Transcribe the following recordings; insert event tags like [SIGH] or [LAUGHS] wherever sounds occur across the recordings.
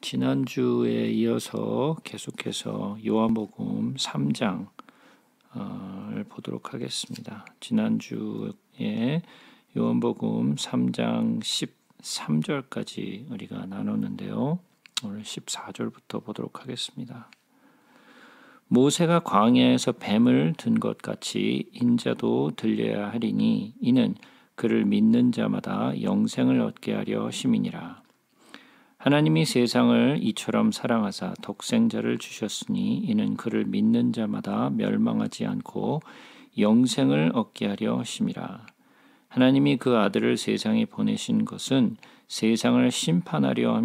지난주에 이어서 계속해서 요한복음 3장을 어, 보도록 하겠습니다. 지난주에 요한복음 3장 13절까지 우리가 나눴는데요. 오늘 14절부터 보도록 하겠습니다. 모세가 광야에서 뱀을 든 것 같이 인자도 들려야 하리니 이는 그를 믿는 자마다 영생을 얻게 하려 심이니라. 하나님이 세상을 이처럼 사랑하사 독생자를 주셨으니 이는 그를 믿는 자마다 멸망하지 않고 영생을 얻게 하려 하심이라. 하나님이 그 아들을 세상에 보내신 것은 세상을 심판하려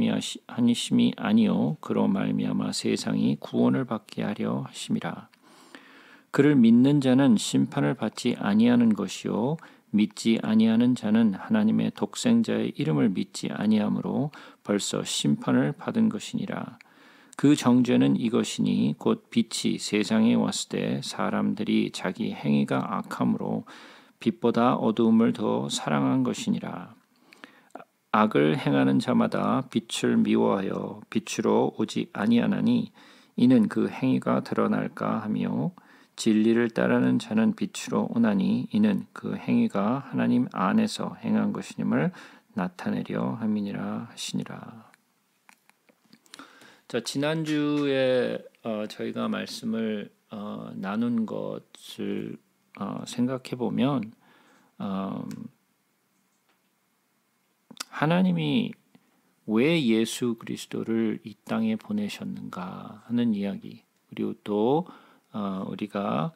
하심이 아니요 그로 말미암아 세상이 구원을 받게 하려 하심이라. 그를 믿는 자는 심판을 받지 아니하는 것이요 믿지 아니하는 자는 하나님의 독생자의 이름을 믿지 아니하므로 벌써 심판을 받은 것이니라. 그 정죄는 이것이니 곧 빛이 세상에 왔을 때 사람들이 자기 행위가 악함으로 빛보다 어두움을 더 사랑한 것이니라. 악을 행하는 자마다 빛을 미워하여 빛으로 오지 아니하나니 이는 그 행위가 드러날까 하며 진리를 따르는 자는 빛으로 오나니 이는 그 행위가 하나님 안에서 행한 것이님을 나타내려 함이니라 하시니라. 자 지난주에 어, 저희가 말씀을 어, 나눈 것을 어, 생각해 보면 어, 하나님이 왜 예수 그리스도를 이 땅에 보내셨는가 하는 이야기 그리고 또 어, 우리가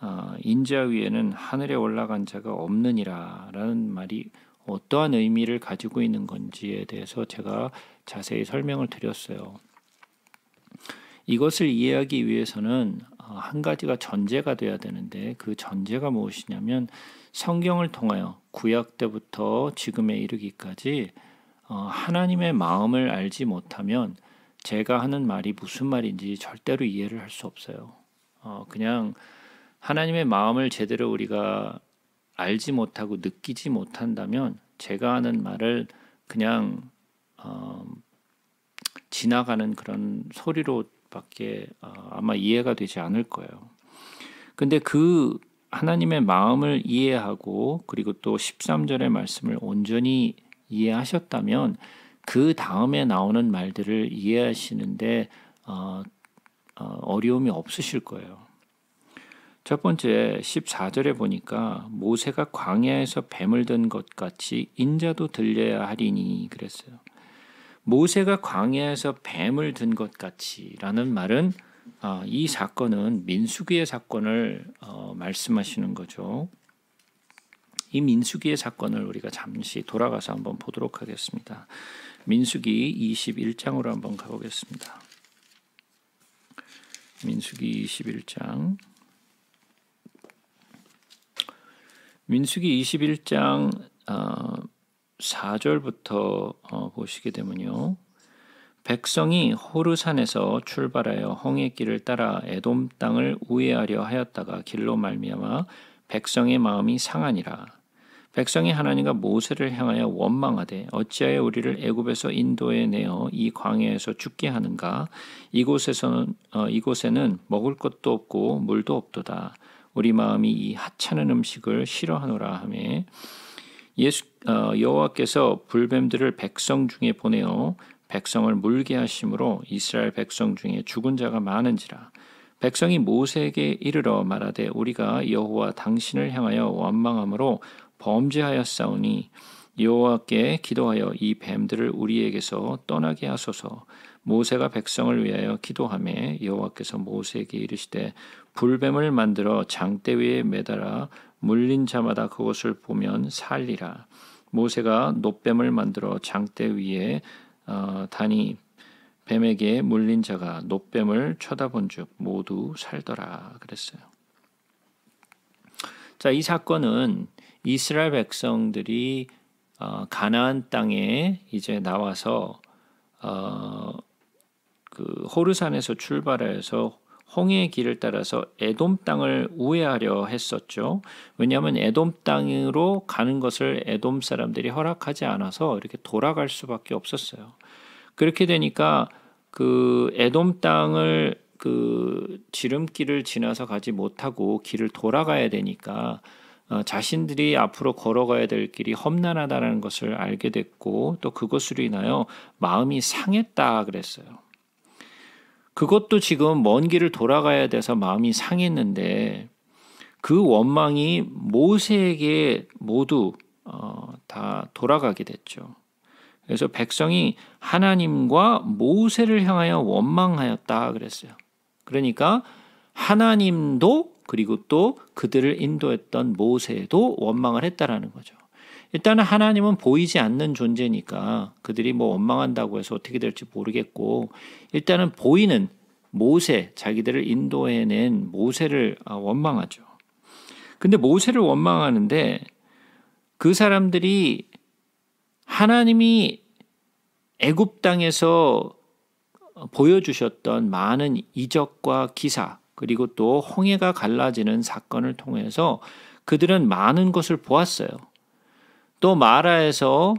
어, 인자 위에는 하늘에 올라간 자가 없느니라라는 말이 어떠한 의미를 가지고 있는 건지에 대해서 제가 자세히 설명을 드렸어요. 이것을 이해하기 위해서는 어, 한 가지가 전제가 돼야 되는데 그 전제가 무엇이냐면 성경을 통하여 구약 때부터 지금에 이르기까지 하나님의 마음을 알지 못하면 제가 하는 말이 무슨 말인지 절대로 이해를 할 수 없어요. 어, 그냥 하나님의 마음을 제대로 우리가 알지 못하고 느끼지 못한다면 제가 하는 말을 그냥 어, 지나가는 그런 소리로밖에 어, 아마 이해가 되지 않을 거예요. 근데 그 하나님의 마음을 이해하고 그리고 또 13절의 말씀을 온전히 이해하셨다면 그 다음에 나오는 말들을 이해하시는데 어, 어, 어려움이 없으실 거예요. 첫 번째 14절에 보니까 모세가 광야에서 뱀을 든 것 같이 인자도 들려야 하리니 그랬어요. 모세가 광야에서 뱀을 든 것 같이라는 말은 아, 이 사건은 민수기의 사건을 어, 말씀하시는 거죠. 이 민수기의 사건을 우리가 잠시 돌아가서 한번 보도록 하겠습니다. 민수기 21장으로 한번 가보겠습니다. 민수기 21장 민수기 21장 4절부터 아, 어, 보시게 되면요. 백성이 호르산에서 출발하여 홍해 길을 따라 에돔 땅을 우회하려 하였다가 길로 말미암아 백성의 마음이 상하니라. 백성이 하나님과 모세를 향하여 원망하되 어찌하여 우리를 애굽에서 인도해 내어 이 광야에서 죽게 하는가 이곳에서는 어, 이곳에는 먹을 것도 없고 물도 없도다 우리 마음이 이 하찮은 음식을 싫어하노라 하매 예수 어, 여호와께서 불뱀들을 백성 중에 보내어 백성을 물게 하심으로 이스라엘 백성 중에 죽은 자가 많은지라 백성이 모세에게 이르러 말하되 우리가 여호와 당신을 향하여 원망함으로 범죄하였사오니 여호와께 기도하여 이 뱀들을 우리에게서 떠나게 하소서. 모세가 백성을 위하여 기도함에 여호와께서 모세에게 이르시되 불뱀을 만들어 장대 위에 매달아 물린 자마다 그것을 보면 살리라. 모세가 노뱀을 만들어 장대 위에 어, 다니 뱀에게 물린 자가 노뱀을 쳐다본즉 모두 살더라 그랬어요. 자, 이 사건은 이스라엘 백성들이 어, 가나안 땅에 이제 나와서 어, 그 호르산에서 출발해서 홍해의 길을 따라서 에돔 땅을 우회하려 했었죠. 왜냐하면 에돔 땅으로 가는 것을 에돔 사람들이 허락하지 않아서 이렇게 돌아갈 수밖에 없었어요. 그렇게 되니까 그 에돔 땅을 그 지름길을 지나서 가지 못하고 길을 돌아가야 되니까 어, 자신들이 앞으로 걸어가야 될 길이 험난하다는 것을 알게 됐고 또 그것으로 인하여 마음이 상했다 그랬어요. 그것도 지금 먼 길을 돌아가야 돼서 마음이 상했는데 그 원망이 모세에게 모두 어, 다 돌아가게 됐죠. 그래서 백성이 하나님과 모세를 향하여 원망하였다 그랬어요. 그러니까 하나님도 그리고 또 그들을 인도했던 모세도 원망을 했다라는 거죠. 일단은 하나님은 보이지 않는 존재니까 그들이 뭐 원망한다고 해서 어떻게 될지 모르겠고 일단은 보이는 모세 자기들을 인도해낸 모세를 아, 원망하죠. 근데 모세를 원망하는데 그 사람들이 하나님이 애굽 땅에서 보여주셨던 많은 이적과 기사 그리고 또 홍해가 갈라지는 사건을 통해서 그들은 많은 것을 보았어요. 또 마라에서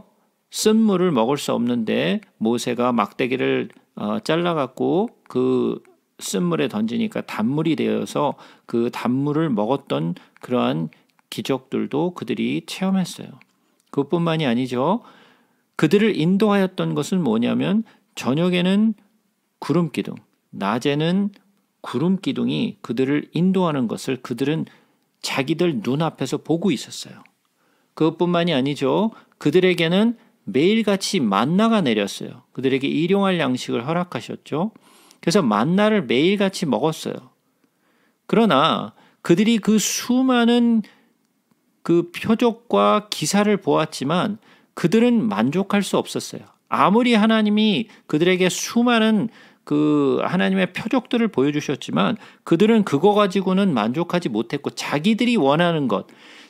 쓴물을 먹을 수 없는데 모세가 막대기를 어, 잘라갖고 그 쓴물에 던지니까 단물이 되어서 그 단물을 먹었던 그러한 기적들도 그들이 체험했어요. 그것뿐만이 아니죠. 그들을 인도하였던 것은 뭐냐면 저녁에는 구름 기둥, 낮에는 구름 기둥이 그들을 인도하는 것을 그들은 자기들 눈앞에서 보고 있었어요. 그것뿐만이 아니죠. 그들에게는 매일같이 만나가 내렸어요. 그들에게 일용할 양식을 허락하셨죠. 그래서 만나를 매일같이 먹었어요. 그러나 그들이 그 수많은 그 표적과 기사를 보았지만 그들은 만족할 수 없었어요. 아무리 하나님이 그들에게 수많은 그 하나님의 표적들을 보여주셨지만 그들은 그거 가지고는 만족하지 못했고 자기들이 원하는 것,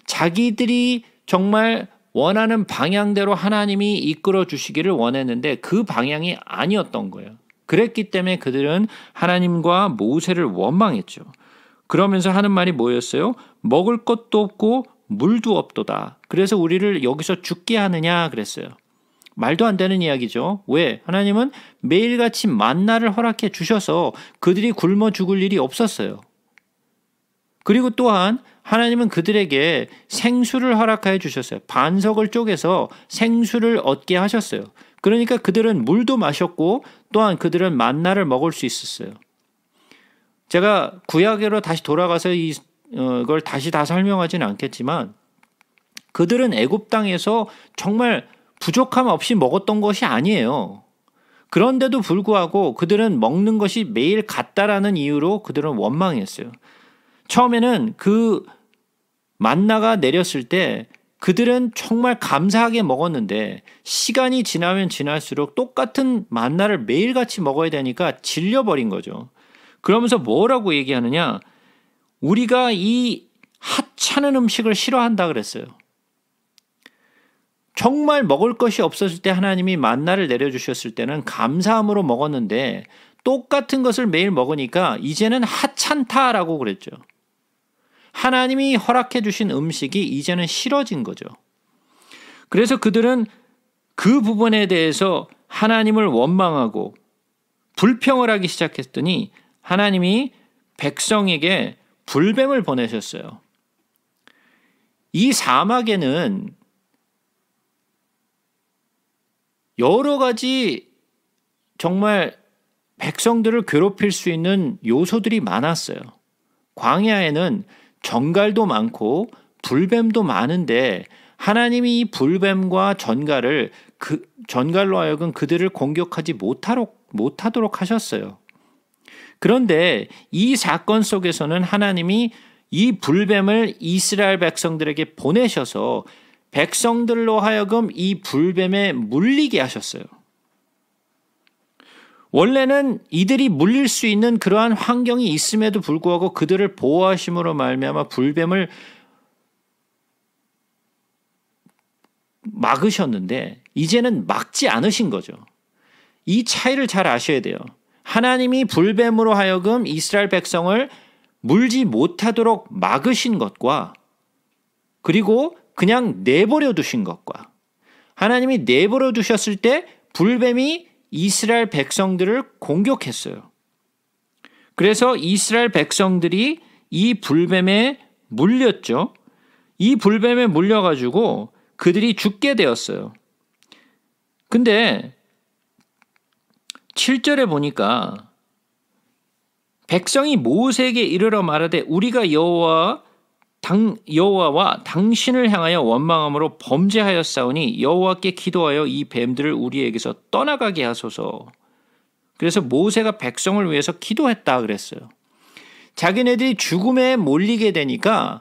자기들이 정말 원하는 방향대로 하나님이 이끌어 주시기를 원했는데 그 방향이 아니었던 거예요. 그랬기 때문에 그들은 하나님과 모세를 원망했죠. 그러면서 하는 말이 뭐였어요? 먹을 것도 없고 물도 없도다. 그래서 우리를 여기서 죽게 하느냐 그랬어요. 말도 안 되는 이야기죠. 왜? 하나님은 매일같이 만나를 허락해 주셔서 그들이 굶어 죽을 일이 없었어요. 그리고 또한 하나님은 그들에게 생수를 허락하여 주셨어요. 반석을 쪼개서 생수를 얻게 하셨어요. 그러니까 그들은 물도 마셨고 또한 그들은 만나를 먹을 수 있었어요. 제가 구약으로 다시 돌아가서 어, 이걸 다시 다 설명하지는 않겠지만 그들은 애굽 땅에서 정말 부족함 없이 먹었던 것이 아니에요. 그런데도 불구하고 그들은 먹는 것이 매일 같다라는 이유로 그들은 원망했어요. 처음에는 그 만나가 내렸을 때 그들은 정말 감사하게 먹었는데 시간이 지나면 지날수록 똑같은 만나를 매일같이 먹어야 되니까 질려버린 거죠. 그러면서 뭐라고 얘기하느냐? 우리가 이 하찮은 음식을 싫어한다 그랬어요. 정말 먹을 것이 없었을 때 하나님이 만나를 내려주셨을 때는 감사함으로 먹었는데 똑같은 것을 매일 먹으니까 이제는 하찮다라고 그랬죠. 하나님이 허락해 주신 음식이 이제는 싫어진 거죠. 그래서 그들은 그 부분에 대해서 하나님을 원망하고 불평을 하기 시작했더니 하나님이 백성에게 불뱀을 보내셨어요. 이 사막에는 여러 가지 정말 백성들을 괴롭힐 수 있는 요소들이 많았어요. 광야에는 전갈도 많고 불뱀도 많은데 하나님이 이 불뱀과 전갈을 그 전갈로 하여금 그들을 공격하지 못하록 못하도록 하셨어요. 그런데 이 사건 속에서는 하나님이 이 불뱀을 이스라엘 백성들에게 보내셔서 백성들로 하여금 이 불뱀에 물리게 하셨어요. 원래는 이들이 물릴 수 있는 그러한 환경이 있음에도 불구하고 그들을 보호하심으로 말미암아 불뱀을 막으셨는데 이제는 막지 않으신 거죠. 이 차이를 잘 아셔야 돼요. 하나님이 불뱀으로 하여금 이스라엘 백성을 물지 못하도록 막으신 것과 그리고 그냥 내버려 두신 것과 하나님이 내버려 두셨을 때 불뱀이 이스라엘 백성들을 공격했어요. 그래서 이스라엘 백성들이 이 불뱀에 물렸죠. 이 불뱀에 물려가지고 그들이 죽게 되었어요. 근데 7절에 보니까 백성이 모세에게 이르러 말하되 우리가 여호와 당 여호와와 당신을 향하여 원망함으로 범죄하였사오니 여호와께 기도하여 이 뱀들을 우리에게서 떠나가게 하소서. 그래서 모세가 백성을 위해서 기도했다 그랬어요. 자기네들이 죽음에 몰리게 되니까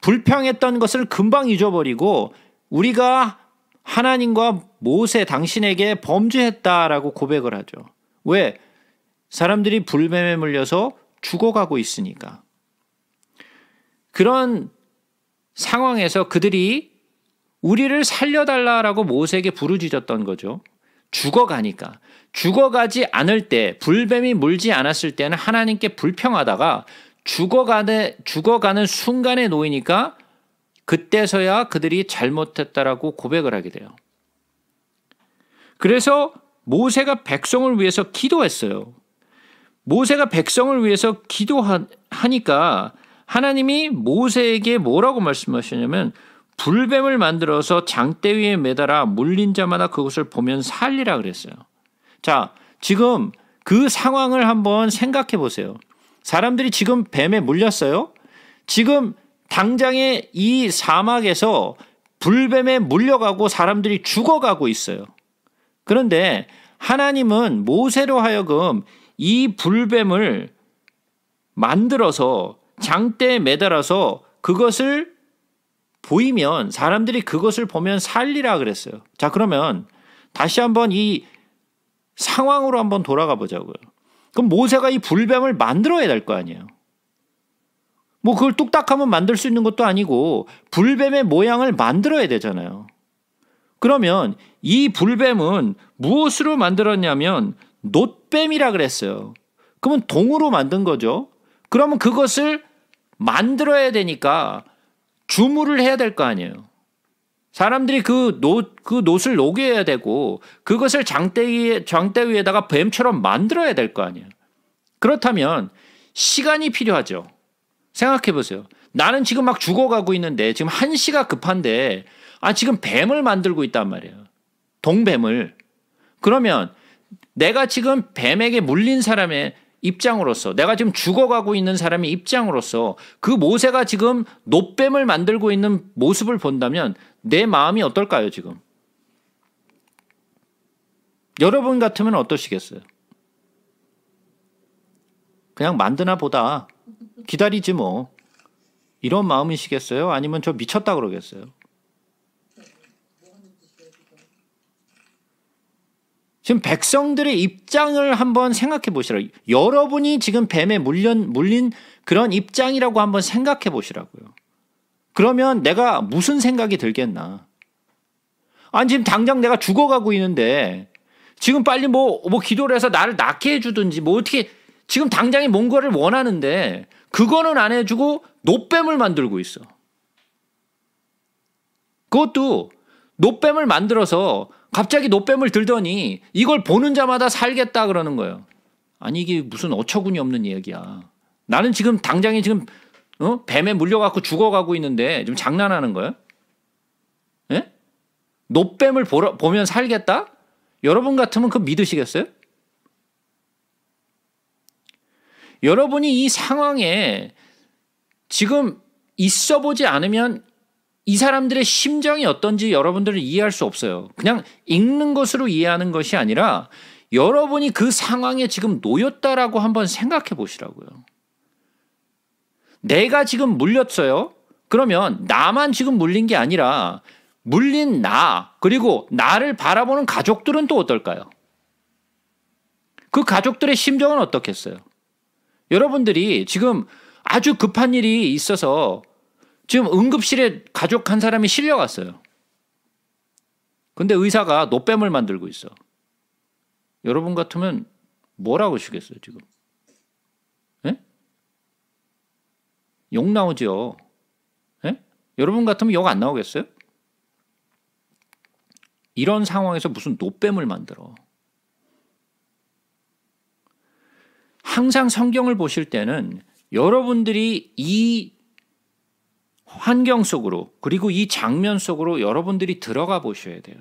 불평했던 것을 금방 잊어버리고 우리가 하나님과 모세 당신에게 범죄했다라고 고백을 하죠. 왜? 사람들이 불뱀에 물려서 죽어가고 있으니까. 그런 상황에서 그들이 우리를 살려달라라고 모세에게 부르짖었던 거죠. 죽어가니까. 죽어가지 않을 때, 불뱀이 물지 않았을 때는 하나님께 불평하다가 죽어가는, 죽어가는 순간에 놓이니까 그때서야 그들이 잘못했다라고 고백을 하게 돼요. 그래서 모세가 백성을 위해서 기도했어요. 모세가 백성을 위해서 기도하니까 하나님이 모세에게 뭐라고 말씀하시냐면 불뱀을 만들어서 장대 위에 매달아 물린 자마다 그것을 보면 살리라 그랬어요. 자, 지금 그 상황을 한번 생각해 보세요. 사람들이 지금 뱀에 물렸어요. 지금 당장에 이 사막에서 불뱀에 물려가고 사람들이 죽어가고 있어요. 그런데 하나님은 모세로 하여금 이 불뱀을 만들어서 장대에 매달아서 그것을 보이면 사람들이 그것을 보면 살리라 그랬어요. 자, 그러면 다시 한번 이 상황으로 한번 돌아가 보자고요. 그럼 모세가 이 불뱀을 만들어야 될 거 아니에요. 뭐 그걸 뚝딱하면 만들 수 있는 것도 아니고 불뱀의 모양을 만들어야 되잖아요. 그러면 이 불뱀은 무엇으로 만들었냐면 노뱀이라 그랬어요. 그러면 동으로 만든 거죠. 그러면 그것을 만들어야 되니까 주무를 해야 될 거 아니에요. 사람들이 그 노, 그 노을 녹여야 되고 그것을 장대, 장대 위에다가 뱀처럼 만들어야 될 거 아니에요. 그렇다면 시간이 필요하죠. 생각해 보세요. 나는 지금 막 죽어가고 있는데 지금 한시가 급한데 아, 지금 뱀을 만들고 있단 말이에요. 동뱀을. 그러면 내가 지금 뱀에게 물린 사람의 입장으로서 내가 지금 죽어가고 있는 사람의 입장으로서 그 모세가 지금 노뱀을 만들고 있는 모습을 본다면 내 마음이 어떨까요, 지금? 여러분 같으면 어떠시겠어요? 그냥 만드나 보다. 기다리지 뭐. 이런 마음이시겠어요? 아니면 저 미쳤다 그러겠어요? 지금 백성들의 입장을 한번 생각해 보시라. 여러분이 지금 뱀에 물린, 물린 그런 입장이라고 한번 생각해 보시라고요. 그러면 내가 무슨 생각이 들겠나? 아니, 지금 당장 내가 죽어가고 있는데 지금 빨리 뭐, 뭐 기도를 해서 나를 낫게 해주든지 뭐 어떻게 지금 당장에 뭔가를 원하는데 그거는 안 해주고 노뱀을 만들고 있어. 그것도 노뱀을 만들어서 갑자기 노뱀을 들더니 이걸 보는 자마다 살겠다 그러는 거예요. 아니 이게 무슨 어처구니 없는 이야기야. 나는 지금 당장에 지금 어? 뱀에 물려갖고 죽어가고 있는데 지금 장난하는 거예요? 예? 노뱀을 보러, 보면 살겠다? 여러분 같으면 그 믿으시겠어요? 여러분이 이 상황에 지금 있어 보지 않으면 이 사람들의 심정이 어떤지 여러분들은 이해할 수 없어요. 그냥 읽는 것으로 이해하는 것이 아니라 여러분이 그 상황에 지금 놓였다라고 한번 생각해 보시라고요. 내가 지금 물렸어요. 그러면 나만 지금 물린 게 아니라 물린 나, 그리고 나를 바라보는 가족들은 또 어떨까요? 그 가족들의 심정은 어떻겠어요? 여러분들이 지금 아주 급한 일이 있어서 지금 응급실에 가족 한 사람이 실려갔어요. 근데 의사가 노뱀을 만들고 있어. 여러분 같으면 뭐라고 시겠어요 지금? 예? 욕 나오죠. 예? 여러분 같으면 욕 안 나오겠어요? 이런 상황에서 무슨 노뱀을 만들어. 항상 성경을 보실 때는 여러분들이 이 환경 속으로 그리고 이 장면 속으로 여러분들이 들어가 보셔야 돼요.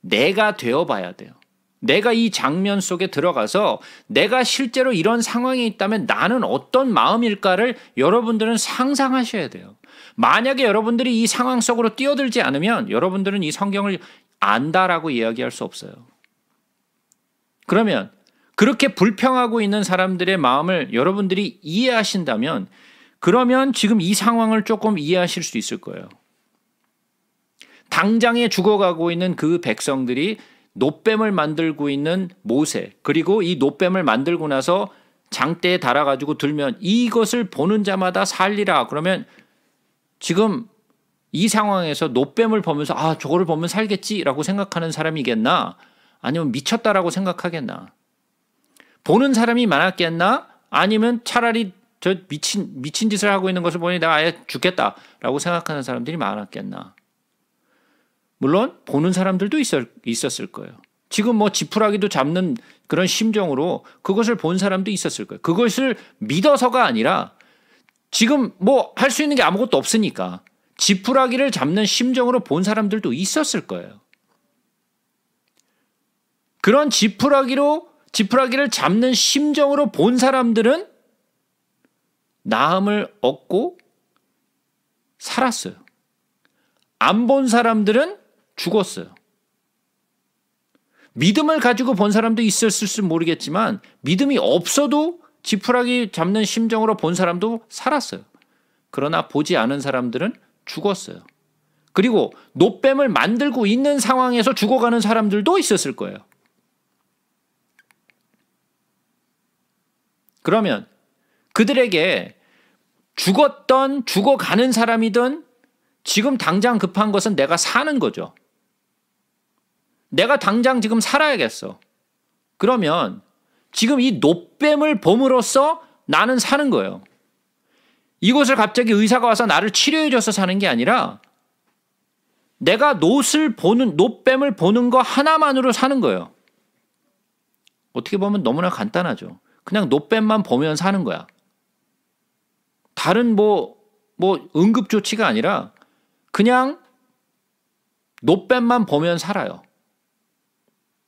내가 되어 봐야 돼요. 내가 이 장면 속에 들어가서 내가 실제로 이런 상황에 있다면 나는 어떤 마음일까를 여러분들은 상상하셔야 돼요. 만약에 여러분들이 이 상황 속으로 뛰어들지 않으면 여러분들은 이 성경을 안다라고 이야기할 수 없어요. 그러면 그렇게 불평하고 있는 사람들의 마음을 여러분들이 이해하신다면 그러면 지금 이 상황을 조금 이해하실 수 있을 거예요. 당장에 죽어가고 있는 그 백성들이 노뱀을 만들고 있는 모세 그리고 이 노뱀을 만들고 나서 장대에 달아가지고 들면 이것을 보는 자마다 살리라 그러면 지금 이 상황에서 노뱀을 보면서 아 저거를 보면 살겠지라고 생각하는 사람이겠나 아니면 미쳤다라고 생각하겠나 보는 사람이 많았겠나 아니면 차라리 저 미친 미친 짓을 하고 있는 것을 보니 내가 아예 죽겠다라고 생각하는 사람들이 많았겠나. 물론 보는 사람들도 있었, 있었을 거예요. 지금 뭐 지푸라기도 잡는 그런 심정으로 그것을 본 사람도 있었을 거예요. 그것을 믿어서가 아니라 지금 뭐 할 수 있는 게 아무것도 없으니까 지푸라기를 잡는 심정으로 본 사람들도 있었을 거예요. 그런 지푸라기로 지푸라기를 잡는 심정으로 본 사람들은 나음을 얻고 살았어요. 안 본 사람들은 죽었어요. 믿음을 가지고 본 사람도 있었을지 모르겠지만 믿음이 없어도 지푸라기 잡는 심정으로 본 사람도 살았어요. 그러나 보지 않은 사람들은 죽었어요. 그리고 노뱀을 만들고 있는 상황에서 죽어가는 사람들도 있었을 거예요. 그러면 그들에게 죽었던 죽어가는 사람이든 지금 당장 급한 것은 내가 사는 거죠. 내가 당장 지금 살아야겠어. 그러면 지금 이 노뱀을 봄으로써 나는 사는 거예요. 이곳을 갑자기 의사가 와서 나를 치료해줘서 사는 게 아니라 내가 노을 보는, 노뱀을 보는 거 하나만으로 사는 거예요. 어떻게 보면 너무나 간단하죠. 그냥 노뱀만 보면 사는 거야. 다른 뭐, 뭐 응급조치가 아니라 그냥 노뱀만 보면 살아요.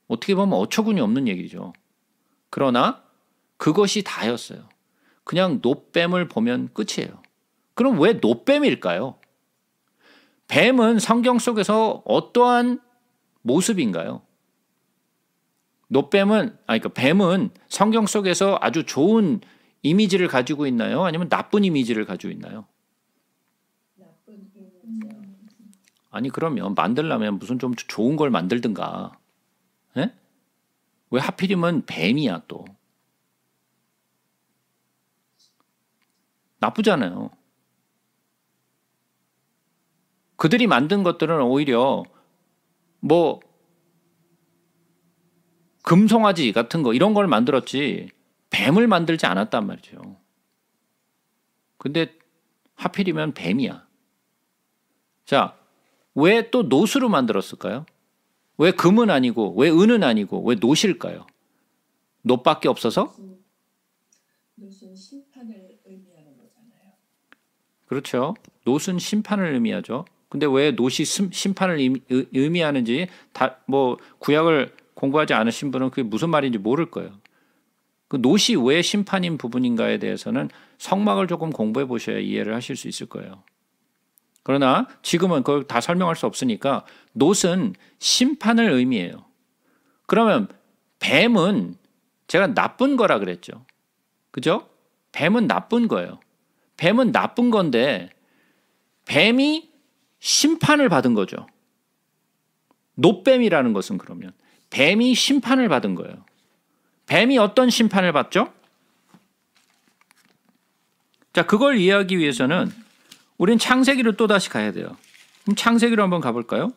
어떻게 보면 어처구니 없는 얘기죠. 그러나 그것이 다였어요. 그냥 노뱀을 보면 끝이에요. 그럼 왜 노뱀일까요? 뱀은 성경 속에서 어떠한 모습인가요? 노뱀은 아니 그러니까 뱀은 성경 속에서 아주 좋은 이미지를 가지고 있나요? 아니면 나쁜 이미지를 가지고 있나요? 아니 그러면 만들려면 무슨 좀 좋은 걸 만들든가. 에? 예? 왜 하필이면 뱀이야 또. 나쁘잖아요. 그들이 만든 것들은 오히려 뭐 금송아지 같은 거 이런 걸 만들었지 뱀을 만들지 않았단 말이죠. 근데 하필이면 뱀이야. 자, 왜 또 노수로 만들었을까요? 왜 금은 아니고, 왜 은은 아니고, 왜 노실까요? 노밖에 없어서? 노순 심판을 의미하는 거잖아요. 그렇죠. 노순 심판을 의미하죠. 근데 왜 노시 심판을 의미하는지 다 뭐 구약을 공부하지 않으신 분은 그게 무슨 말인지 모를 거예요. 그 노시 왜 심판인 부분인가에 대해서는 성막을 조금 공부해 보셔야 이해를 하실 수 있을 거예요. 그러나 지금은 그걸 다 설명할 수 없으니까 노은 심판을 의미해요. 그러면 뱀은 제가 나쁜 거라 그랬죠. 그죠? 뱀은 나쁜 거예요. 뱀은 나쁜 건데 뱀이 심판을 받은 거죠. 노뱀이라는 것은 그러면 뱀이 심판을 받은 거예요. 뱀이 어떤 심판을 받죠? 자, 그걸 이해하기 위해서는 우린 창세기를 또다시 가야 돼요. 그럼 창세기로 한번 가볼까요?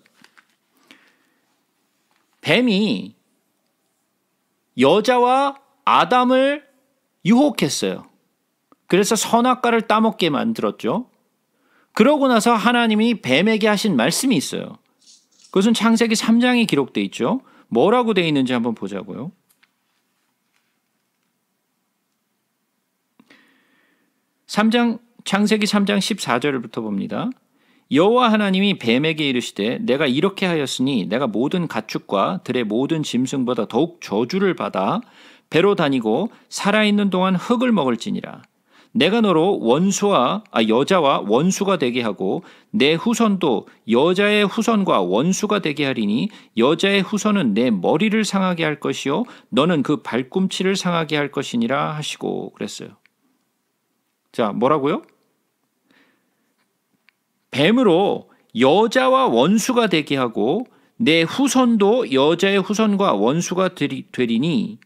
뱀이 여자와 아담을 유혹했어요. 그래서 선악과를 따먹게 만들었죠. 그러고 나서 하나님이 뱀에게 하신 말씀이 있어요. 그것은 창세기 3장에 기록돼 있죠. 뭐라고 돼 있는지 한번 보자고요. 3장 창세기 3장 14절부터 봅니다. 여호와 하나님이 뱀에게 이르시되 내가 이렇게 하였으니 내가 모든 가축과 들의 모든 짐승보다 더욱 저주를 받아 배로 다니고 살아 있는 동안 흙을 먹을지니라. 내가 너로 원수와 아, 여자와 원수가 되게 하고 내 후손도 여자의 후손과 원수가 되게 하리니 여자의 후손은 내 머리를 상하게 할 것이요 너는 그 발꿈치를 상하게 할 것이니라 하시고 그랬어요. 자, 뭐라고요? 뱀으로 여자와 원수가 되게 하고 내 후손도 여자의 후손과 원수가 되리, 되리니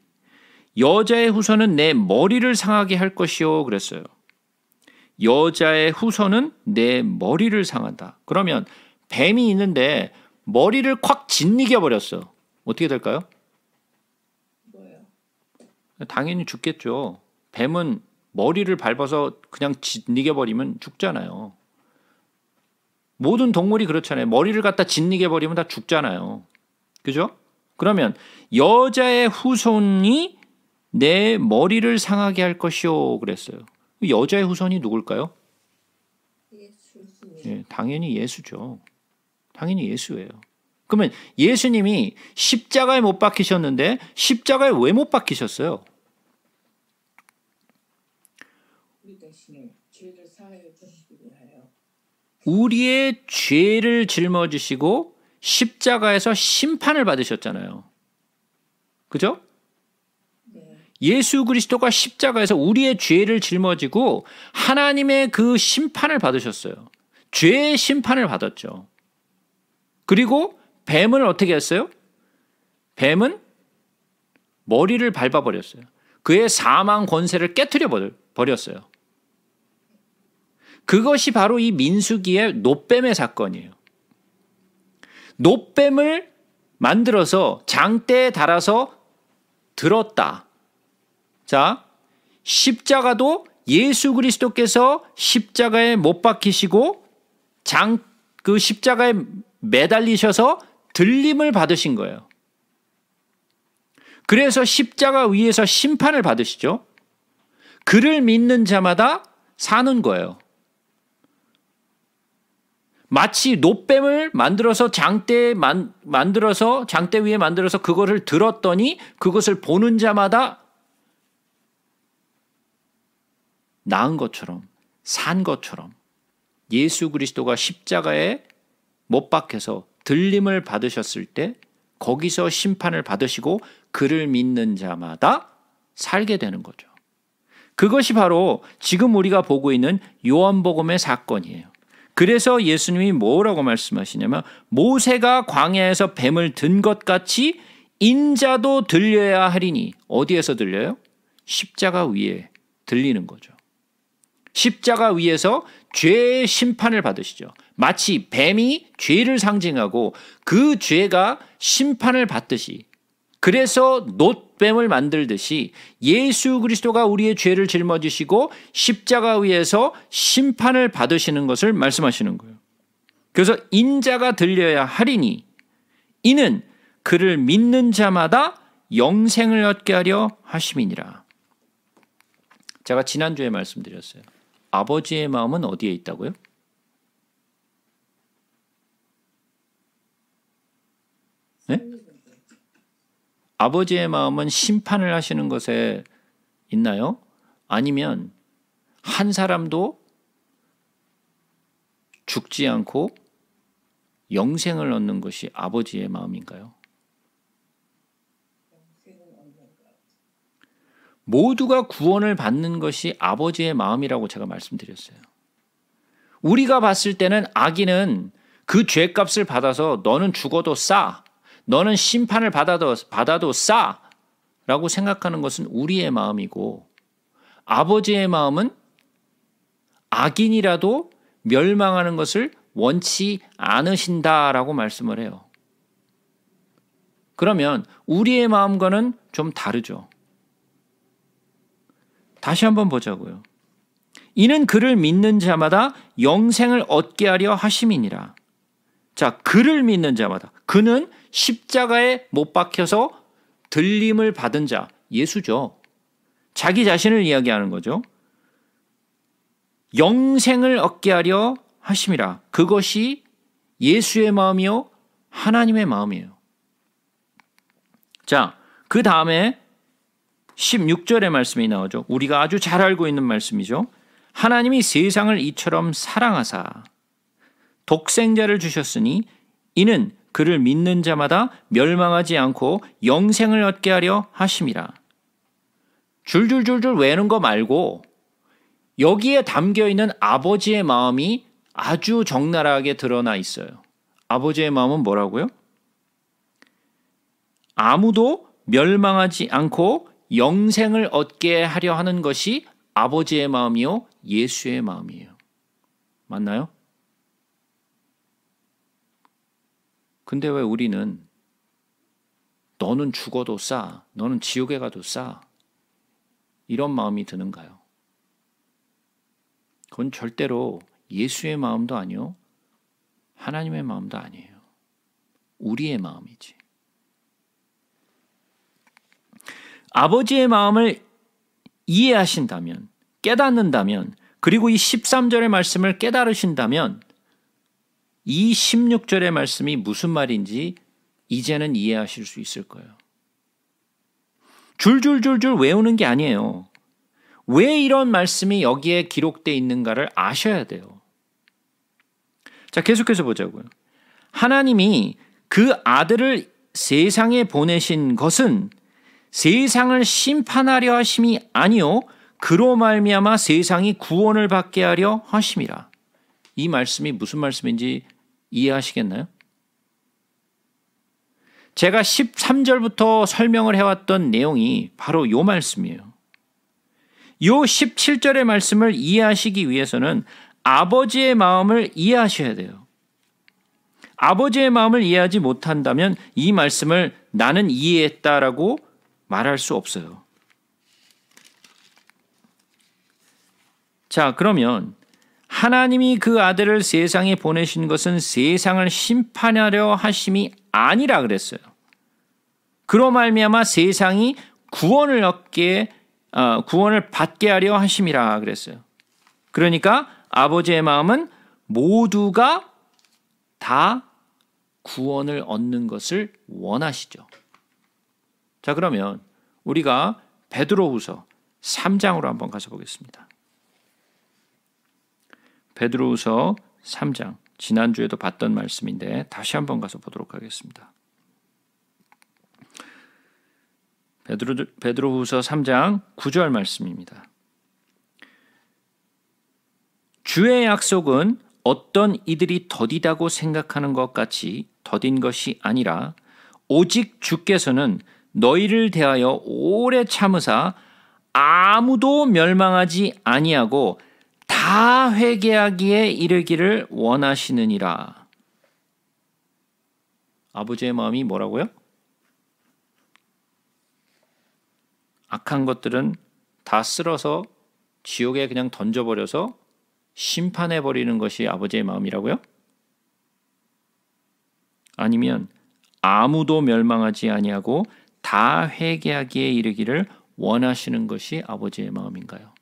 여자의 후손은 내 머리를 상하게 할 것이요 그랬어요. 여자의 후손은 내 머리를 상한다. 그러면 뱀이 있는데 머리를 콱 짓이겨 버렸어. 어떻게 될까요? 뭐요? 당연히 죽겠죠. 뱀은 머리를 밟아서 그냥 짓니게 버리면 죽잖아요. 모든 동물이 그렇잖아요. 머리를 갖다 짓니게 버리면 다 죽잖아요. 그죠? 그러면 여자의 후손이 내 머리를 상하게 할것이오 그랬어요. 여자의 후손이 누굴까요? 예수. 예, 당연히 예수죠. 당연히 예수예요. 그러면 예수님이 십자가에 못 박히셨는데 십자가에 왜 못 박히셨어요? 우리의 죄를 짊어지시고 십자가에서 심판을 받으셨잖아요. 그죠? 네. 예수 그리스도가 십자가에서 우리의 죄를 짊어지고 하나님의 그 심판을 받으셨어요. 죄의 심판을 받았죠. 그리고 뱀은 어떻게 했어요? 뱀은 머리를 밟아버렸어요. 그의 사망 권세를 깨뜨려 버렸어요. 그것이 바로 이 민수기의 노뱀의 사건이에요. 노뱀을 만들어서 장대에 달아서 들었다. 자, 십자가도 예수 그리스도께서 십자가에 못 박히시고 장 그 십자가에 매달리셔서 들림을 받으신 거예요. 그래서 십자가 위에서 심판을 받으시죠. 그를 믿는 자마다 사는 거예요. 마치 노뱀을 만들어서 장대 만, 만들어서 장대 위에 만들어서 그거를 들었더니 그것을 보는 자마다 나은 것처럼 산 것처럼 예수 그리스도가 십자가에 못 박혀서 들림을 받으셨을 때 거기서 심판을 받으시고 그를 믿는 자마다 살게 되는 거죠. 그것이 바로 지금 우리가 보고 있는 요한복음의 사건이에요. 그래서 예수님이 뭐라고 말씀하시냐면 모세가 광야에서 뱀을 든 것 같이 인자도 들려야 하리니 어디에서 들려요? 십자가 위에 들리는 거죠. 십자가 위에서 죄의 심판을 받으시죠. 마치 뱀이 죄를 상징하고 그 죄가 심판을 받듯이 그래서 놋 뱀을 만들듯이 예수 그리스도가 우리의 죄를 짊어지시고 십자가 위에서 심판을 받으시는 것을 말씀하시는 거예요. 그래서 인자가 들려야 하리니 이는 그를 믿는 자마다 영생을 얻게 하려 하심이니라. 제가 지난주에 말씀드렸어요. 아버지의 마음은 어디에 있다고요? 네? 아버지의 마음은 심판을 하시는 것에 있나요? 아니면 한 사람도 죽지 않고 영생을 얻는 것이 아버지의 마음인가요? 모두가 구원을 받는 것이 아버지의 마음이라고 제가 말씀드렸어요. 우리가 봤을 때는 아기는 그 죄값을 받아서 너는 죽어도 싸. 너는 심판을 받아도 받아도 싸라고 생각하는 것은 우리의 마음이고 아버지의 마음은 악인이라도 멸망하는 것을 원치 않으신다라고 말씀을 해요. 그러면 우리의 마음과는 좀 다르죠. 다시 한번 보자고요. 이는 그를 믿는 자마다 영생을 얻게 하려 하심이니라. 자, 그를 믿는 자마다. 그는 십자가에 못 박혀서 들림을 받은 자, 예수죠. 자기 자신을 이야기하는 거죠. 영생을 얻게 하려 하심이라. 그것이 예수의 마음이요. 하나님의 마음이에요. 자, 그 다음에 16절의 말씀이 나오죠. 우리가 아주 잘 알고 있는 말씀이죠. 하나님이 세상을 이처럼 사랑하사 독생자를 주셨으니 이는 그를 믿는 자마다 멸망하지 않고 영생을 얻게 하려 하심이라. 줄줄줄줄 외는 거 말고 여기에 담겨 있는 아버지의 마음이 아주 적나라하게 드러나 있어요. 아버지의 마음은 뭐라고요? 아무도 멸망하지 않고 영생을 얻게 하려 하는 것이 아버지의 마음이요 예수의 마음이에요. 맞나요? 근데 왜 우리는 너는 죽어도 싸, 너는 지옥에 가도 싸, 이런 마음이 드는가요? 그건 절대로 예수의 마음도 아니요, 하나님의 마음도 아니에요. 우리의 마음이지. 아버지의 마음을 이해하신다면, 깨닫는다면, 그리고 이 13절의 말씀을 깨달으신다면, 이 16절의 말씀이 무슨 말인지 이제는 이해하실 수 있을 거예요. 줄줄줄줄 외우는 게 아니에요. 왜 이런 말씀이 여기에 기록되어 있는가를 아셔야 돼요. 자, 계속해서 보자고요. 하나님이 그 아들을 세상에 보내신 것은 세상을 심판하려 하심이 아니요 그로 말미암아 세상이 구원을 받게 하려 하심이라. 이 말씀이 무슨 말씀인지 이해하시겠나요? 제가 13절부터 설명을 해왔던 내용이 바로 요 말씀이에요. 요 17절의 말씀을 이해하시기 위해서는 아버지의 마음을 이해하셔야 돼요. 아버지의 마음을 이해하지 못한다면 이 말씀을 나는 이해했다라고 말할 수 없어요. 자, 그러면 하나님이 그 아들을 세상에 보내신 것은 세상을 심판하려 하심이 아니라 그랬어요. 그로 말미암아 세상이 구원을 얻게 어, 구원을 받게 하려 하심이라 그랬어요. 그러니까 아버지의 마음은 모두가 다 구원을 얻는 것을 원하시죠. 자 그러면 우리가 베드로후서 3장으로 한번 가서 보겠습니다. 베드로우서 3장 지난주에도 봤던 말씀인데 다시 한번 가서 보도록 하겠습니다. 베드로, 베드로후서 3장 9절 말씀입니다. 주의 약속은 어떤 이들이 더디다고 생각하는 것 같이 더딘 것이 아니라 오직 주께서는 너희를 대하여 오래 참으사 아무도 멸망하지 아니하고 다 회개하기에 이르기를 원하시느니라. 아버지의 마음이 뭐라고요? 악한 것들은 다 쓸어서 지옥에 그냥 던져버려서 심판해 버리는 것이 아버지의 마음이라고요? 아니면 아무도 멸망하지 아니하고 다 회개하기에 이르기를 원하시는 것이 아버지의 마음인가요?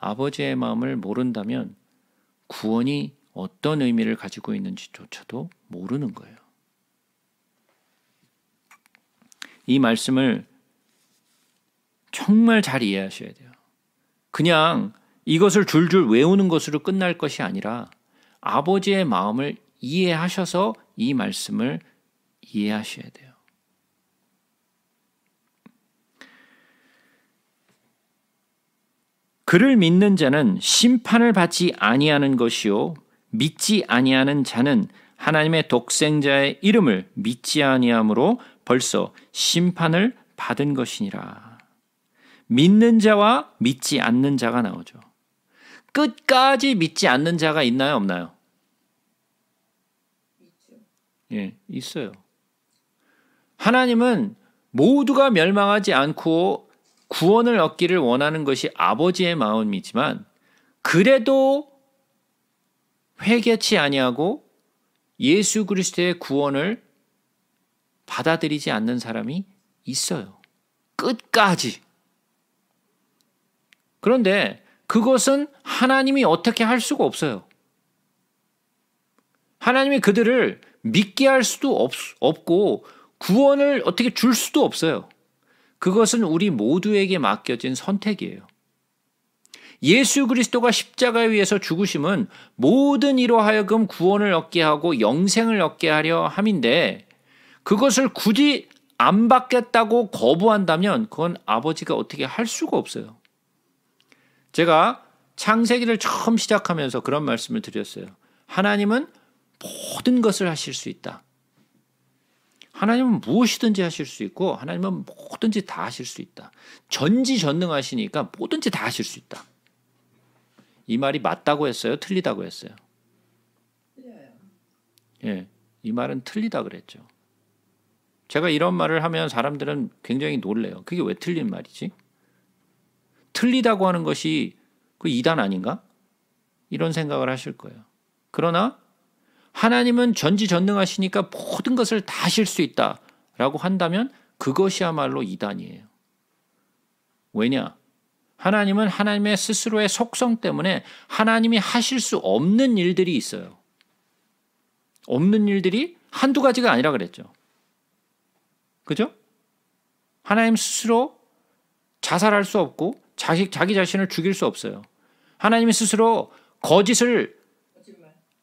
아버지의 마음을 모른다면 구원이 어떤 의미를 가지고 있는지조차도 모르는 거예요. 이 말씀을 정말 잘 이해하셔야 돼요. 그냥 이것을 줄줄 외우는 것으로 끝날 것이 아니라 아버지의 마음을 이해하셔서 이 말씀을 이해하셔야 돼요. 그를 믿는 자는 심판을 받지 아니하는 것이요 믿지 아니하는 자는 하나님의 독생자의 이름을 믿지 아니함으로 벌써 심판을 받은 것이니라. 믿는 자와 믿지 않는 자가 나오죠. 끝까지 믿지 않는 자가 있나요, 없나요? 예, 있어요. 하나님은 모두가 멸망하지 않고 구원을 얻기를 원하는 것이 아버지의 마음이지만 그래도 회개치 아니하고 예수 그리스도의 구원을 받아들이지 않는 사람이 있어요. 끝까지. 그런데 그것은 하나님이 어떻게 할 수가 없어요. 하나님이 그들을 믿게 할 수도 없, 없고 구원을 어떻게 줄 수도 없어요. 그것은 우리 모두에게 맡겨진 선택이에요. 예수 그리스도가 십자가 위에서 죽으심은 모든 이로 하여금 구원을 얻게 하고 영생을 얻게 하려 함인데 그것을 굳이 안 받겠다고 거부한다면 그건 아버지가 어떻게 할 수가 없어요. 제가 창세기를 처음 시작하면서 그런 말씀을 드렸어요. 하나님은 모든 것을 하실 수 있다. 하나님은 무엇이든지 하실 수 있고 하나님은 뭐든지 다 하실 수 있다. 전지전능하시니까 뭐든지 다 하실 수 있다. 이 말이 맞다고 했어요? 틀리다고 했어요? 예. 이 말은 틀리다 그랬죠. 제가 이런 말을 하면 사람들은 굉장히 놀래요. 그게 왜 틀린 말이지? 틀리다고 하는 것이 그 이단 아닌가? 이런 생각을 하실 거예요. 그러나 하나님은 전지전능하시니까 모든 것을 다 하실 수 있다라고 한다면 그것이야말로 이단이에요. 왜냐? 하나님은 하나님의 스스로의 속성 때문에 하나님이 하실 수 없는 일들이 있어요. 없는 일들이 한두 가지가 아니라 그랬죠. 그죠? 하나님 스스로 자살할 수 없고 자기, 자기 자신을 죽일 수 없어요. 하나님이 스스로 거짓을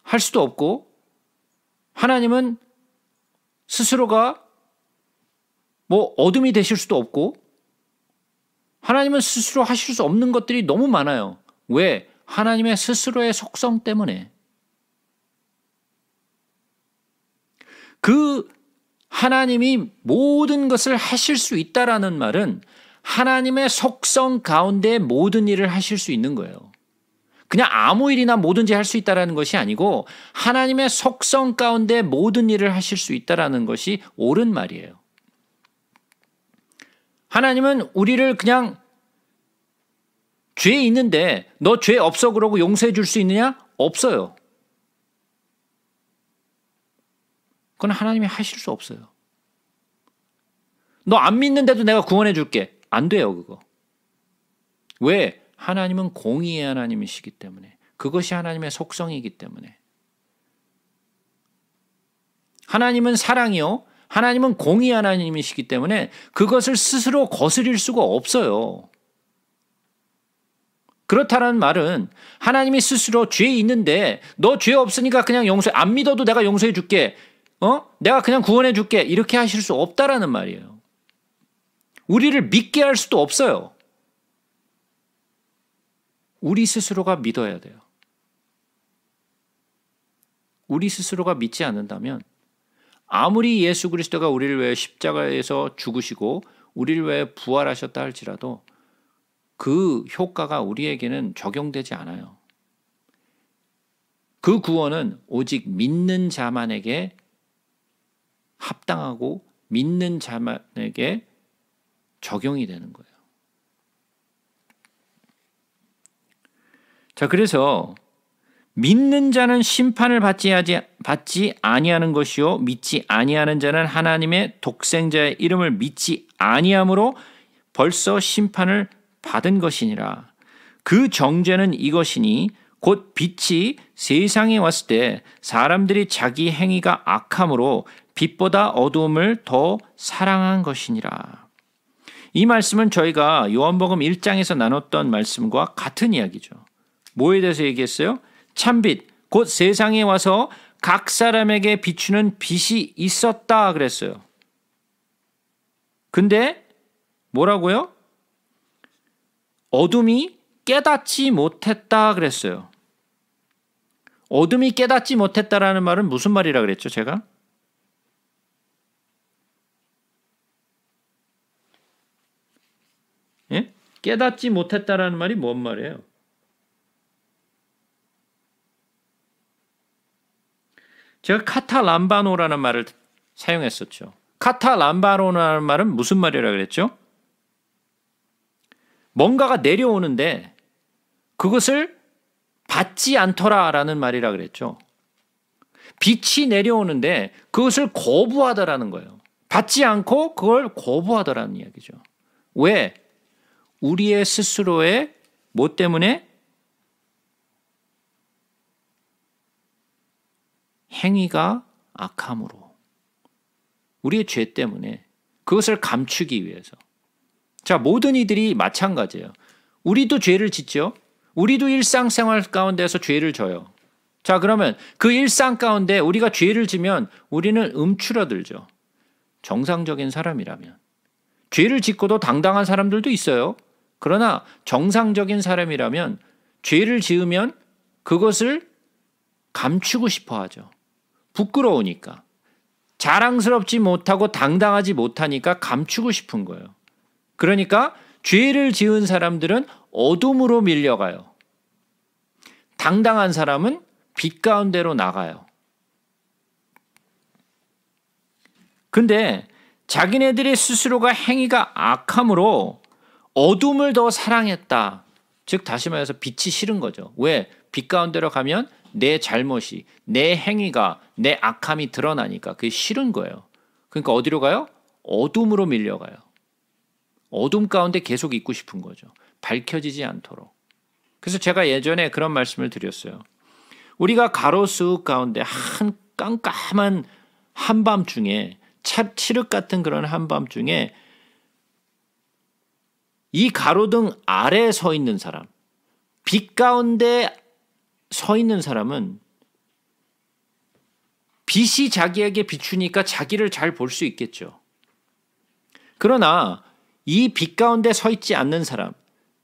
할 수도 없고 하나님은 스스로가 뭐 어둠이 되실 수도 없고 하나님은 스스로 하실 수 없는 것들이 너무 많아요. 왜? 하나님의 스스로의 속성 때문에. 그 하나님이 모든 것을 하실 수 있다라는 말은 하나님의 속성 가운데 모든 일을 하실 수 있는 거예요. 그냥 아무 일이나 뭐든지 할 수 있다라는 것이 아니고 하나님의 속성 가운데 모든 일을 하실 수 있다라는 것이 옳은 말이에요. 하나님은 우리를 그냥 죄 있는데 너 죄 없어 그러고 용서해 줄 수 있느냐? 없어요. 그건 하나님이 하실 수 없어요. 너 안 믿는데도 내가 구원해 줄게. 안 돼요, 그거. 왜? 하나님은 공의의 하나님이시기 때문에 그것이 하나님의 속성이기 때문에 하나님은 사랑이요. 하나님은 공의 하나님이시기 때문에 그것을 스스로 거스릴 수가 없어요. 그렇다는 말은 하나님이 스스로 죄 있는데 너 죄 없으니까 그냥 용서 안 믿어도 내가 용서해 줄게. 어? 내가 그냥 구원해 줄게. 이렇게 하실 수 없다라는 말이에요. 우리를 믿게 할 수도 없어요. 우리 스스로가 믿어야 돼요. 우리 스스로가 믿지 않는다면 아무리 예수 그리스도가 우리를 위해 십자가에서 죽으시고 우리를 위해 부활하셨다 할지라도 그 효과가 우리에게는 적용되지 않아요. 그 구원은 오직 믿는 자만에게 합당하고 믿는 자만에게 적용이 되는 거예요. 자, 그래서 믿는 자는 심판을 받지 하지 받지 아니하는 것이요 믿지 아니하는 자는 하나님의 독생자의 이름을 믿지 아니함으로 벌써 심판을 받은 것이니라. 그 정죄는 이것이니 곧 빛이 세상에 왔을 때 사람들이 자기 행위가 악함으로 빛보다 어두움을 더 사랑한 것이니라. 이 말씀은 저희가 요한복음 1장에서 나눴던 말씀과 같은 이야기죠. 뭐에 대해서 얘기했어요? 참빛. 곧 세상에 와서 각 사람에게 비추는 빛이 있었다 그랬어요. 근데 뭐라고요? 어둠이 깨닫지 못했다 그랬어요. 어둠이 깨닫지 못했다라는 말은 무슨 말이라 그랬죠, 제가? 예? 깨닫지 못했다라는 말이 뭔 말이에요? 제가 카타 람바노라는 말을 사용했었죠. 카타 람바노라는 말은 무슨 말이라 그랬죠? 뭔가가 내려오는데 그것을 받지 않더라라는 말이라 그랬죠. 빛이 내려오는데 그것을 거부하더라는 거예요. 받지 않고 그걸 거부하더라는 이야기죠. 왜? 우리의 스스로의 뭐 때문에? 행위가 악함으로 우리의 죄 때문에 그것을 감추기 위해서 자 모든 이들이 마찬가지예요. 우리도 죄를 짓죠. 우리도 일상생활 가운데서 죄를 져요. 자 그러면 그 일상 가운데 우리가 죄를 지면 우리는 움츠러들죠. 정상적인 사람이라면 죄를 짓고도 당당한 사람들도 있어요. 그러나 정상적인 사람이라면 죄를 지으면 그것을 감추고 싶어 하죠. 부끄러우니까. 자랑스럽지 못하고 당당하지 못하니까 감추고 싶은 거예요. 그러니까 죄를 지은 사람들은 어둠으로 밀려가요. 당당한 사람은 빛 가운데로 나가요. 근데 자기네들의 스스로가 행위가 악함으로 어둠을 더 사랑했다. 즉 다시 말해서 빛이 싫은 거죠. 왜? 빛 가운데로 가면 내 잘못이, 내 행위가, 내 악함이 드러나니까 그게 싫은 거예요. 그러니까 어디로 가요? 어둠으로 밀려가요. 어둠 가운데 계속 있고 싶은 거죠. 밝혀지지 않도록. 그래서 제가 예전에 그런 말씀을 드렸어요. 우리가 가로수 가운데 한 깜깜한 한밤 중에 차 칠흑 같은 그런 한밤 중에 이 가로등 아래에 서 있는 사람, 빛 가운데 서 있는 사람은 빛이 자기에게 비추니까 자기를 잘 볼 수 있겠죠. 그러나 이 빛 가운데 서 있지 않는 사람,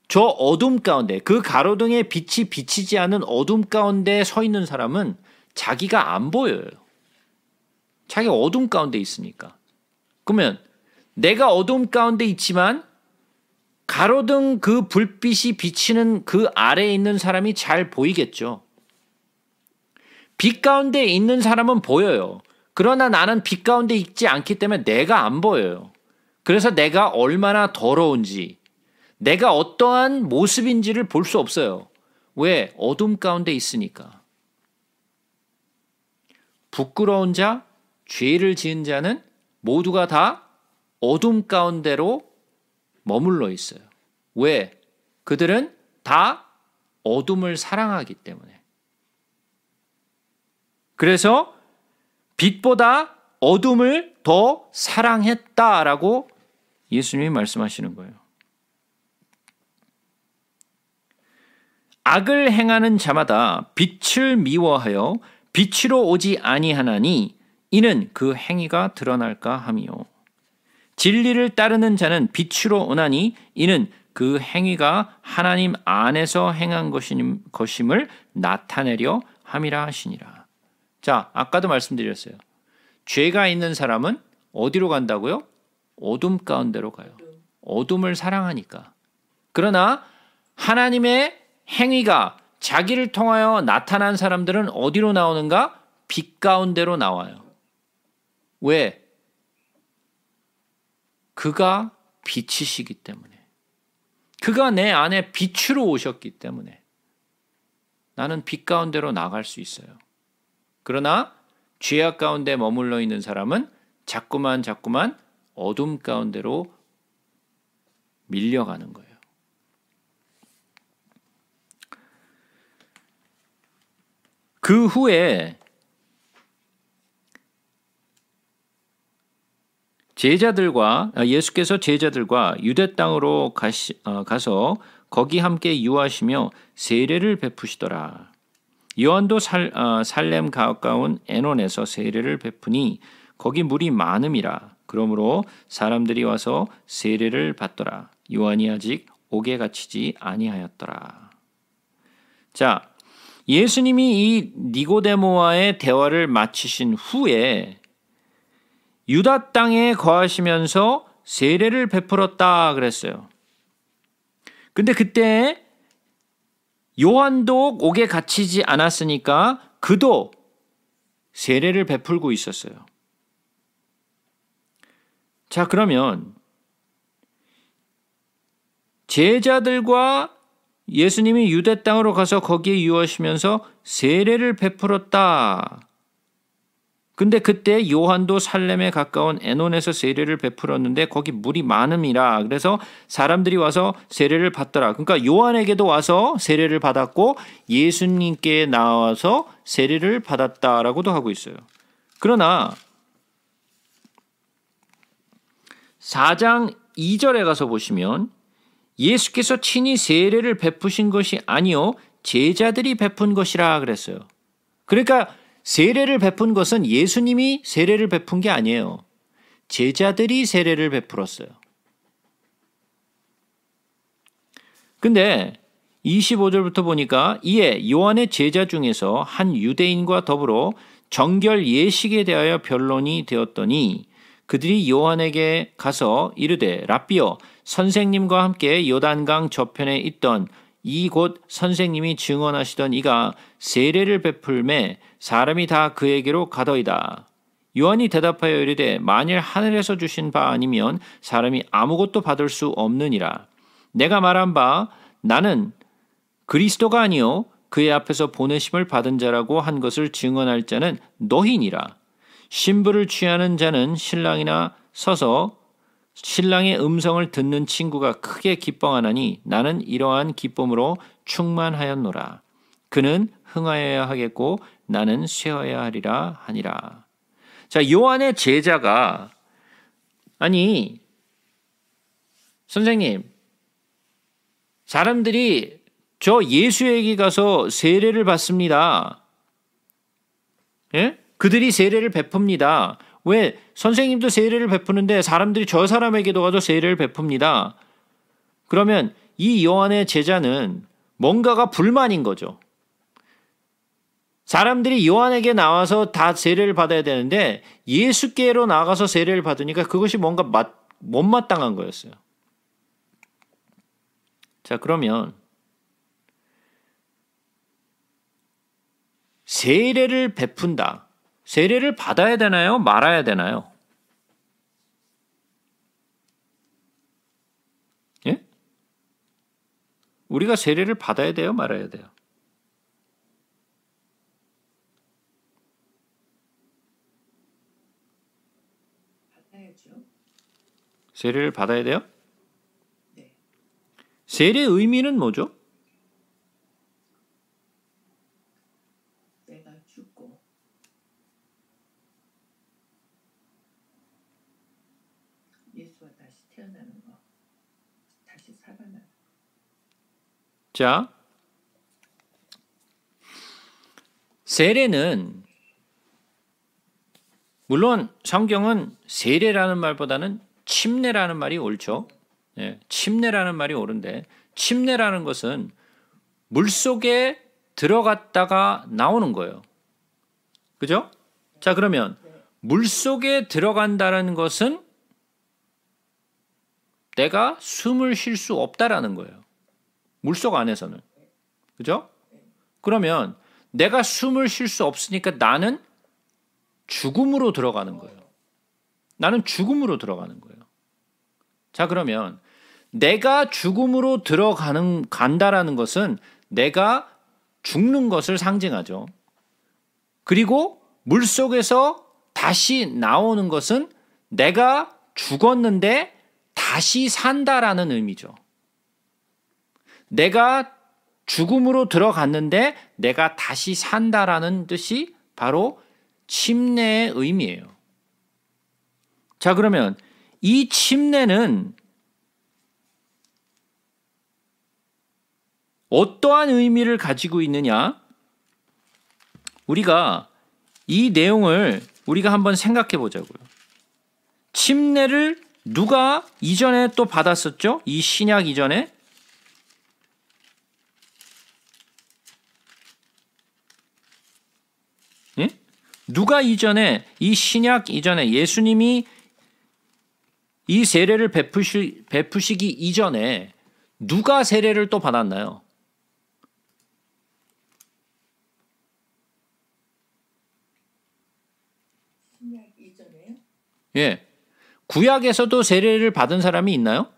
저 어둠 가운데, 그가로등에 빛이 비치지 않은 어둠 가운데 서 있는 사람은 자기가 안 보여요. 자기가 어둠 가운데 있으니까. 그러면 내가 어둠 가운데 있지만 가로등 그 불빛이 비치는 그 아래에 있는 사람이 잘 보이겠죠. 빛 가운데 있는 사람은 보여요. 그러나 나는 빛 가운데 있지 않기 때문에 내가 안 보여요. 그래서 내가 얼마나 더러운지, 내가 어떠한 모습인지를 볼 수 없어요. 왜? 어둠 가운데 있으니까. 부끄러운 자, 죄를 지은 자는 모두가 다 어둠 가운데로 머물러 있어요. 왜? 그들은 다 어둠을 사랑하기 때문에. 그래서 빛보다 어둠을 더 사랑했다라고 예수님이 말씀하시는 거예요. 악을 행하는 자마다 빛을 미워하여 빛으로 오지 아니하나니 이는 그 행위가 드러날까 하며 진리를 따르는 자는 빛으로 오나니 이는 그 행위가 하나님 안에서 행한 것임을 나타내려 함이라 하시니라. 자, 아까도 말씀드렸어요. 죄가 있는 사람은 어디로 간다고요? 어둠 가운데로 가요. 어둠을 사랑하니까. 그러나 하나님의 행위가 자기를 통하여 나타난 사람들은 어디로 나오는가? 빛 가운데로 나와요. 왜? 그가 빛이시기 때문에 그가 내 안에 빛으로 오셨기 때문에 나는 빛 가운데로 나갈 수 있어요. 그러나 죄악 가운데 머물러 있는 사람은 자꾸만 자꾸만 어둠 가운데로 밀려가는 거예요. 그 후에 제자들과 아, 예수께서 제자들과 유대 땅으로 가시, 어, 가서 거기 함께 유하시며 세례를 베푸시더라. 요한도 살, 어, 살렘 가까운 에논에서 세례를 베푸니 거기 물이 많음이라. 그러므로 사람들이 와서 세례를 받더라. 요한이 아직 옥에 갇히지 아니하였더라. 자, 예수님이 이 니고데모와의 대화를 마치신 후에 유다 땅에 거하시면서 세례를 베풀었다 그랬어요. 근데 그때 요한도 옥에 갇히지 않았으니까 그도 세례를 베풀고 있었어요. 자, 그러면 제자들과 예수님이 유대 땅으로 가서 거기에 유하시면서 세례를 베풀었다. 근데 그때 요한도 살렘에 가까운 에논에서 세례를 베풀었는데 거기 물이 많음이라 그래서 사람들이 와서 세례를 받더라. 그러니까 요한에게도 와서 세례를 받았고 예수님께 나와서 세례를 받았다라고도 하고 있어요. 그러나 4장 2절에 가서 보시면 예수께서 친히 세례를 베푸신 것이 아니요 제자들이 베푼 것이라 그랬어요. 그러니까 세례를 베푼 것은 예수님이 세례를 베푼 게 아니에요. 제자들이 세례를 베풀었어요. 근데 25절부터 보니까 이에 요한의 제자 중에서 한 유대인과 더불어 정결 예식에 대하여 변론이 되었더니 그들이 요한에게 가서 이르되 라비어 선생님과 함께 요단강 저편에 있던 이곳 선생님이 증언하시던 이가 세례를 베풀매 사람이 다 그에게로 가더이다. 요한이 대답하여 이르되 만일 하늘에서 주신 바 아니면 사람이 아무것도 받을 수 없느니라. 내가 말한 바 나는 그리스도가 아니요 그의 앞에서 보내심을 받은 자라고 한 것을 증언할 자는 너희니라. 신부를 취하는 자는 신랑이나 서서 신랑의 음성을 듣는 친구가 크게 기뻐하나니 나는 이러한 기쁨으로 충만하였노라. 그는 흥하여야 하겠고 나는 쉬어야 하리라 하니라. 자, 요한의 제자가 아니 선생님 사람들이 저 예수에게 가서 세례를 받습니다. 예? 그들이 세례를 베풉니다. 왜 선생님도 세례를 베푸는데 사람들이 저 사람에게도 가서 세례를 베풉니다. 그러면 이 요한의 제자는 뭔가가 불만인 거죠. 사람들이 요한에게 나와서 다 세례를 받아야 되는데 예수께로 나가서 세례를 받으니까 그것이 뭔가 맞, 못마땅한 거였어요. 자, 그러면 세례를 베푼다. 세례를 받아야 되나요? 말아야 되나요? 예? 우리가 세례를 받아야 돼요? 말아야 돼요? 세례를 받아야 돼요? 세례의 네. 의미는 뭐죠? 자, 세례는 물론 성경은 세례라는 말보다는 침례라는 말이 옳죠. 예, 침례라는 말이 옳은데 침례라는 것은 물 속에 들어갔다가 나오는 거예요. 그죠? 자, 그러면 물 속에 들어간다는 것은 내가 숨을 쉴 수 없다라는 거예요. 물속 안에서는. 그죠? 그러면 내가 숨을 쉴 수 없으니까 나는 죽음으로 들어가는 거예요. 나는 죽음으로 들어가는 거예요. 자, 그러면 내가 죽음으로 들어가는 간다라는 것은 내가 죽는 것을 상징하죠. 그리고 물 속에서 다시 나오는 것은 내가 죽었는데 다시 산다라는 의미죠. 내가 죽음으로 들어갔는데 내가 다시 산다라는 뜻이 바로 침례의 의미예요. 자, 그러면 이 침례는 어떠한 의미를 가지고 있느냐? 우리가 이 내용을 우리가 한번 생각해 보자고요. 침례를 누가 이전에 또 받았었죠? 이 신약 이전에 예? 누가 이전에 이 신약 이전에 예수님이 이 세례를 베푸시, 베푸시기 이전에 누가 세례를 또 받았나요? 예. 구약에서도 세례를 받은 사람이 있나요?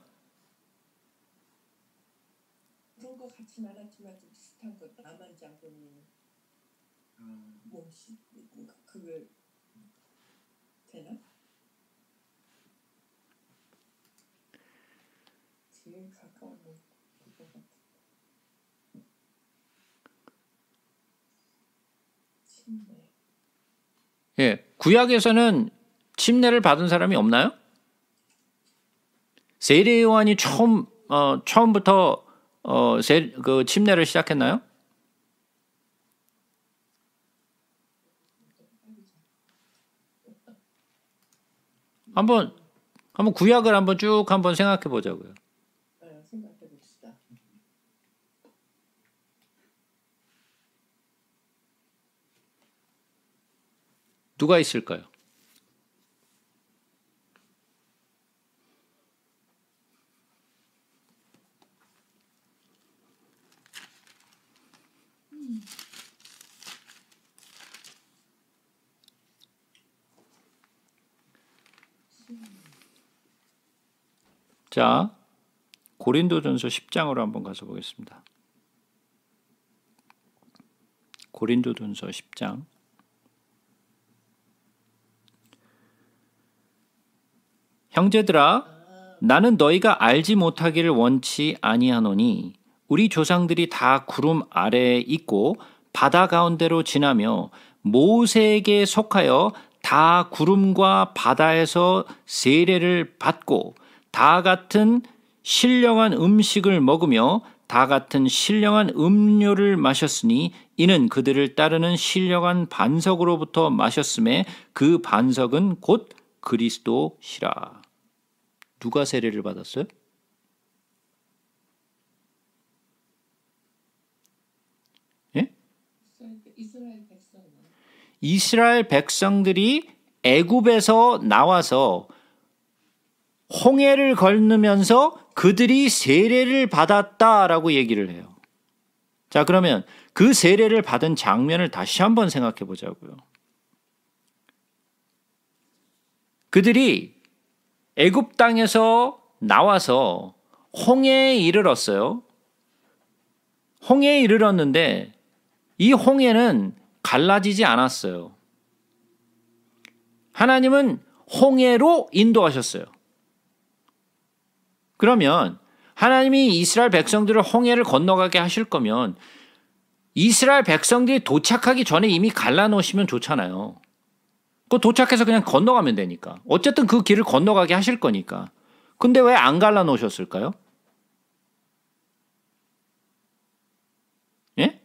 예, 구약에서는 침례를 받은 사람이 없나요? 세례 요한이 처음 어, 처음부터 어, 세, 그 침례를 시작했나요? 한번 한번 구약을 한번 쭉 한번 생각해 보자고요. 누가 있을까요? 자, 고린도전서 10장으로 한번 가서 보겠습니다. 고린도전서 10장 형제들아 나는 너희가 알지 못하기를 원치 아니하노니 우리 조상들이 다 구름 아래에 있고 바다 가운데로 지나며 모세에게 속하여 다 구름과 바다에서 세례를 받고 다 같은 신령한 음식을 먹으며 다 같은 신령한 음료를 마셨으니 이는 그들을 따르는 신령한 반석으로부터 마셨음에 그 반석은 곧 그리스도시라. 누가 세례를 받았어요? 예? 이스라엘, 백성. 이스라엘 백성들이 애굽에서 나와서 홍해를 건너면서 그들이 세례를 받았다라고 얘기를 해요. 자, 그러면 그 세례를 받은 장면을 다시 한번 생각해 보자고요. 그들이 애굽 땅에서 나와서 홍해에 이르렀어요. 홍해에 이르렀는데 이 홍해는 갈라지지 않았어요. 하나님은 홍해로 인도하셨어요. 그러면 하나님이 이스라엘 백성들을 홍해를 건너가게 하실 거면 이스라엘 백성들이 도착하기 전에 이미 갈라놓으시면 좋잖아요. 그 도착해서 그냥 건너가면 되니까. 어쨌든 그 길을 건너가게 하실 거니까. 근데 왜 안 갈라 놓으셨을까요? 예?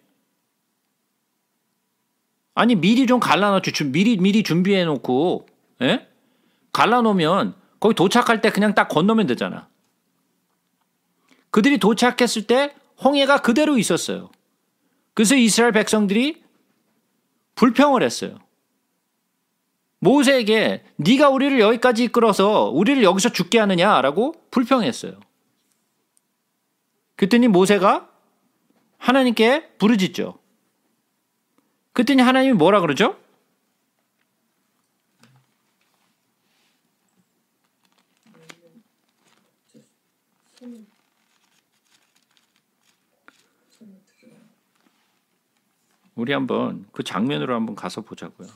아니 미리 좀 갈라 놓지. 미리 미리 준비해 놓고 예? 갈라 놓으면 거기 도착할 때 그냥 딱 건너면 되잖아. 그들이 도착했을 때 홍해가 그대로 있었어요. 그래서 이스라엘 백성들이 불평을 했어요. 모세에게 네가 우리를 여기까지 이끌어서 우리를 여기서 죽게 하느냐라고 불평했어요. 그랬더니 모세가 하나님께 부르짖죠. 그랬더니 하나님이 뭐라 그러죠? 우리 한번 그 장면으로 한번 가서 보자고요.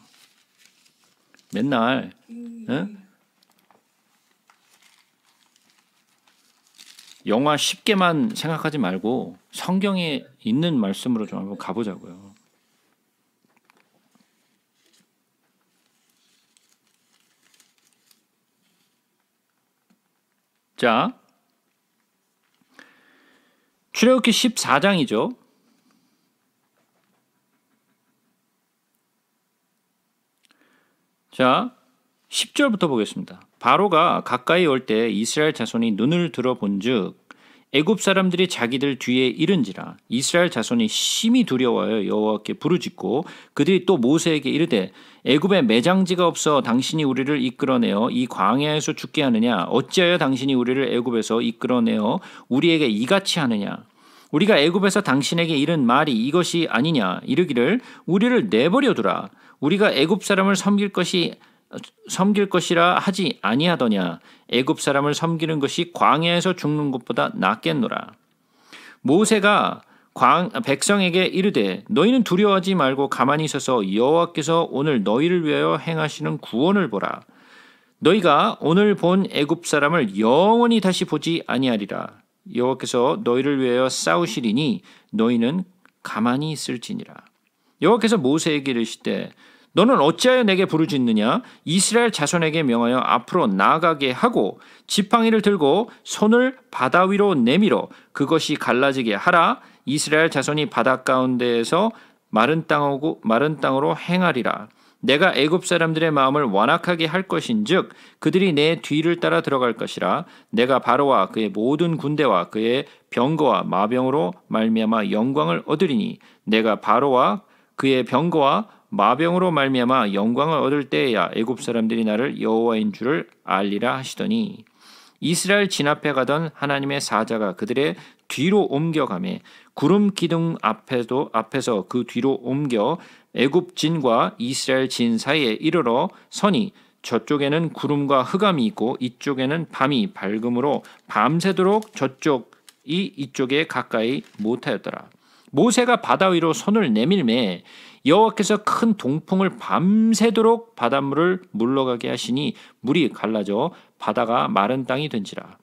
맨날 음. 어? 영화 쉽게만 생각하지 말고 성경에 있는 말씀으로 좀 한번 가보자고요. 자, 출애굽기 14장이죠. 자, 10절부터 보겠습니다. 바로가 가까이 올 때 이스라엘 자손이 눈을 들어본즉 애굽 사람들이 자기들 뒤에 이른지라 이스라엘 자손이 심히 두려워하여 여호와께 부르짖고 그들이 또 모세에게 이르되 애굽에 매장지가 없어 당신이 우리를 이끌어내어 이 광야에서 죽게 하느냐 어찌하여 당신이 우리를 애굽에서 이끌어내어 우리에게 이같이 하느냐 우리가 애굽에서 당신에게 이른 말이 이것이 아니냐 이르기를 우리를 내버려 두라 우리가 애굽 사람을 섬길 것이 섬길 것이라 하지 아니하더냐 애굽 사람을 섬기는 것이 광야에서 죽는 것보다 낫겠노라 모세가 광, 백성에게 이르되 너희는 두려워하지 말고 가만히 있어서 여호와께서 오늘 너희를 위하여 행하시는 구원을 보라 너희가 오늘 본 애굽 사람을 영원히 다시 보지 아니하리라 여호와께서 너희를 위하여 싸우시리니 너희는 가만히 있을지니라 여호와께서 모세에게 이르시되 너는 어찌하여 내게 부르짖느냐 이스라엘 자손에게 명하여 앞으로 나아가게 하고 지팡이를 들고 손을 바다 위로 내밀어 그것이 갈라지게 하라 이스라엘 자손이 바닷 가운데에서 마른 땅하고 마른 땅으로 행하리라 내가 애굽 사람들의 마음을 완악하게 할 것인즉 그들이 내 뒤를 따라 들어갈 것이라 내가 바로와 그의 모든 군대와 그의 병거와 마병으로 말미암아 영광을 얻으리니 내가 바로와 그의 병과 마병으로 말미암아 영광을 얻을 때에야 애굽 사람들이 나를 여호와인 줄을 알리라 하시더니 이스라엘 진압해 가던 하나님의 사자가 그들의 뒤로 옮겨가매 구름 기둥 앞에도 앞에서 그 뒤로 옮겨 애굽 진과 이스라엘 진 사이에 이르러 선이 저쪽에는 구름과 흑암이 있고 이쪽에는 밤이 밝음으로 밤새도록 저쪽이 이쪽에 가까이 못하였더라. 모세가 바다 위로 손을 내밀매 여호와께서 큰 동풍을 밤새도록 바닷물을 물러가게 하시니 물이 갈라져 바다가 마른 땅이 된지라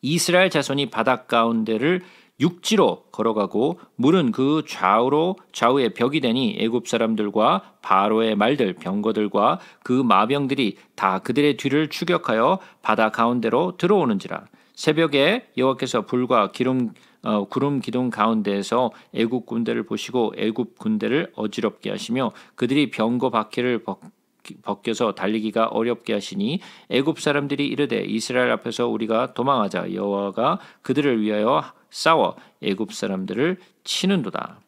이스라엘 자손이 바닷 가운데를 육지로 걸어가고 물은 그 좌우로 좌우의 벽이 되니 애굽 사람들과 바로의 말들 병거들과 그 마병들이 다 그들의 뒤를 추격하여 바다 가운데로 들어오는지라 새벽에 여호와께서 불과 기름 어, 구름 기둥 가운데에서 애굽 군대를 보시고 애굽 군대를 어지럽게 하시며 그들이 병거 바퀴를 벗 벗겨서 달리기가 어렵게 하시니 애굽 사람들이 이르되 이스라엘 앞에서 우리가 도망하자 여호와가 그들을 위하여 싸워 애굽 사람들을 치는도다.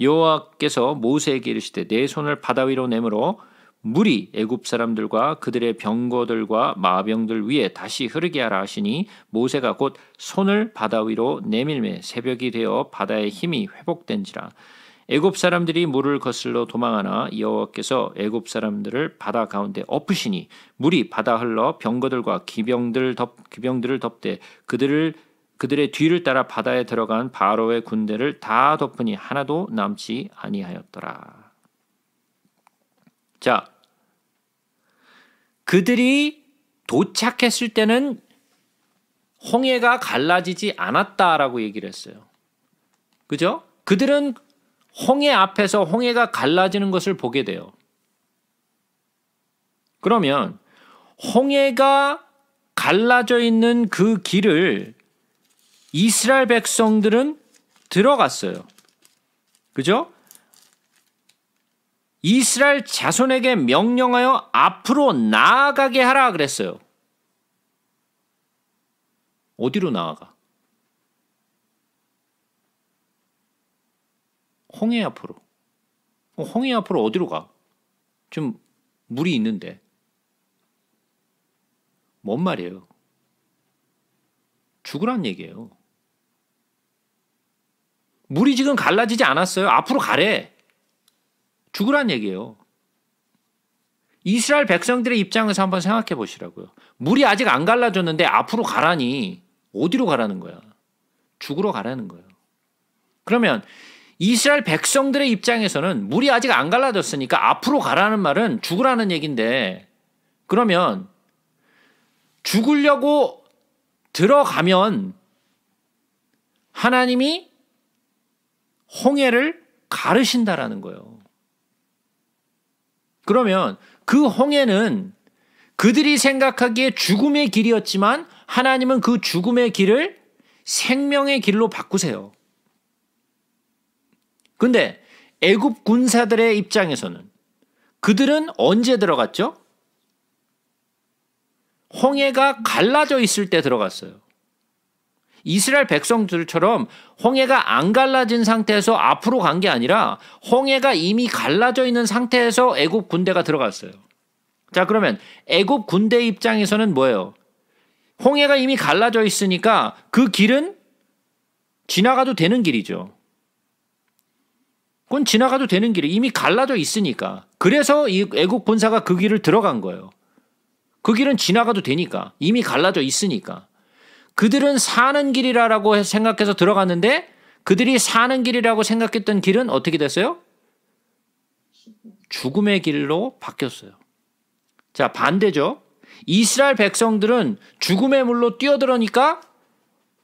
여호와께서 모세에게 이르시되 내 손을 바다 위로 내므로 물이 애굽 사람들과 그들의 병거들과 마병들 위에 다시 흐르게 하라 하시니 모세가 곧 손을 바다 위로 내밀매 새벽이 되어 바다의 힘이 회복된지라 애굽 사람들이 물을 거슬러 도망하나 여호와께서 애굽 사람들을 바다 가운데 엎으시니 물이 바다 흘러 병거들과 기병들 덮 기병들을 덮되 그들을 그들의 뒤를 따라 바다에 들어간 바로의 군대를 다 덮으니 하나도 남지 아니하였더라. 자, 그들이 도착했을 때는 홍해가 갈라지지 않았다라고 얘기를 했어요. 그죠? 그들은 홍해 앞에서 홍해가 갈라지는 것을 보게 돼요. 그러면 홍해가 갈라져 있는 그 길을 이스라엘 백성들은 들어갔어요. 그죠? 이스라엘 자손에게 명령하여 앞으로 나아가게 하라 그랬어요. 어디로 나아가? 홍해 앞으로. 어, 홍해 앞으로 어디로 가? 좀 물이 있는데. 뭔 말이에요? 죽으란 얘기예요. 물이 지금 갈라지지 않았어요. 앞으로 가래. 죽으란 얘기예요. 이스라엘 백성들의 입장에서 한번 생각해 보시라고요. 물이 아직 안 갈라졌는데 앞으로 가라니 어디로 가라는 거야? 죽으러 가라는 거예요. 그러면 이스라엘 백성들의 입장에서는 물이 아직 안 갈라졌으니까 앞으로 가라는 말은 죽으라는 얘긴데 그러면 죽으려고 들어가면 하나님이 홍해를 가르신다라는 거예요. 그러면 그 홍해는 그들이 생각하기에 죽음의 길이었지만 하나님은 그 죽음의 길을 생명의 길로 바꾸세요. 근데 애굽 군사들의 입장에서는 그들은 언제 들어갔죠? 홍해가 갈라져 있을 때 들어갔어요. 이스라엘 백성들처럼 홍해가 안 갈라진 상태에서 앞으로 간 게 아니라 홍해가 이미 갈라져 있는 상태에서 애굽 군대가 들어갔어요. 자, 그러면 애굽 군대 입장에서는 뭐예요? 홍해가 이미 갈라져 있으니까 그 길은 지나가도 되는 길이죠. 그건 지나가도 되는 길이 이미 갈라져 있으니까. 그래서 이 애국 군사가그 길을 들어간 거예요. 그 길은 지나가도 되니까. 이미 갈라져 있으니까. 그들은 사는 길이라고 생각해서 들어갔는데 그들이 사는 길이라고 생각했던 길은 어떻게 됐어요? 죽음의 길로 바뀌었어요. 자, 반대죠. 이스라엘 백성들은 죽음의 물로 뛰어들으니까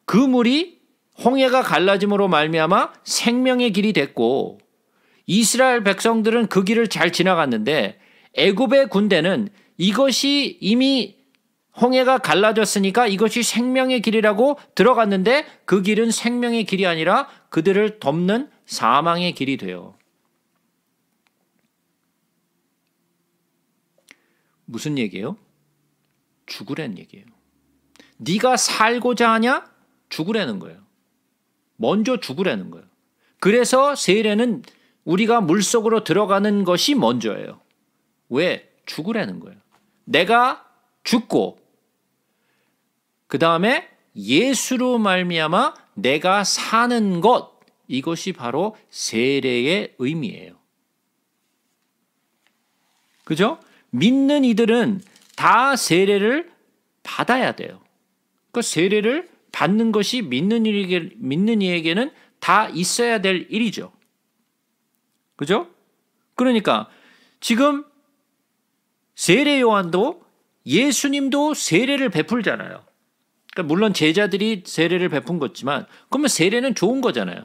그 물이 홍해가 갈라짐으로 말미암아 생명의 길이 됐고 이스라엘 백성들은 그 길을 잘 지나갔는데 애굽의 군대는 이것이 이미 홍해가 갈라졌으니까 이것이 생명의 길이라고 들어갔는데 그 길은 생명의 길이 아니라 그들을 덮는 사망의 길이 돼요. 무슨 얘기예요? 죽으라는 얘기예요. 네가 살고자 하냐? 죽으라는 거예요. 먼저 죽으라는 거예요. 그래서 세례는 우리가 물속으로 들어가는 것이 먼저예요. 왜? 죽으라는 거예요. 내가 죽고 그 다음에 예수로 말미암아 내가 사는 것 이것이 바로 세례의 의미예요. 그죠? 믿는 이들은 다 세례를 받아야 돼요. 그 세례를 받는 것이 믿는 이에게 믿는 이에게는 다 있어야 될 일이죠. 그죠? 그러니까 지금 세례 요한도 예수님도 세례를 베풀잖아요. 그러니까 물론 제자들이 세례를 베푼 거지만 그러면 세례는 좋은 거잖아요.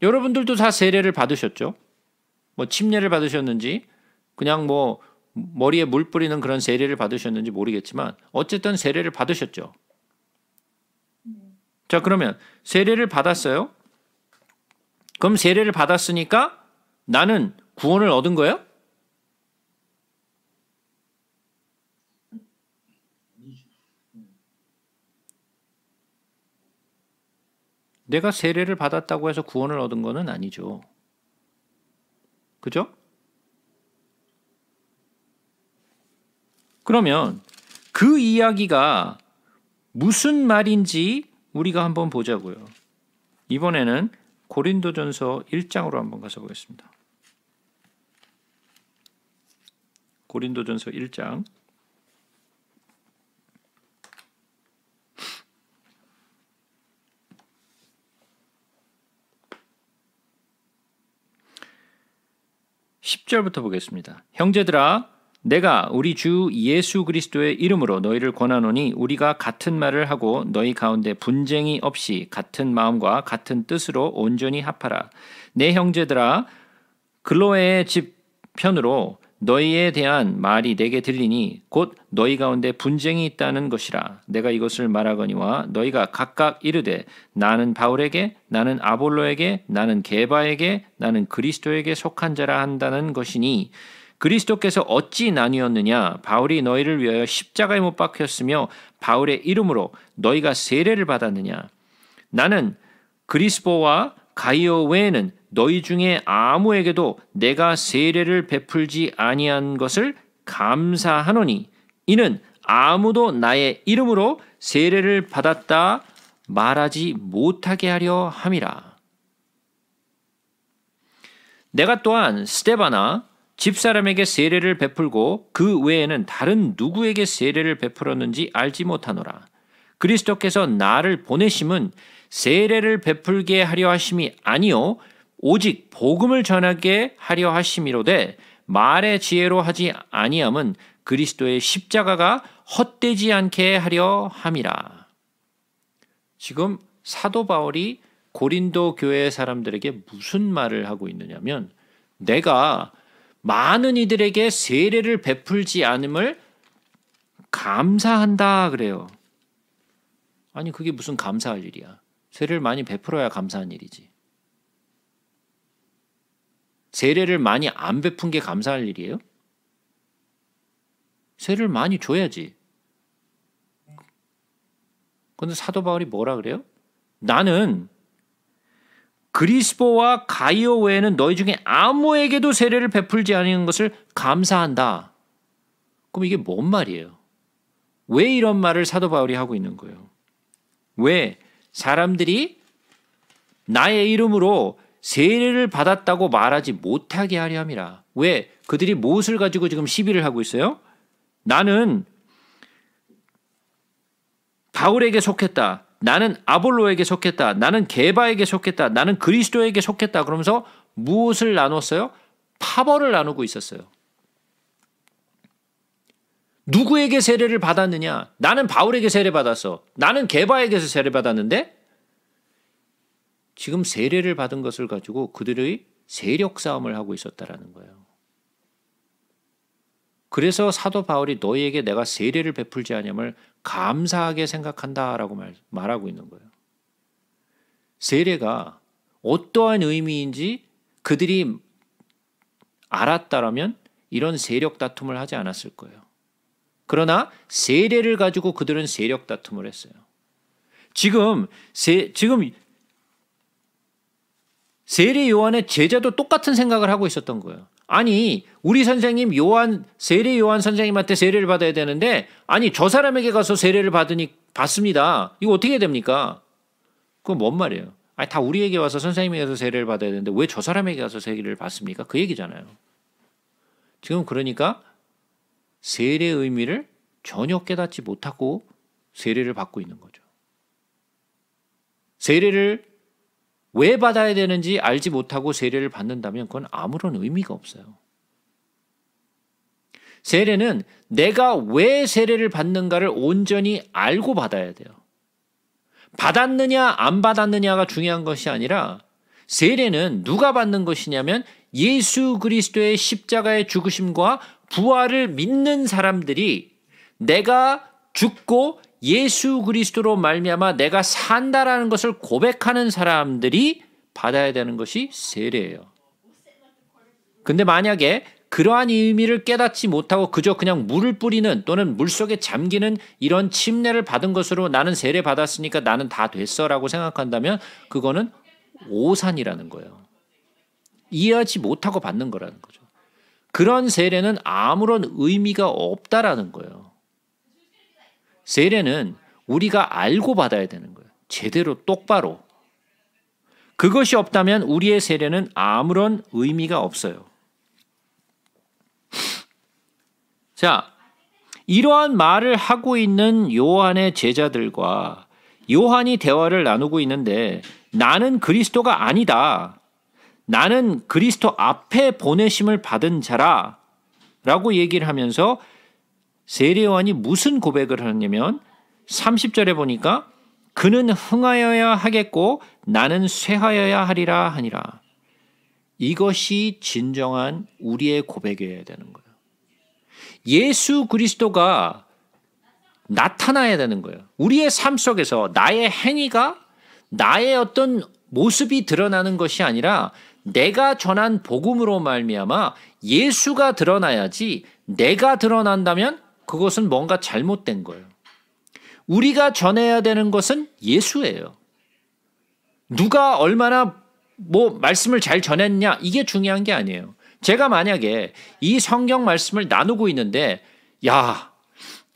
여러분들도 다 세례를 받으셨죠? 뭐 침례를 받으셨는지 그냥 뭐 머리에 물 뿌리는 그런 세례를 받으셨는지 모르겠지만 어쨌든 세례를 받으셨죠. 네. 자, 그러면 세례를 받았어요? 그럼 세례를 받았으니까 나는 구원을 얻은 거예요? 내가 세례를 받았다고 해서 구원을 얻은 것은 아니죠. 그죠? 그러면 그 이야기가 무슨 말인지 우리가 한번 보자고요. 이번에는 고린도전서 1장으로 한번 가서 보겠습니다. 고린도전서 1장 10절부터 보겠습니다. 형제들아 내가 우리 주 예수 그리스도의 이름으로 너희를 권하노니 우리가 같은 말을 하고 너희 가운데 분쟁이 없이 같은 마음과 같은 뜻으로 온전히 합하라. 내 형제들아 글로의 집 편으로 너희에 대한 말이 내게 들리니 곧 너희 가운데 분쟁이 있다는 것이라 내가 이것을 말하거니와 너희가 각각 이르되 나는 바울에게 나는 아볼로에게 나는 게바에게 나는 그리스도에게 속한 자라 한다는 것이니 그리스도께서 어찌 나뉘었느냐 바울이 너희를 위하여 십자가에 못 박혔으며 바울의 이름으로 너희가 세례를 받았느냐 나는 그리스도와 가이오 외에는 너희 중에 아무에게도 내가 세례를 베풀지 아니한 것을 감사하노니 이는 아무도 나의 이름으로 세례를 받았다 말하지 못하게 하려 함이라. 내가 또한 스테바나 집사람에게 세례를 베풀고 그 외에는 다른 누구에게 세례를 베풀었는지 알지 못하노라. 그리스도께서 나를 보내심은 세례를 베풀게 하려 하심이 아니요 오직 복음을 전하게 하려 하심이로되 말의 지혜로 하지 아니함은 그리스도의 십자가가 헛되지 않게 하려 함이라. 지금 사도 바울이 고린도 교회 사람들에게 무슨 말을 하고 있느냐면 내가 많은 이들에게 세례를 베풀지 않음을 감사한다 그래요. 아니 그게 무슨 감사할 일이야. 세례를 많이 베풀어야 감사한 일이지. 세례를 많이 안 베푼 게 감사할 일이에요? 세를 례 많이 줘야지. 그데 사도 바울이 뭐라 그래요? 나는 그리스도와 가이오 외에는 너희 중에 아무에게도 세례를 베풀지 않은 것을 감사한다. 그럼 이게 뭔 말이에요? 왜 이런 말을 사도 바울이 하고 있는 거예요? 왜 사람들이 나의 이름으로 세례를 받았다고 말하지 못하게 하려 함이라. 왜? 그들이 무엇을 가지고 지금 시비를 하고 있어요? 나는 바울에게 속했다. 나는 아볼로에게 속했다. 나는 게바에게 속했다. 나는 그리스도에게 속했다. 그러면서 무엇을 나눴어요? 파벌을 나누고 있었어요. 누구에게 세례를 받았느냐? 나는 바울에게 세례 받았어. 나는 게바에게서 세례 받았는데 지금 세례를 받은 것을 가지고 그들의 세력 싸움을 하고 있었다라는 거예요. 그래서 사도 바울이 너희에게 내가 세례를 베풀지 않음을 감사하게 생각한다라고 말, 말하고 있는 거예요. 세례가 어떠한 의미인지 그들이 알았다라면 이런 세력 다툼을 하지 않았을 거예요. 그러나 세례를 가지고 그들은 세력 다툼을 했어요. 지금 세, 지금 세례 요한의 제자도 똑같은 생각을 하고 있었던 거예요. 아니 우리 선생님 요한 세례 요한 선생님한테 세례를 받아야 되는데 아니 저 사람에게 가서 세례를 받으니 받습니다. 이거 어떻게 됩니까? 그건 뭔 말이에요? 아니 다 우리에게 와서 선생님에게서 세례를 받아야 되는데 왜 저 사람에게 가서 세례를 받습니까? 그 얘기잖아요. 지금 그러니까 세례의 의미를 전혀 깨닫지 못하고 세례를 받고 있는 거죠. 세례를 왜 받아야 되는지 알지 못하고 세례를 받는다면 그건 아무런 의미가 없어요. 세례는 내가 왜 세례를 받는가를 온전히 알고 받아야 돼요. 받았느냐, 안 받았느냐가 중요한 것이 아니라 세례는 누가 받는 것이냐면 예수 그리스도의 십자가의 죽으심과 부활을 믿는 사람들이 내가 죽고 예수 그리스도로 말미암아 내가 산다라는 것을 고백하는 사람들이 받아야 되는 것이 세례예요. 근데 만약에 그러한 의미를 깨닫지 못하고 그저 그냥 물을 뿌리는 또는 물 속에 잠기는 이런 침례를 받은 것으로 나는 세례 받았으니까 나는 다 됐어라고 생각한다면 그거는 오산이라는 거예요. 이해하지 못하고 받는 거라는 거죠. 그런 세례는 아무런 의미가 없다라는 거예요. 세례는 우리가 알고 받아야 되는 거예요. 제대로 똑바로. 그것이 없다면 우리의 세례는 아무런 의미가 없어요. 자, 이러한 말을 하고 있는 요한의 제자들과 요한이 대화를 나누고 있는데 나는 그리스도가 아니다. 나는 그리스도 앞에 보내심을 받은 자라. 라고 얘기를 하면서 세례요한이 무슨 고백을 하냐면 30절에 보니까 그는 흥하여야 하겠고 나는 쇠하여야 하리라 하니라. 이것이 진정한 우리의 고백이어야 되는 거예요. 예수 그리스도가 나타나야 되는 거예요. 우리의 삶 속에서 나의 행위가 나의 어떤 모습이 드러나는 것이 아니라 내가 전한 복음으로 말미암아 예수가 드러나야지 내가 드러난다면 그것은 뭔가 잘못된 거예요. 우리가 전해야 되는 것은 예수예요. 누가 얼마나 뭐 말씀을 잘 전했냐 이게 중요한 게 아니에요. 제가 만약에 이 성경 말씀을 나누고 있는데 야,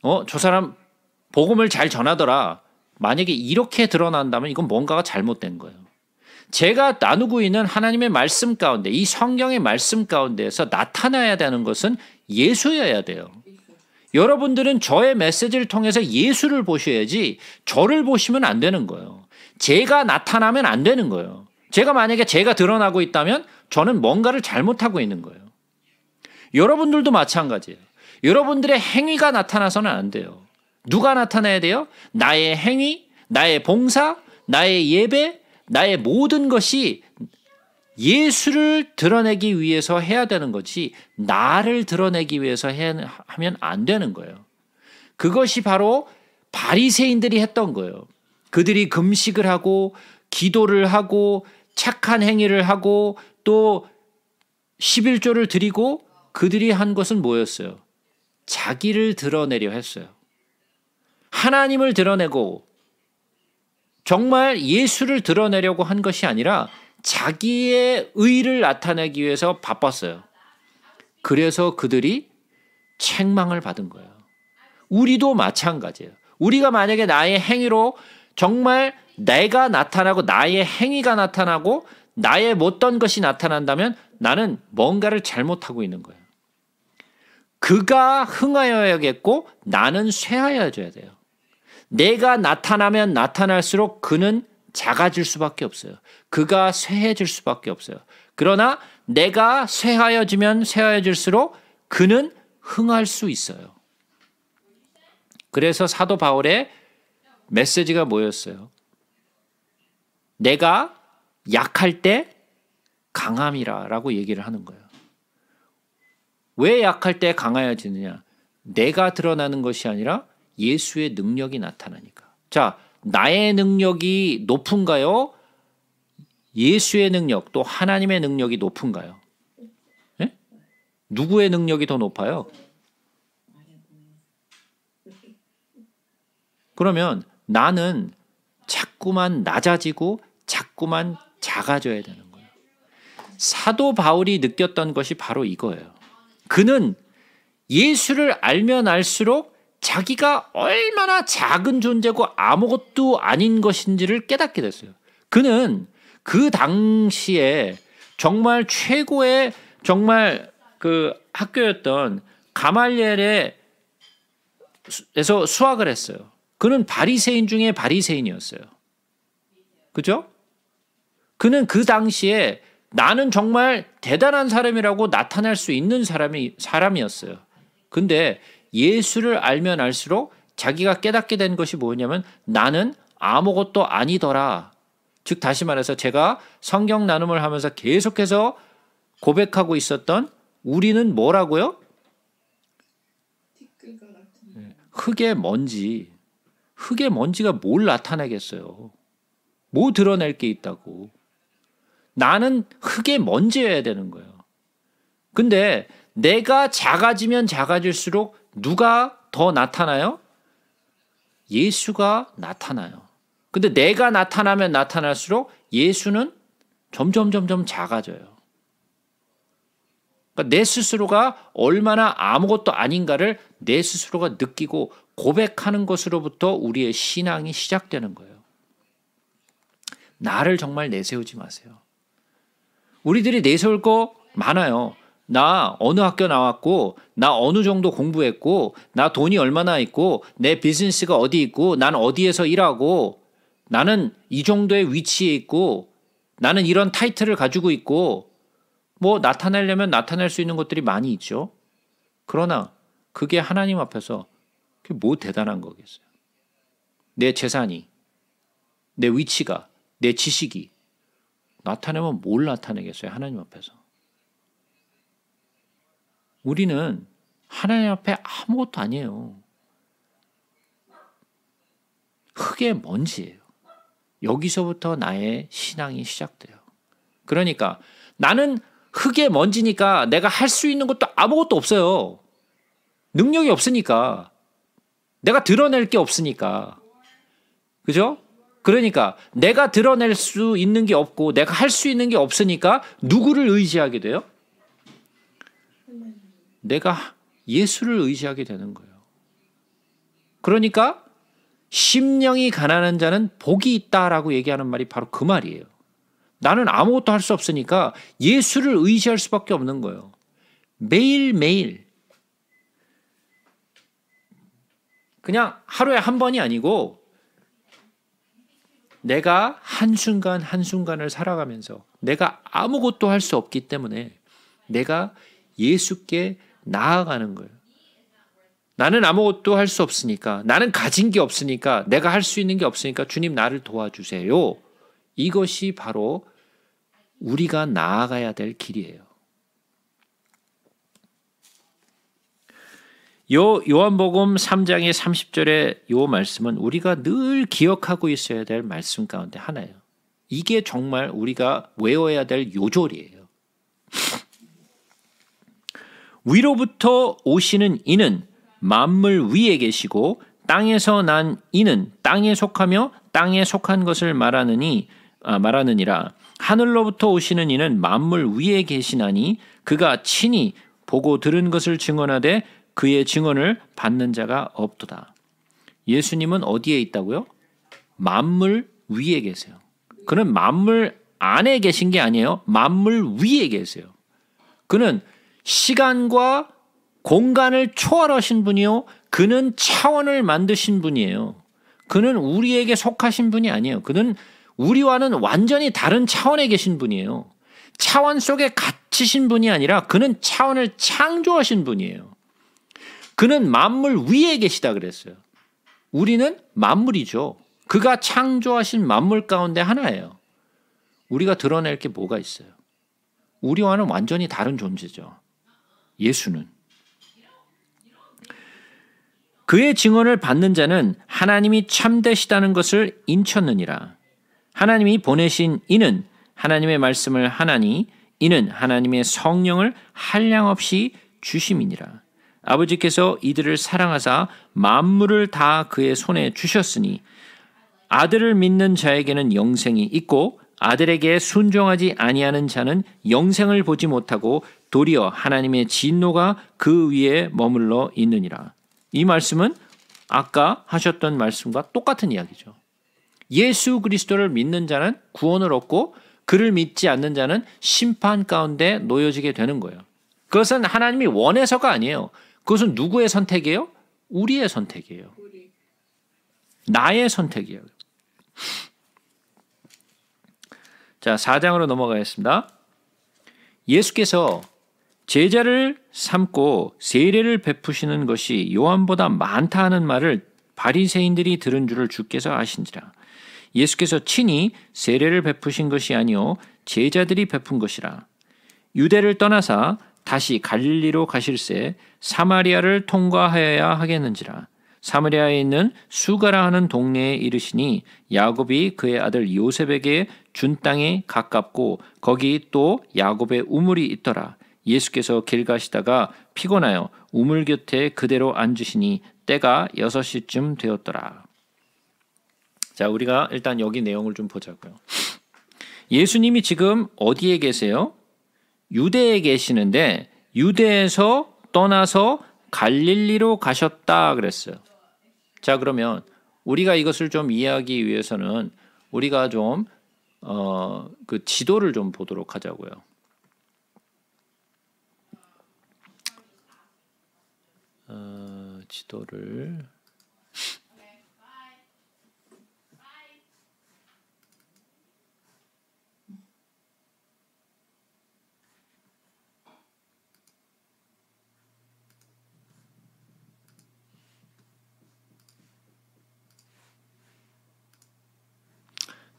어, 저 사람 복음을 잘 전하더라. 만약에 이렇게 드러난다면 이건 뭔가가 잘못된 거예요. 제가 나누고 있는 하나님의 말씀 가운데, 이 성경의 말씀 가운데에서 나타나야 되는 것은 예수여야 돼요. 여러분들은 저의 메시지를 통해서 예수를 보셔야지 저를 보시면 안 되는 거예요. 제가 나타나면 안 되는 거예요. 제가 만약에 제가 드러나고 있다면 저는 뭔가를 잘못하고 있는 거예요. 여러분들도 마찬가지예요. 여러분들의 행위가 나타나서는 안 돼요. 누가 나타나야 돼요? 나의 행위, 나의 봉사, 나의 예배, 나의 모든 것이 예수를 드러내기 위해서 해야 되는 거지 나를 드러내기 위해서 하면 안 되는 거예요. 그것이 바로 바리새인들이 했던 거예요. 그들이 금식을 하고 기도를 하고 착한 행위를 하고 또 11조를 드리고 그들이 한 것은 뭐였어요? 자기를 드러내려 했어요. 하나님을 드러내고 정말 예수를 드러내려고 한 것이 아니라 자기의 의를 나타내기 위해서 바빴어요. 그래서 그들이 책망을 받은 거예요. 우리도 마찬가지예요. 우리가 만약에 나의 행위로 정말 내가 나타나고 나의 행위가 나타나고 나의 못된 것이 나타난다면 나는 뭔가를 잘못하고 있는 거예요. 그가 흥하여야겠고 나는 쇠하여져야 돼요. 내가 나타나면 나타날수록 그는 작아질 수밖에 없어요. 그가 쇠해질 수밖에 없어요. 그러나 내가 쇠하여지면 쇠하여질수록 그는 흥할 수 있어요. 그래서 사도 바울의 메시지가 뭐였어요? 내가 약할 때 강함이라라고 얘기를 하는 거예요. 왜 약할 때 강하여지느냐? 내가 드러나는 것이 아니라 예수의 능력이 나타나니까. 자, 나의 능력이 높은가요? 예수의 능력 또 하나님의 능력이 높은가요? 네? 누구의 능력이 더 높아요? 그러면 나는 자꾸만 낮아지고 자꾸만 작아져야 되는 거예요. 사도 바울이 느꼈던 것이 바로 이거예요. 그는 예수를 알면 알수록 자기가 얼마나 작은 존재고 아무것도 아닌 것인지를 깨닫게 됐어요. 그는 그 당시에 정말 최고의 정말 그 학교였던 가말리엘에서 수학을 했어요. 그는 바리새인 중에 바리새인이었어요. 그죠? 그는 그 당시에 나는 정말 대단한 사람이라고 나타날 수 있는 사람이 사람이었어요. 근데 예수를 알면 알수록 자기가 깨닫게 된 것이 뭐냐면 나는 아무것도 아니더라. 즉 다시 말해서 제가 성경 나눔을 하면서 계속해서 고백하고 있었던 우리는 뭐라고요? 흙의 먼지. 흙의 먼지가 뭘 나타내겠어요. 뭐 드러낼 게 있다고. 나는 흙의 먼지여야 되는 거예요. 근데 내가 작아지면 작아질수록 누가 더 나타나요? 예수가 나타나요. 근데 내가 나타나면 나타날수록 예수는 점점 점점 작아져요. 그러니까 내 스스로가 얼마나 아무것도 아닌가를 내 스스로가 느끼고 고백하는 것으로부터 우리의 신앙이 시작되는 거예요. 나를 정말 내세우지 마세요. 우리들이 내세울 거 많아요. 나 어느 학교 나왔고, 나 어느 정도 공부했고, 나 돈이 얼마나 있고, 내 비즈니스가 어디 있고, 난 어디에서 일하고, 나는 이 정도의 위치에 있고, 나는 이런 타이틀을 가지고 있고, 뭐 나타내려면 나타낼 수 있는 것들이 많이 있죠. 그러나 그게 하나님 앞에서 그게 뭐 대단한 거겠어요. 내 재산이, 내 위치가, 내 지식이 나타내면 뭘 나타내겠어요? 하나님 앞에서. 우리는 하나님 앞에 아무것도 아니에요. 흙의 먼지예요. 여기서부터 나의 신앙이 시작돼요. 그러니까 나는 흙의 먼지니까 내가 할 수 있는 것도 아무것도 없어요. 능력이 없으니까. 내가 드러낼 게 없으니까. 그죠? 그러니까 내가 드러낼 수 있는 게 없고 내가 할 수 있는 게 없으니까 누구를 의지하게 돼요? 내가 예수를 의지하게 되는 거예요. 그러니까 심령이 가난한 자는 복이 있다라고 얘기하는 말이 바로 그 말이에요. 나는 아무것도 할 수 없으니까 예수를 의지할 수밖에 없는 거예요. 매일매일. 그냥 하루에 한 번이 아니고 내가 한순간 한순간을 살아가면서 내가 아무것도 할 수 없기 때문에 내가 예수께 나아가는 거예요. 나는 아무것도 할 수 없으니까, 나는 가진 게 없으니까, 내가 할 수 있는 게 없으니까 주님 나를 도와주세요. 이것이 바로 우리가 나아가야 될 길이에요. 요 요한복음 3장의 30절의 요 말씀은 우리가 늘 기억하고 있어야 될 말씀 가운데 하나예요. 이게 정말 우리가 외워야 될 요절이에요. 위로부터 오시는 이는 만물 위에 계시고 땅에서 난 이는 땅에 속하며 땅에 속한 것을 말하느니 아, 말하느니라 하늘로부터 오시는 이는 만물 위에 계시나니 그가 친히 보고 들은 것을 증언하되 그의 증언을 받는 자가 없도다. 예수님은 어디에 있다고요? 만물 위에 계세요. 그는 만물 안에 계신 게 아니에요. 만물 위에 계세요. 그는 시간과 공간을 초월하신 분이요. 그는 차원을 만드신 분이에요. 그는 우리에게 속하신 분이 아니에요. 그는 우리와는 완전히 다른 차원에 계신 분이에요. 차원 속에 갇히신 분이 아니라 그는 차원을 창조하신 분이에요. 그는 만물 위에 계시다 그랬어요. 우리는 만물이죠. 그가 창조하신 만물 가운데 하나예요. 우리가 드러낼 게 뭐가 있어요? 우리와는 완전히 다른 존재죠. 예수는 그의 증언을 받는 자는 하나님이 참되시다는 것을 인쳤느니라. 하나님이 보내신 이는 하나님의 말씀을 하나니 이는 하나님의 성령을 한량 없이 주심이니라. 아버지께서 이들을 사랑하사 만물을 다 그의 손에 주셨으니 아들을 믿는 자에게는 영생이 있고 아들에게 순종하지 아니하는 자는 영생을 보지 못하고 도리어 하나님의 진노가 그 위에 머물러 있느니라. 이 말씀은 아까 하셨던 말씀과 똑같은 이야기죠. 예수 그리스도를 믿는 자는 구원을 얻고 그를 믿지 않는 자는 심판 가운데 놓여지게 되는 거예요. 그것은 하나님이 원해서가 아니에요. 그것은 누구의 선택이에요? 우리의 선택이에요. 나의 선택이에요. 자, 4장으로 넘어가겠습니다. 예수께서 제자를 삼고 세례를 베푸시는 것이 요한보다 많다 하는 말을 바리새인들이 들은 줄을 주께서 아신지라. 예수께서 친히 세례를 베푸신 것이 아니요 제자들이 베푼 것이라. 유대를 떠나사 다시 갈릴리로 가실새 사마리아를 통과하여야 하겠는지라. 사무리아에 있는 수가라 하는 동네에 이르시니 야곱이 그의 아들 요셉에게 준땅에 가깝고 거기 또 야곱의 우물이 있더라. 예수께서 길 가시다가 피곤하여 우물 곁에 그대로 앉으시니 때가 6시쯤 되었더라. 자, 우리가 일단 여기 내용을 좀 보자고요. 예수님이 지금 어디에 계세요? 유대에 계시는데 유대에서 떠나서 갈릴리로 가셨다 그랬어요. 자, 그러면 우리가 이것을 좀 이해하기 위해서는 우리가 좀, 어, 그 지도를 좀 보도록 하자고요. 어, 지도를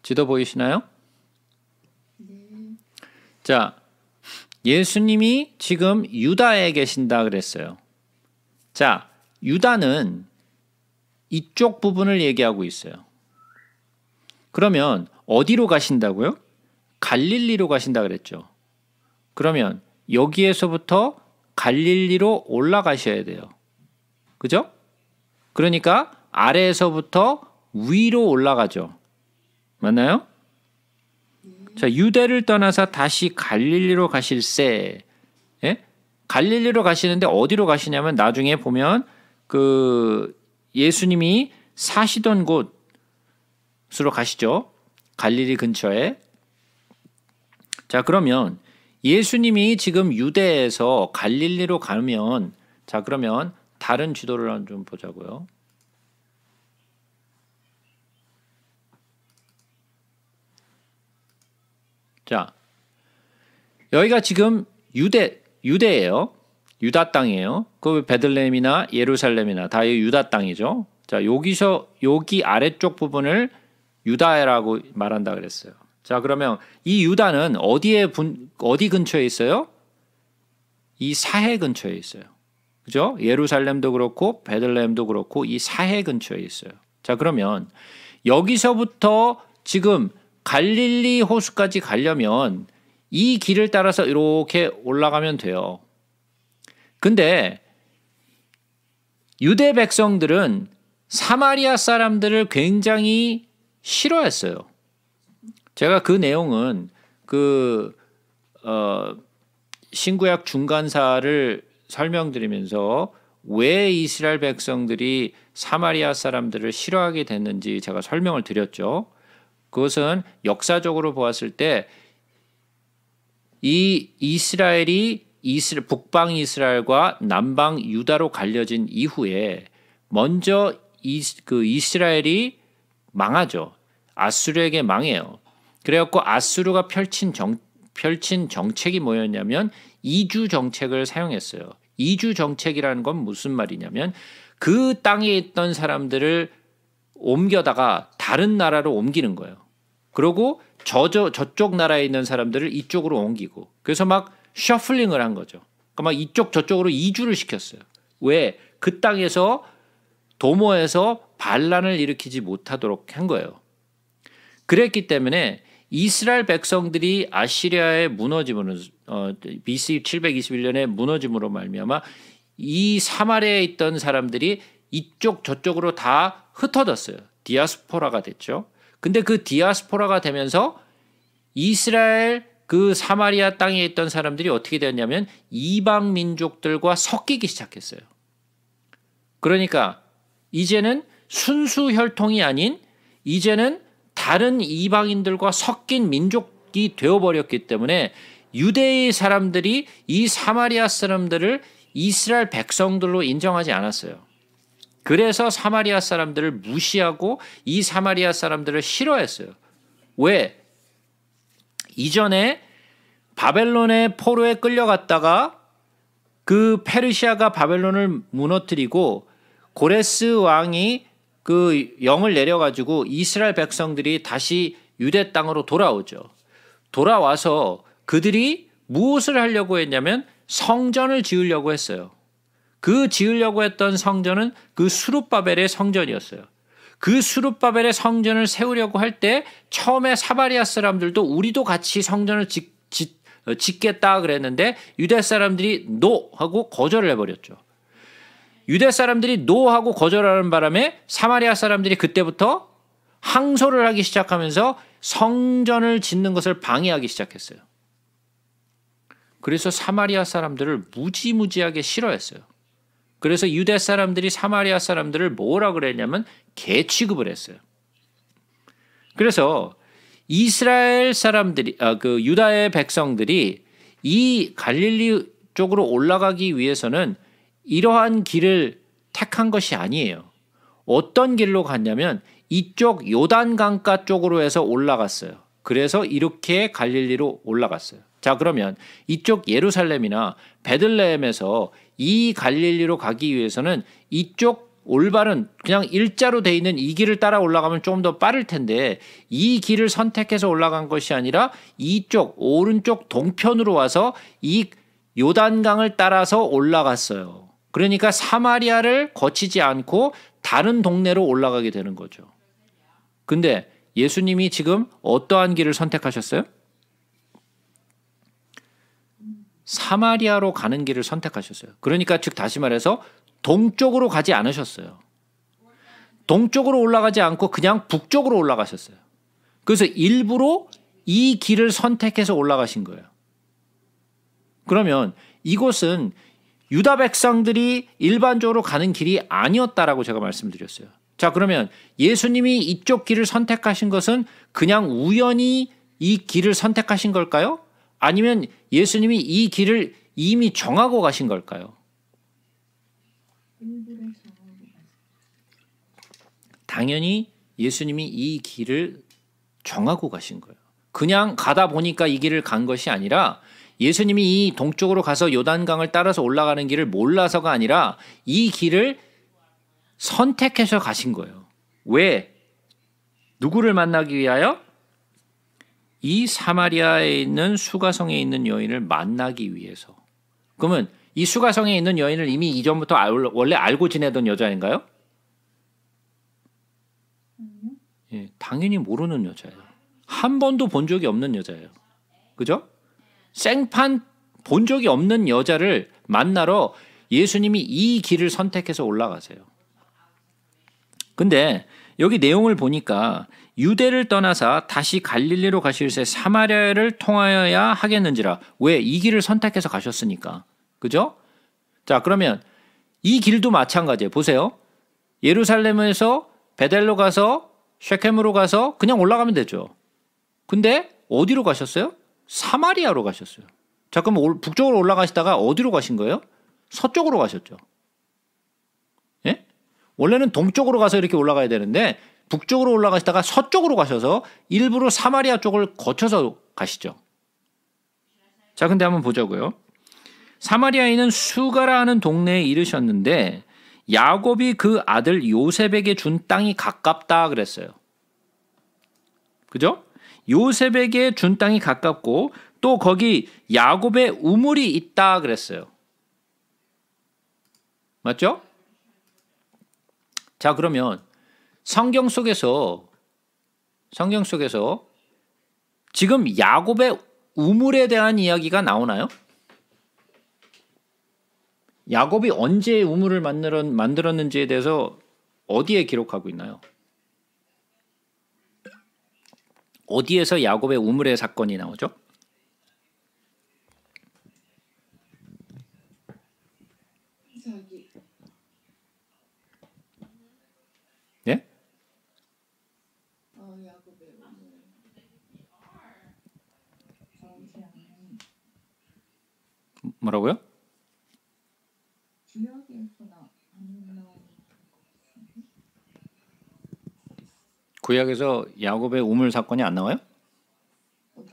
지도 보이시나요? 네. 자, 예수님이 지금 유다에 계신다 그랬어요. 자, 유다는 이쪽 부분을 얘기하고 있어요. 그러면 어디로 가신다고요? 갈릴리로 가신다 그랬죠. 그러면 여기에서부터 갈릴리로 올라가셔야 돼요. 그죠? 그러니까 아래에서부터 위로 올라가죠. 맞나요? 자, 유대를 떠나서 다시 갈릴리로 가실세. 예? 갈릴리로 가시는데 어디로 가시냐면 나중에 보면 그 예수님이 사시던 곳으로 가시죠. 갈릴리 근처에. 자, 그러면 예수님이 지금 유대에서 갈릴리로 가면 자, 그러면 다른 지도를 좀 보자고요. 자, 여기가 지금 유대 유대예요. 유다 땅이에요. 그 베들레헴이나 예루살렘이나 다 유다 땅이죠. 자, 여기서 여기 아래쪽 부분을 유다라고 말한다 그랬어요. 자, 그러면 이 유다는 어디에 분 어디 근처에 있어요? 이 사해 근처에 있어요. 그죠? 예루살렘도 그렇고 베들레헴도 그렇고 이 사해 근처에 있어요. 자, 그러면 여기서부터 지금 갈릴리 호수까지 가려면 이 길을 따라서 이렇게 올라가면 돼요. 근데 유대 백성들은 사마리아 사람들을 굉장히 싫어했어요. 제가 그 내용은 그, 어, 신구약 중간사를 설명드리면서 왜 이스라엘 백성들이 사마리아 사람들을 싫어하게 됐는지 제가 설명을 드렸죠. 그것은 역사적으로 보았을 때 이 이스라엘이 이스라, 북방 이스라엘과 남방 유다로 갈려진 이후에 먼저 이스, 그 이스라엘이 망하죠. 아수르에게 망해요. 그래갖고 아수르가 펼친 정 펼친 정책이 뭐였냐면 이주 정책을 사용했어요. 이주 정책이라는 건 무슨 말이냐면 그 땅에 있던 사람들을 옮겨다가 다른 나라로 옮기는 거예요. 그러고 저, 저, 저쪽 나라에 있는 사람들을 이쪽으로 옮기고 그래서 막 셔플링을 한 거죠. 그러니까 막 이쪽 저쪽으로 이주를 시켰어요. 왜? 그 땅에서 도모에서 반란을 일으키지 못하도록 한 거예요. 그랬기 때문에 이스라엘 백성들이 아시리아의 무너짐으로 어, BC 721년에 무너짐으로 말미암아 이 사마리아에 있던 사람들이 이쪽 저쪽으로 다 흩어졌어요. 디아스포라가 됐죠. 근데 그 디아스포라가 되면서 이스라엘 그 사마리아 땅에 있던 사람들이 어떻게 되었냐면 이방 민족들과 섞이기 시작했어요. 그러니까 이제는 순수 혈통이 아닌 이제는 다른 이방인들과 섞인 민족이 되어버렸기 때문에 유대의 사람들이 이 사마리아 사람들을 이스라엘 백성들로 인정하지 않았어요. 그래서 사마리아 사람들을 무시하고 이 사마리아 사람들을 싫어했어요. 왜? 이전에 바벨론의 포로에 끌려갔다가 그 페르시아가 바벨론을 무너뜨리고 고레스 왕이 그 영을 내려가지고 이스라엘 백성들이 다시 유대 땅으로 돌아오죠. 돌아와서 그들이 무엇을 하려고 했냐면 성전을 지으려고 했어요. 그 지으려고 했던 성전은 그수룻바벨의 성전이었어요. 그수룻바벨의 성전을 세우려고 할 때 처음에 사바리아 사람들도 우리도 같이 성전을 짓, 짓, 어, 짓겠다 그랬는데 유대 사람들이 노 하고 거절을 해버렸죠. 유대 사람들이 노 하고 거절하는 바람에 사마리아 사람들이 그때부터 항소를 하기 시작하면서 성전을 짓는 것을 방해하기 시작했어요. 그래서 사마리아 사람들을 무지무지하게 싫어했어요. 그래서 유대 사람들이 사마리아 사람들을 뭐라 그랬냐면 개 취급을 했어요. 그래서 이스라엘 사람들이 아, 그 유다의 백성들이 이 갈릴리 쪽으로 올라가기 위해서는 이러한 길을 택한 것이 아니에요. 어떤 길로 갔냐면 이쪽 요단강가 쪽으로 해서 올라갔어요. 그래서 이렇게 갈릴리로 올라갔어요. 자 그러면 이쪽 예루살렘이나 베들레헴에서 이 갈릴리로 가기 위해서는 이쪽 올바른 그냥 일자로 돼 있는 이 길을 따라 올라가면 조금 더 빠를 텐데 이 길을 선택해서 올라간 것이 아니라 이쪽 오른쪽 동편으로 와서 이 요단강을 따라서 올라갔어요. 그러니까 사마리아를 거치지 않고 다른 동네로 올라가게 되는 거죠. 근데 예수님이 지금 어떠한 길을 선택하셨어요? 사마리아로 가는 길을 선택하셨어요. 그러니까 즉 다시 말해서 동쪽으로 가지 않으셨어요. 동쪽으로 올라가지 않고 그냥 북쪽으로 올라가셨어요. 그래서 일부러 이 길을 선택해서 올라가신 거예요. 그러면 이곳은 유다 백성들이 일반적으로 가는 길이 아니었다라고 제가 말씀드렸어요. 자, 그러면 예수님이 이쪽 길을 선택하신 것은 그냥 우연히 이 길을 선택하신 걸까요? 아니면 예수님이 이 길을 이미 정하고 가신 걸까요? 당연히 예수님이 이 길을 정하고 가신 거예요. 그냥 가다 보니까 이 길을 간 것이 아니라 예수님이 이 동쪽으로 가서 요단강을 따라서 올라가는 길을 몰라서가 아니라 이 길을 선택해서 가신 거예요. 왜? 누구를 만나기 위하여? 이 사마리아에 있는 수가성에 있는 여인을 만나기 위해서. 그러면 이 수가성에 있는 여인을 이미 이전부터 알, 원래 알고 지내던 여자인가요? 예, 당연히 모르는 여자예요. 한 번도 본 적이 없는 여자예요. 그죠? 생판 본 적이 없는 여자를 만나러 예수님이 이 길을 선택해서 올라가세요. 근데 여기 내용을 보니까 유대를 떠나사 다시 갈릴리로 가실새 사마리아를 통하여야 하겠는지라. 왜 이 길을 선택해서 가셨으니까. 그죠? 자, 그러면 이 길도 마찬가지예요. 보세요. 예루살렘에서 베델로 가서 쉐켐으로 가서 그냥 올라가면 되죠. 근데 어디로 가셨어요? 사마리아로 가셨어요. 자, 그럼 북쪽으로 올라가시다가 어디로 가신 거예요? 서쪽으로 가셨죠. 예? 원래는 동쪽으로 가서 이렇게 올라가야 되는데 북쪽으로 올라가시다가 서쪽으로 가셔서 일부러 사마리아 쪽을 거쳐서 가시죠. 자, 근데 한번 보자고요. 사마리아인은 수가라 는 동네에 이르셨는데 야곱이 그 아들 요셉에게 준 땅이 가깝다 그랬어요. 그죠? 요셉에게 준 땅이 가깝고 또 거기 야곱의 우물이 있다 그랬어요. 맞죠? 자, 그러면 성경 속에서 성경 속에서 지금 야곱의 우물에 대한 이야기가 나오나요? 야곱이 언제 우물을 만들었는지에 대해서 어디에 기록하고 있나요? 어디에서 야곱의 우물의 사건이 나오죠? 뭐라고요? 구약에서 야곱의 우물 사건이 안 나와요? 뭐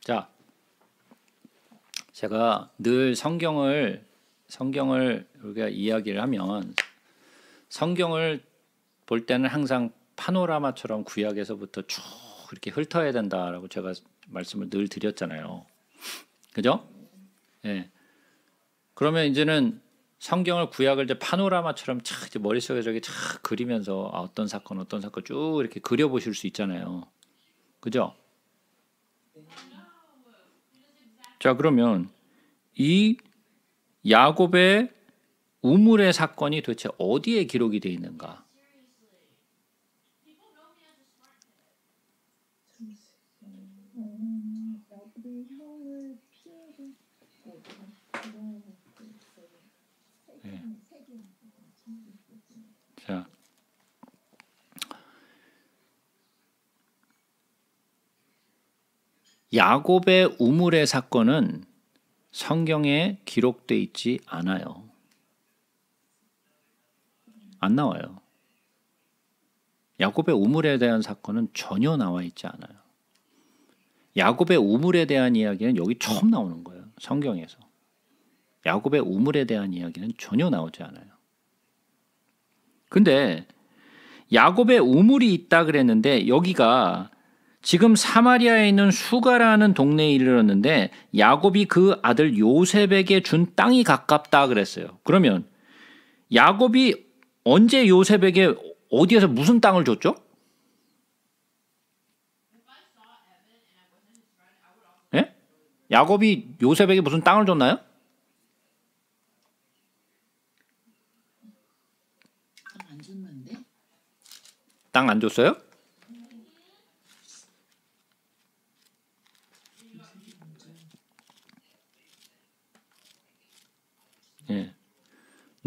자, 제가 늘 성경을 성경을 우리가 이야기를 하면 성경을 볼 때는 항상 파노라마처럼 구약에서부터 쭉 이렇게 훑어야 된다라고 제가 말씀을 늘 드렸잖아요. 그죠? 예. 네. 그러면 이제는 성경을 구약을 이제 파노라마처럼 착 이제 머릿속에 저기 착 그리면서 아, 어떤 사건 어떤 사건 쭉 이렇게 그려 보실 수 있잖아요. 그죠? 자, 그러면 이 야곱의 우물의 사건이 도대체 어디에 기록이 되어 있는가? 예. 자, 야곱의 우물의 사건은 성경에 기록되어 있지 않아요. 안 나와요. 야곱의 우물에 대한 사건은 전혀 나와 있지 않아요. 야곱의 우물에 대한 이야기는 여기 처음 나오는 거예요. 성경에서. 야곱의 우물에 대한 이야기는 전혀 나오지 않아요. 근데 야곱의 우물이 있다 그랬는데 여기가 지금 사마리아에 있는 수가라는 동네에 이르렀는데 야곱이 그 아들 요셉에게 준 땅이 가깝다 그랬어요. 그러면 야곱이 언제 요셉에게 어디에서 무슨 땅을 줬죠? 예? 야곱이 요셉에게 무슨 땅을 줬나요? 땅 안 줬어요?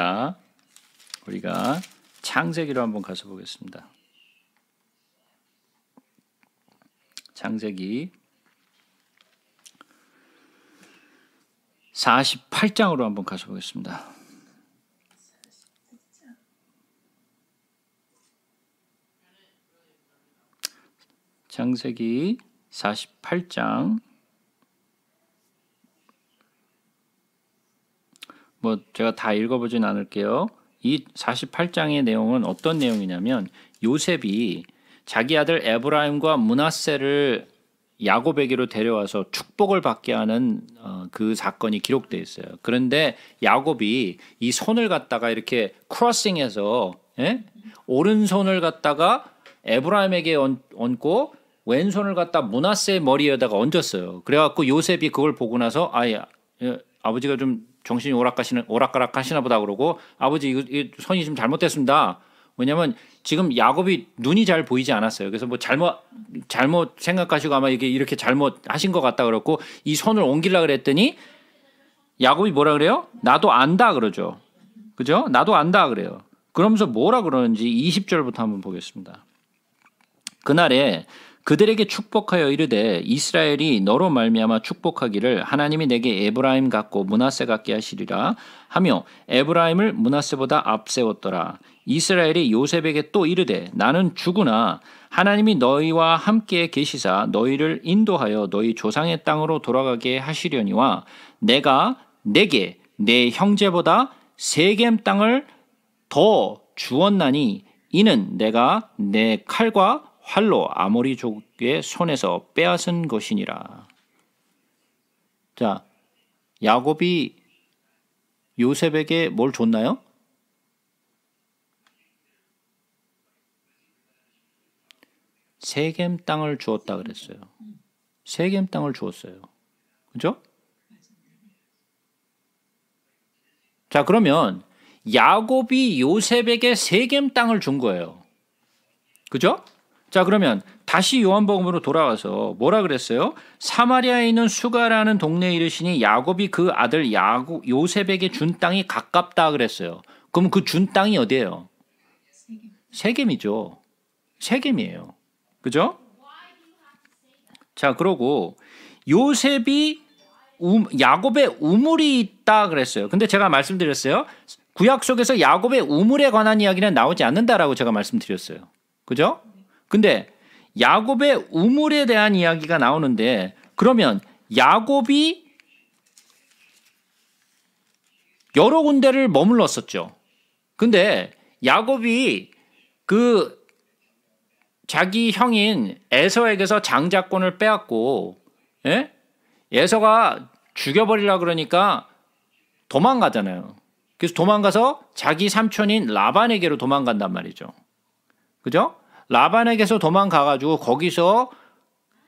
봅다 우리가 창세기로 한번 가서 보겠습니다. 창세기 48장으로 한번 가서 보겠습니다. 창세기 48장 뭐 제가 다 읽어보진 않을게요. 이 48장의 내용은 어떤 내용이냐면 요셉이 자기 아들 에브라임과 문하세를 야곱에게로 데려와서 축복을 받게 하는 어, 그 사건이 기록되어 있어요. 그런데 야곱이 이 손을 갖다가 이렇게 크로싱해서 예? 오른손을 갖다가 에브라임에게 얹고 왼손을 갖다 문하세의 머리에다가 얹었어요. 그래갖고 요셉이 그걸 보고 나서 아야 아, 예, 아버지가 좀 정신이 오락가시는 오락가락하시나 보다 그러고 아버지 이거, 이거 선이 좀 잘못됐습니다. 왜냐면 지금 야곱이 눈이 잘 보이지 않았어요. 그래서 뭐 잘못 잘못 생각하시고 아마 이게 이렇게 잘못 하신 것 같다 그렇고 이손을 옮기려 그랬더니 야곱이 뭐라 그래요? 나도 안다 그러죠. 그죠? 나도 안다 그래요. 그러면서 뭐라 그러는지 20절부터 한번 보겠습니다. 그날에 그들에게 축복하여 이르되 이스라엘이 너로 말미암아 축복하기를 하나님이 내게 에브라임 같고 문하세 같게 하시리라 하며 에브라임을 문하세보다 앞세웠더라 이스라엘이 요셉에게 또 이르되 나는 죽으나 하나님이 너희와 함께 계시사 너희를 인도하여 너희 조상의 땅으로 돌아가게 하시려니와 내가 내게 내 형제보다 세겜 땅을 더 주었나니 이는 내가 내 칼과 활로 아모리족의 손에서 빼앗은 것이니라. 자, 야곱이 요셉에게 뭘 줬나요? 세겜 땅을 주었다 그랬어요. 세겜 땅을 주었어요. 그죠? 자, 그러면 야곱이 요셉에게 세겜 땅을 준 거예요. 그죠? 자, 그러면 다시 요한복음으로 돌아와서 뭐라 그랬어요? 사마리아에 있는 수가라는 동네 이르시니 야곱이 그 아들 야곱 요셉에게 준 땅이 가깝다 그랬어요. 그럼 그 준 땅이 어디예요? 세겜이죠. 세겜이에요. 그죠? 자, 그러고 요셉이 우, 야곱의 우물이 있다 그랬어요. 근데 제가 말씀드렸어요. 구약 속에서 야곱의 우물에 관한 이야기는 나오지 않는다라고 제가 말씀드렸어요. 그죠? 근데 야곱의 우물에 대한 이야기가 나오는데 그러면 야곱이 여러 군데를 머물렀었죠. 근데 야곱이 그 자기 형인 에서에게서 장자권을 빼앗고 예? 에서가 죽여버리려 그러니까 도망가잖아요. 그래서 도망가서 자기 삼촌인 라반에게로 도망간단 말이죠. 그죠? 라반에게서 도망가가지고 거기서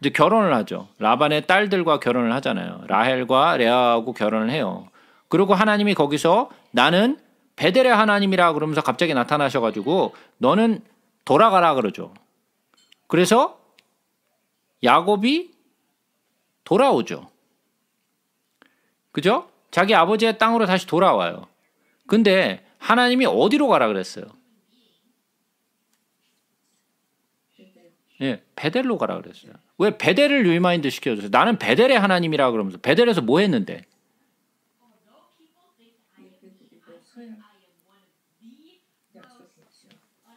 이제 결혼을 하죠. 라반의 딸들과 결혼을 하잖아요. 라헬과 레아하고 결혼을 해요. 그리고 하나님이 거기서 나는 베델의 하나님이라 그러면서 갑자기 나타나셔가지고 너는 돌아가라 그러죠. 그래서 야곱이 돌아오죠. 그죠? 자기 아버지의 땅으로 다시 돌아와요. 근데 하나님이 어디로 가라 그랬어요? 예, 베델로 가라 그랬어요. 왜 베델을 리마인드 시켜줬어요? 나는 베델의 하나님이라 그러면서 베델에서 뭐 했는데?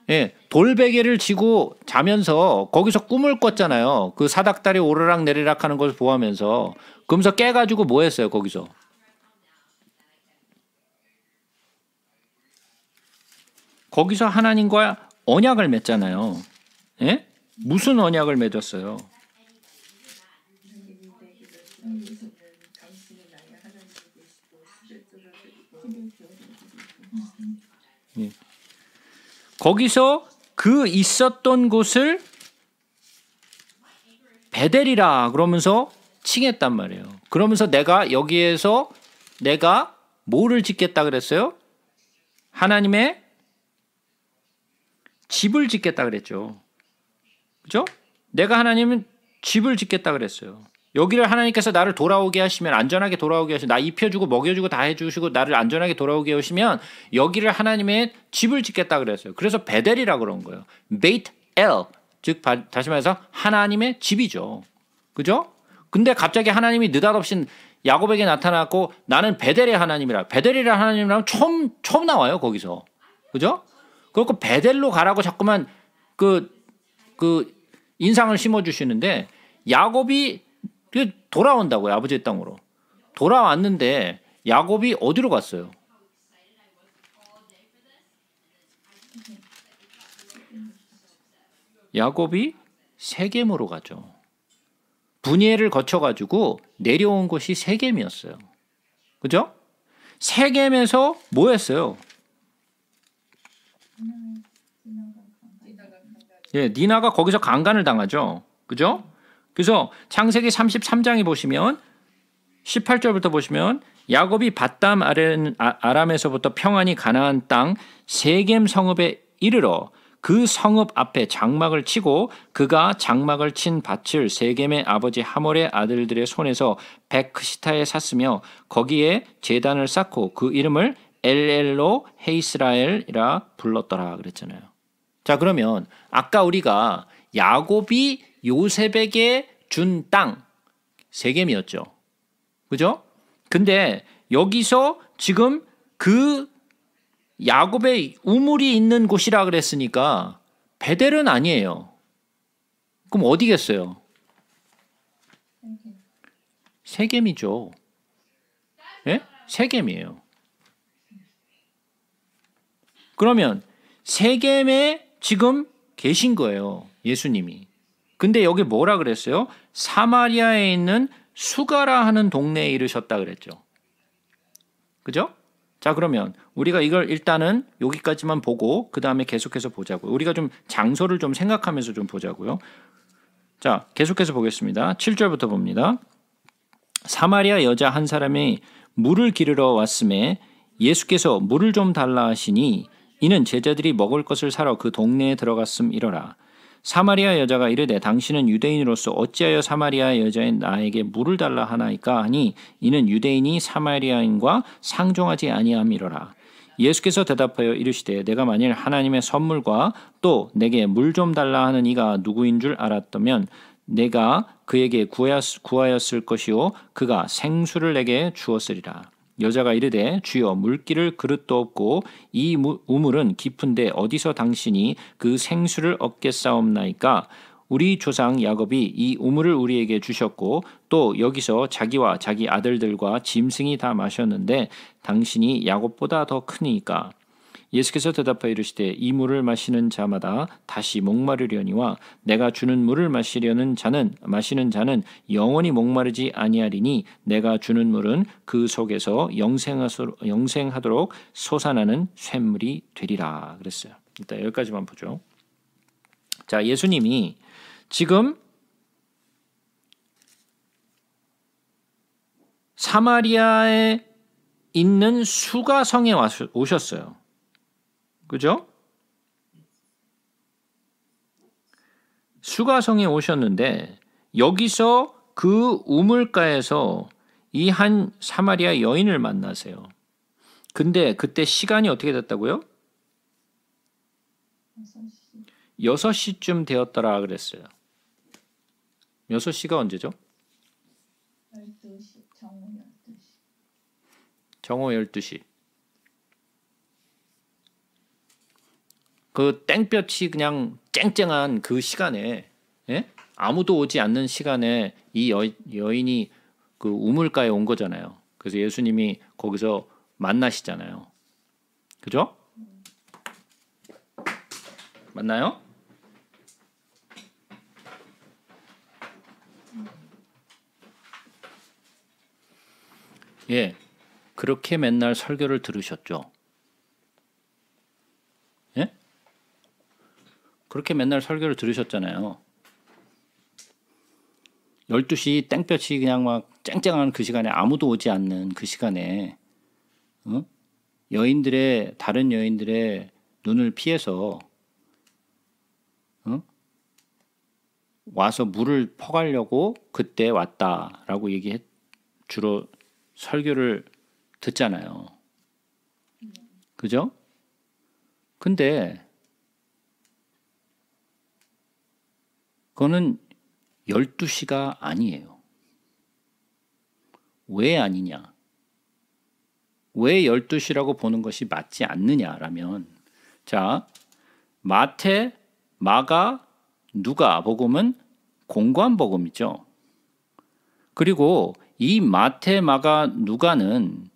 예, 돌베개를 지고 자면서 거기서 꿈을 꿨잖아요. 그 사닥다리 오르락 내리락 하는 것을 보면서 금서 깨가지고 뭐 했어요 거기서? 거기서 하나님과 언약을 맺잖아요. 예? 무슨 언약을 맺었어요? 예. 거기서 그 있었던 곳을 베델이라 그러면서 칭했단 말이에요. 그러면서 내가 여기에서 내가 뭐를 짓겠다 그랬어요? 하나님의 집을 짓겠다 그랬죠. 그죠? 내가 하나님은 집을 짓겠다 그랬어요. 여기를 하나님께서 나를 돌아오게 하시면 안전하게 돌아오게 하시면 나 입혀주고 먹여주고 다 해주시고 나를 안전하게 돌아오게 하시면 여기를 하나님의 집을 짓겠다 그랬어요. 그래서 베델이라 그런 거예요. 베이트 엘 즉 다시 말해서 하나님의 집이죠. 그죠? 근데 갑자기 하나님이 느닷없이 야곱에게 나타났고 나는 베델의 하나님이라 베델이라 하나님이랑 처음 처음 나와요 거기서 그죠? 그렇고 베델로 가라고 자꾸만 그그 그, 그 인상을 심어주시는데 야곱이 그 돌아온다고요. 아버지의 땅으로. 돌아왔는데 야곱이 어디로 갔어요? 야곱이 세겜으로 가죠. 분예를 거쳐가지고 내려온 곳이 세겜이었어요. 그죠? 세겜에서 뭐 했어요? 예, 니나가 거기서 강간을 당하죠. 그죠? 그래서 창세기 33장에 보시면 18절부터 보시면 야곱이 바담 아, 아람에서부터 평안히 가나안 땅 세겜 성읍에 이르러 그 성읍 앞에 장막을 치고 그가 장막을 친 밭을 세겜의 아버지 하몰의 아들들의 손에서 백시타에 샀으며 거기에 재단을 쌓고 그 이름을 엘엘로 헤이스라엘이라 불렀더라 그랬잖아요. 자, 그러면 아까 우리가 야곱이 요셉에게 준 땅 세겜이었죠. 그죠? 근데 여기서 지금 그 야곱의 우물이 있는 곳이라 그랬으니까 베델은 아니에요. 그럼 어디겠어요? 세겜이죠. 예? 세겜이에요. 그러면 세겜의 지금 계신 거예요. 예수님이. 근데 여기 뭐라 그랬어요? 사마리아에 있는 수가라 하는 동네에 이르셨다 그랬죠. 그죠? 자, 그러면 우리가 이걸 일단은 여기까지만 보고 그 다음에 계속해서 보자고요. 우리가 좀 장소를 좀 생각하면서 좀 보자고요. 자, 계속해서 보겠습니다. 7절부터 봅니다. 사마리아 여자 한 사람이 물을 기르러 왔음에 예수께서 물을 좀 달라 하시니 이는 제자들이 먹을 것을 사러 그 동네에 들어갔음 이러라. 사마리아 여자가 이르되 당신은 유대인으로서 어찌하여 사마리아 여자인 나에게 물을 달라 하나이까 하니 이는 유대인이 사마리아인과 상종하지 아니함이러라. 예수께서 대답하여 이르시되 내가 만일 하나님의 선물과 또 내게 물 좀 달라 하는 이가 누구인 줄 알았다면 내가 그에게 구하였, 구하였을 것이요 그가 생수를 내게 주었으리라. 여자가 이르되 주여 물기를 그릇도 없고 이 우물은 깊은데 어디서 당신이 그 생수를 얻겠사옵나이까 우리 조상 야곱이 이 우물을 우리에게 주셨고 또 여기서 자기와 자기 아들들과 짐승이 다 마셨는데 당신이 야곱보다 더 크니까 예수께서 대답하여 이르시되 이 물을 마시는 자마다 다시 목마르려니와 내가 주는 물을 마시려는 자는 마시는 자는 영원히 목마르지 아니하리니 내가 주는 물은 그 속에서 영생하도록 솟아나는 샘물이 되리라 그랬어요. 일단 여기까지만 보죠. 자, 예수님이 지금 사마리아에 있는 수가성에 오셨어요. 그죠? 수가성에 오셨는데 여기서 그 우물가에서 이 한 사마리아 여인을 만나세요. 근데 그때 시간이 어떻게 됐다고요? 6시. 쯤 되었더라 그랬어요. 6시가 언제죠? 12시, 정오 12시. 정오 12시. 그 땡볕이 그냥 쨍쨍한 그 시간에 예? 아무도 오지 않는 시간에 이 여, 여인이 그 우물가에 온 거잖아요. 그래서 예수님이 거기서 만나시잖아요. 그죠? 맞나요? 예. 그렇게 맨날 설교를 들으셨죠. 그렇게 맨날 설교를 들으셨잖아요. 12시 땡볕이 그냥 막 쨍쨍한 그 시간에 아무도 오지 않는 그 시간에 어? 여인들의 다른 여인들의 눈을 피해서 어? 와서 물을 퍼가려고 그때 왔다라고 얘기해 주로 설교를 듣잖아요. 그죠? 근데 그거는 12시가 아니에요. 왜 아니냐? 왜 12시라고 보는 것이 맞지 않느냐라면 자, 마태, 마가, 누가 복음은 공관 복음이죠. 그리고 이 마태, 마가, 누가는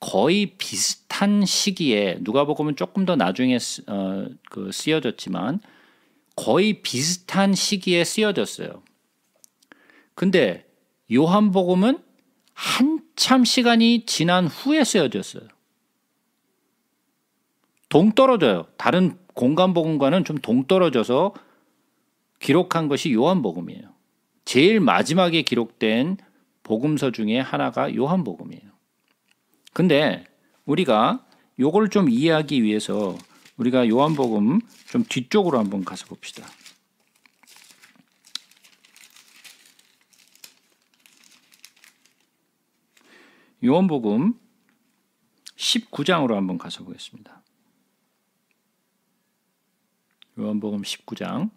거의 비슷한 시기에 누가복음은 조금 더 나중에 쓰, 어, 그 쓰여졌지만 거의 비슷한 시기에 쓰여졌어요. 근데 요한복음은 한참 시간이 지난 후에 쓰여졌어요. 동떨어져요. 다른 공간복음과는 좀 동떨어져서 기록한 것이 요한복음이에요. 제일 마지막에 기록된 복음서 중에 하나가 요한복음이에요. 근데 우리가 요걸 좀 이해하기 위해서 우리가 요한복음 좀 뒤쪽으로 한번 가서 봅시다. 요한복음 19장으로 한번 가서 보겠습니다. 요한복음 19장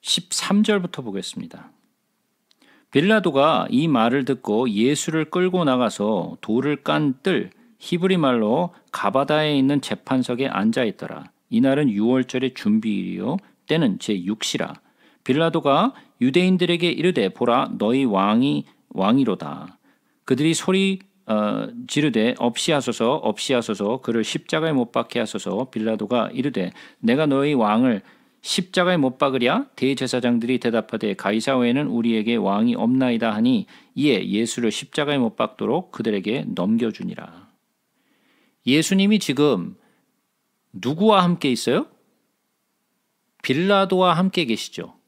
13절부터 보겠습니다. 빌라도가 이 말을 듣고 예수를 끌고 나가서 돌을 깐뜰 히브리 말로 가바다에 있는 재판석에 앉아 있더라. 이날은 유월절의 준비일이요 때는 제6시라. 빌라도가 유대인들에게 이르되 보라 너희 왕이 왕이로다. 그들이 소리 어, 지르되 없이 하소서 없이 하소서 그를 십자가에 못 박게 하소서 빌라도가 이르되 내가 너희 왕을 십자가에 못 박으랴 대제사장들이 대답하되 가이사 외에는 우리에게 왕이 없나이다 하니 이에 예수를 십자가에 못 박도록 그들에게 넘겨주니라 예수님이 지금 누구와 함께 있어요? 빌라도와 함께 계시죠.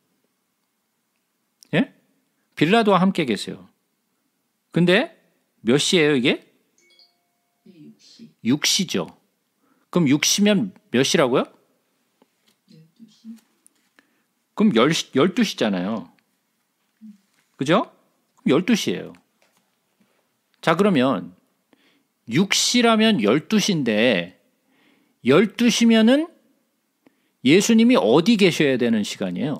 예? 빌라도와 함께 계세요. 근데 몇 시예요, 이게? 6시. 6시죠. 그럼 6시면 몇 시라고요? 12시. 그럼 10시, 12시잖아요. 그죠? 12시예요. 자, 그러면 6시라면 12시인데 12시면은 예수님이 어디 계셔야 되는 시간이에요?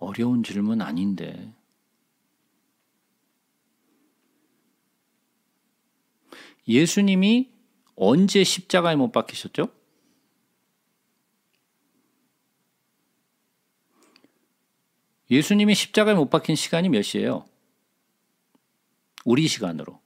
어려운 질문 아닌데. 예수님이 언제 십자가에 못 박히셨죠? 예수님이 십자가에 못 박힌 시간이 몇 시예요? 우리 시간으로.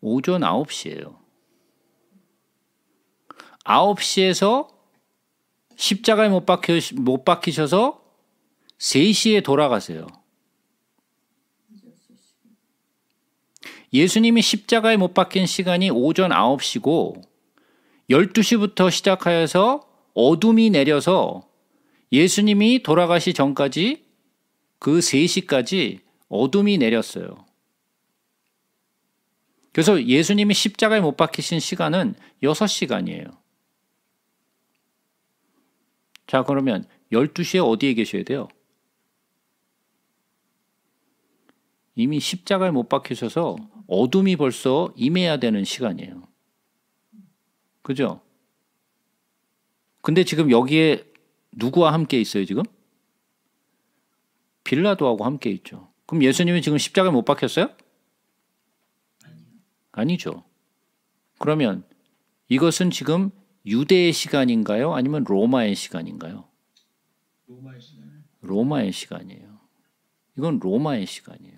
오전 9시예요. 9시에서 십자가에 못, 박혀, 못 박히셔서 3시에 돌아가세요. 예수님이 십자가에 못 박힌 시간이 오전 9시고 12시부터 시작하여서 어둠이 내려서 예수님이 돌아가시 전까지 그 3시까지 어둠이 내렸어요. 그래서 예수님이 십자가에 못 박히신 시간은 6시간이에요. 자, 그러면 12시에 어디에 계셔야 돼요? 이미 십자가에 못 박히셔서 어둠이 벌써 임해야 되는 시간이에요. 그죠? 근데 지금 여기에 누구와 함께 있어요, 지금? 빌라도하고 함께 있죠. 그럼 예수님이 지금 십자가에 못 박혔어요? 아니죠. 그러면 이것은 지금 유대의 시간인가요? 아니면 로마의 시간인가요? 로마의 로마의 시간이에요. 이건 로마의 시간이에요.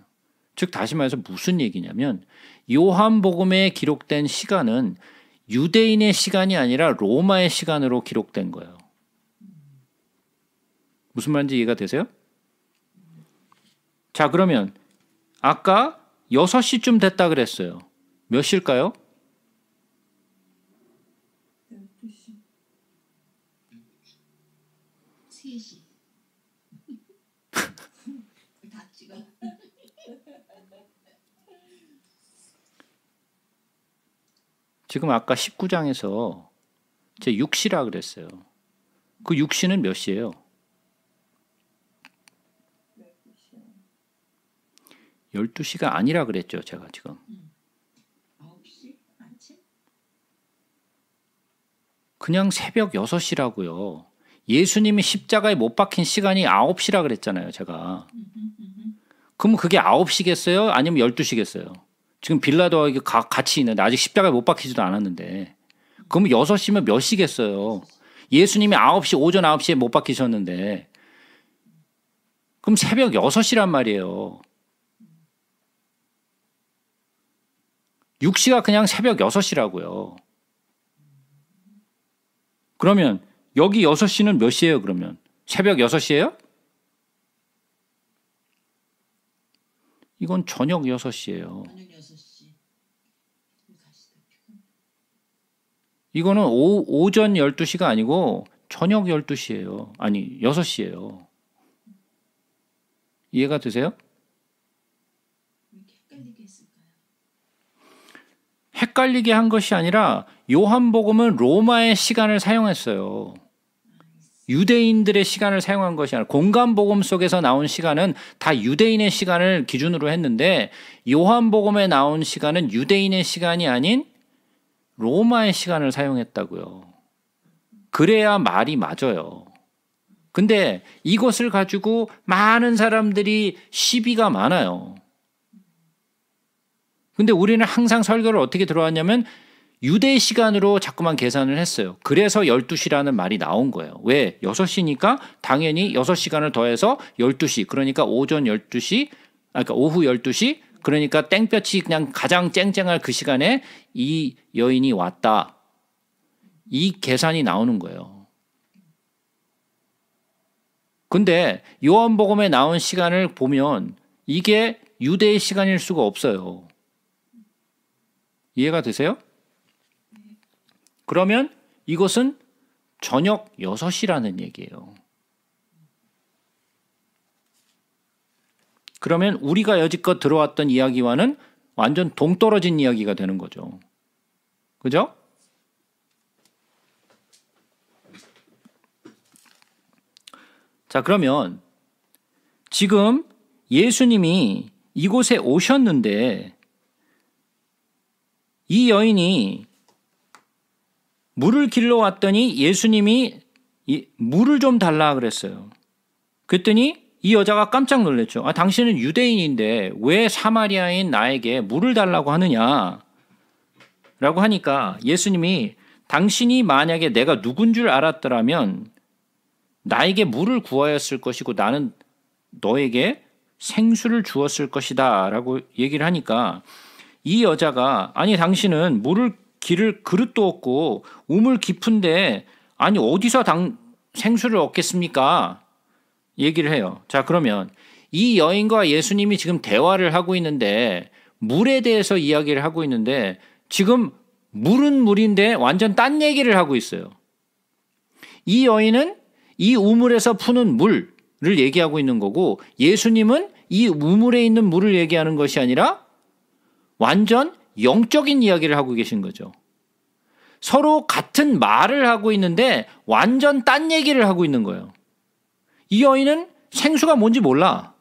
즉 다시 말해서 무슨 얘기냐면 요한복음에 기록된 시간은 유대인의 시간이 아니라 로마의 시간으로 기록된 거예요. 무슨 말인지 이해가 되세요? 자, 그러면 아까 6시쯤 됐다 그랬어요. 몇 시일까요? 지금 아까 19장에서 제 6시라 그랬어요. 그 6시는 몇 시예요? 12시가 아니라 그랬죠, 제가 지금. 그냥 새벽 6시라고요. 예수님이 십자가에 못 박힌 시간이 9시라 그랬잖아요, 제가. 그럼 그게 9시겠어요? 아니면 12시겠어요? 지금 빌라도와 같이 있는데 아직 십자가에 못 박히지도 않았는데 그럼 여섯 시면몇 시겠어요? 예수님이 9시, 오전 9 시에못 박히셨는데 그럼 새벽 6 시란 말이에요. 6시가 그냥 새벽 6 시라고요 그러면 여기 6 시는몇 시예요, 그러면? 새벽 6 시예요 이건 저녁 6 시예요 이거는 오, 오전 12시가 아니고 저녁 12시예요. 아니, 6시예요. 이해가 되세요? 헷갈리게 한 것이 아니라 요한복음은 로마의 시간을 사용했어요. 유대인들의 시간을 사용한 것이 아니라 공간복음 속에서 나온 시간은 다 유대인의 시간을 기준으로 했는데 요한복음에 나온 시간은 유대인의 시간이 아닌 로마의 시간을 사용했다고요. 그래야 말이 맞아요. 근데 이것을 가지고 많은 사람들이 시비가 많아요. 근데 우리는 항상 설교를 어떻게 들어왔냐면 유대 시간으로 자꾸만 계산을 했어요. 그래서 12시라는 말이 나온 거예요. 왜? 6시니까 당연히 6시간을 더해서 12시, 그러니까 오전 12시, 아, 그러니까 오후 12시, 그러니까 땡볕이 그냥 가장 쨍쨍할 그 시간에 이 여인이 왔다. 이 계산이 나오는 거예요. 근데 요한복음에 나온 시간을 보면 이게 유대의 시간일 수가 없어요. 이해가 되세요? 그러면 이것은 저녁 6시라는 얘기예요. 그러면 우리가 여지껏 들어왔던 이야기와는 완전 동떨어진 이야기가 되는 거죠. 그죠? 자, 그러면 지금 예수님이 이곳에 오셨는데 이 여인이 물을 길러 왔더니 예수님이 물을 좀 달라 그랬어요. 그랬더니 이 여자가 깜짝 놀랐죠. 아, 당신은 유대인인데 왜 사마리아인 나에게 물을 달라고 하느냐? 라고 하니까 예수님이 당신이 만약에 내가 누군 줄 알았더라면 나에게 물을 구하였을 것이고 나는 너에게 생수를 주었을 것이다. 라고 얘기를 하니까 이 여자가 아니 당신은 물을 길을 그릇도 없고 우물 깊은데 아니 어디서 당 생수를 얻겠습니까? 얘기를 해요. 자, 그러면 이 여인과 예수님이 지금 대화를 하고 있는데 물에 대해서 이야기를 하고 있는데 지금 물은 물인데 완전 딴 얘기를 하고 있어요. 이 여인은 이 우물에서 푸는 물을 얘기하고 있는 거고 예수님은 이 우물에 있는 물을 얘기하는 것이 아니라 완전 영적인 이야기를 하고 계신 거죠. 서로 같은 말을 하고 있는데 완전 딴 얘기를 하고 있는 거예요. 이 여인은 생수가 뭔지 몰라.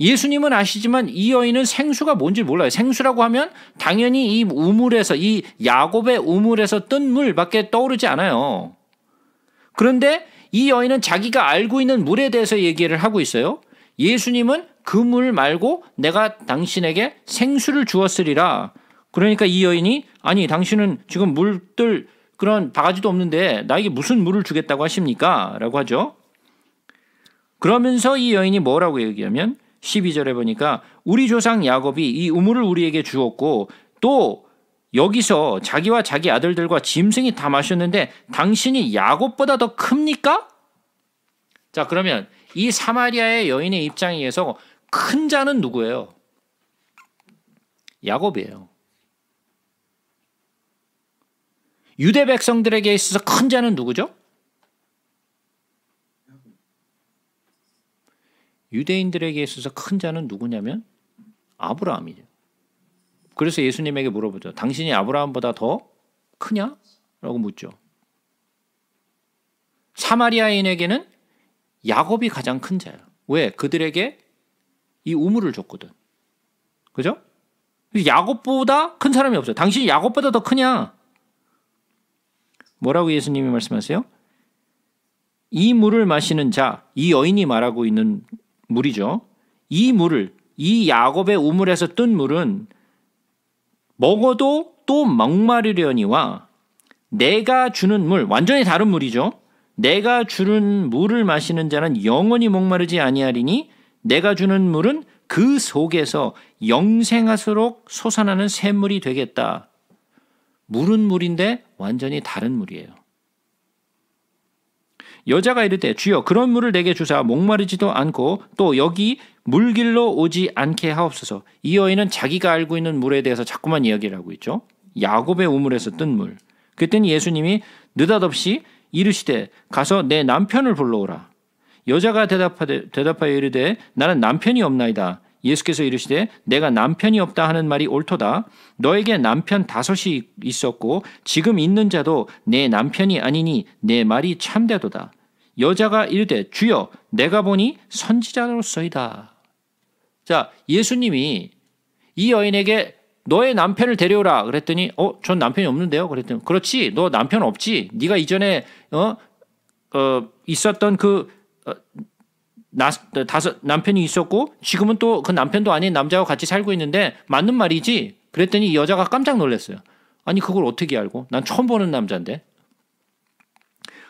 예수님은 아시지만 이 여인은 생수가 뭔지 몰라요. 생수라고 하면 당연히 이 우물에서 이 야곱의 우물에서 뜬 물밖에 떠오르지 않아요. 그런데 이 여인은 자기가 알고 있는 물에 대해서 얘기를 하고 있어요. 예수님은 그 물 말고 내가 당신에게 생수를 주었으리라. 그러니까 이 여인이 아니 당신은 지금 물들 그런 바가지도 없는데 나에게 무슨 물을 주겠다고 하십니까? 라고 하죠. 그러면서 이 여인이 뭐라고 얘기하면 12절에 보니까 우리 조상 야곱이 이 우물을 우리에게 주었고 또 여기서 자기와 자기 아들들과 짐승이 다 마셨는데 당신이 야곱보다 더 큽니까? 자, 그러면 이 사마리아의 여인의 입장에서 큰 자는 누구예요? 야곱이에요. 유대 백성들에게 있어서 큰 자는 누구죠? 유대인들에게 있어서 큰 자는 누구냐면 아브라함이죠. 그래서 예수님에게 물어보죠. 당신이 아브라함보다 더 크냐? 라고 묻죠. 사마리아인에게는 야곱이 가장 큰 자예요. 왜? 그들에게 이 우물을 줬거든. 그죠? 야곱보다 큰 사람이 없어요. 당신이 야곱보다 더 크냐? 뭐라고 예수님이 말씀하세요? 이 물을 마시는 자, 이 여인이 말하고 있는 물이죠. 이 물을 이 야곱의 우물에서 뜬 물은 먹어도 또먹마르려니와 내가 주는 물 완전히 다른 물이죠. 내가 주는 물을 마시는 자는 영원히 목마르지 아니하리니 내가 주는 물은 그 속에서 영생하수록 솟아나는 샘물이 되겠다. 물은 물인데 완전히 다른 물이에요. 여자가 이르되 주여 그런 물을 내게 주사 목마르지도 않고 또 여기 물길로 오지 않게 하옵소서. 이 여인은 자기가 알고 있는 물에 대해서 자꾸만 이야기를 하고 있죠. 야곱의 우물에서 뜬 물. 그랬더니 예수님이 느닷없이 이르시되 가서 내 남편을 불러오라. 여자가 대답하 되 대답하여 이르되 나는 남편이 없나이다. 예수께서 이르시되 내가 남편이 없다 하는 말이 옳도다. 너에게 남편 다섯이 있었고 지금 있는 자도 내 남편이 아니니 내 말이 참되도다. 여자가 이르되 주여 내가 보니 선지자로서이다. 자 예수님이 이 여인에게 너의 남편을 데려오라 그랬더니 어전 남편이 없는데요 그랬더니 그렇지 너 남편 없지 네가 이전에 어, 어 있었던 그 어, 나, 다섯 남편이 있었고 지금은 또 그 남편도 아닌 남자와 같이 살고 있는데 맞는 말이지 그랬더니 여자가 깜짝 놀랐어요 아니 그걸 어떻게 알고 난 처음 보는 남자인데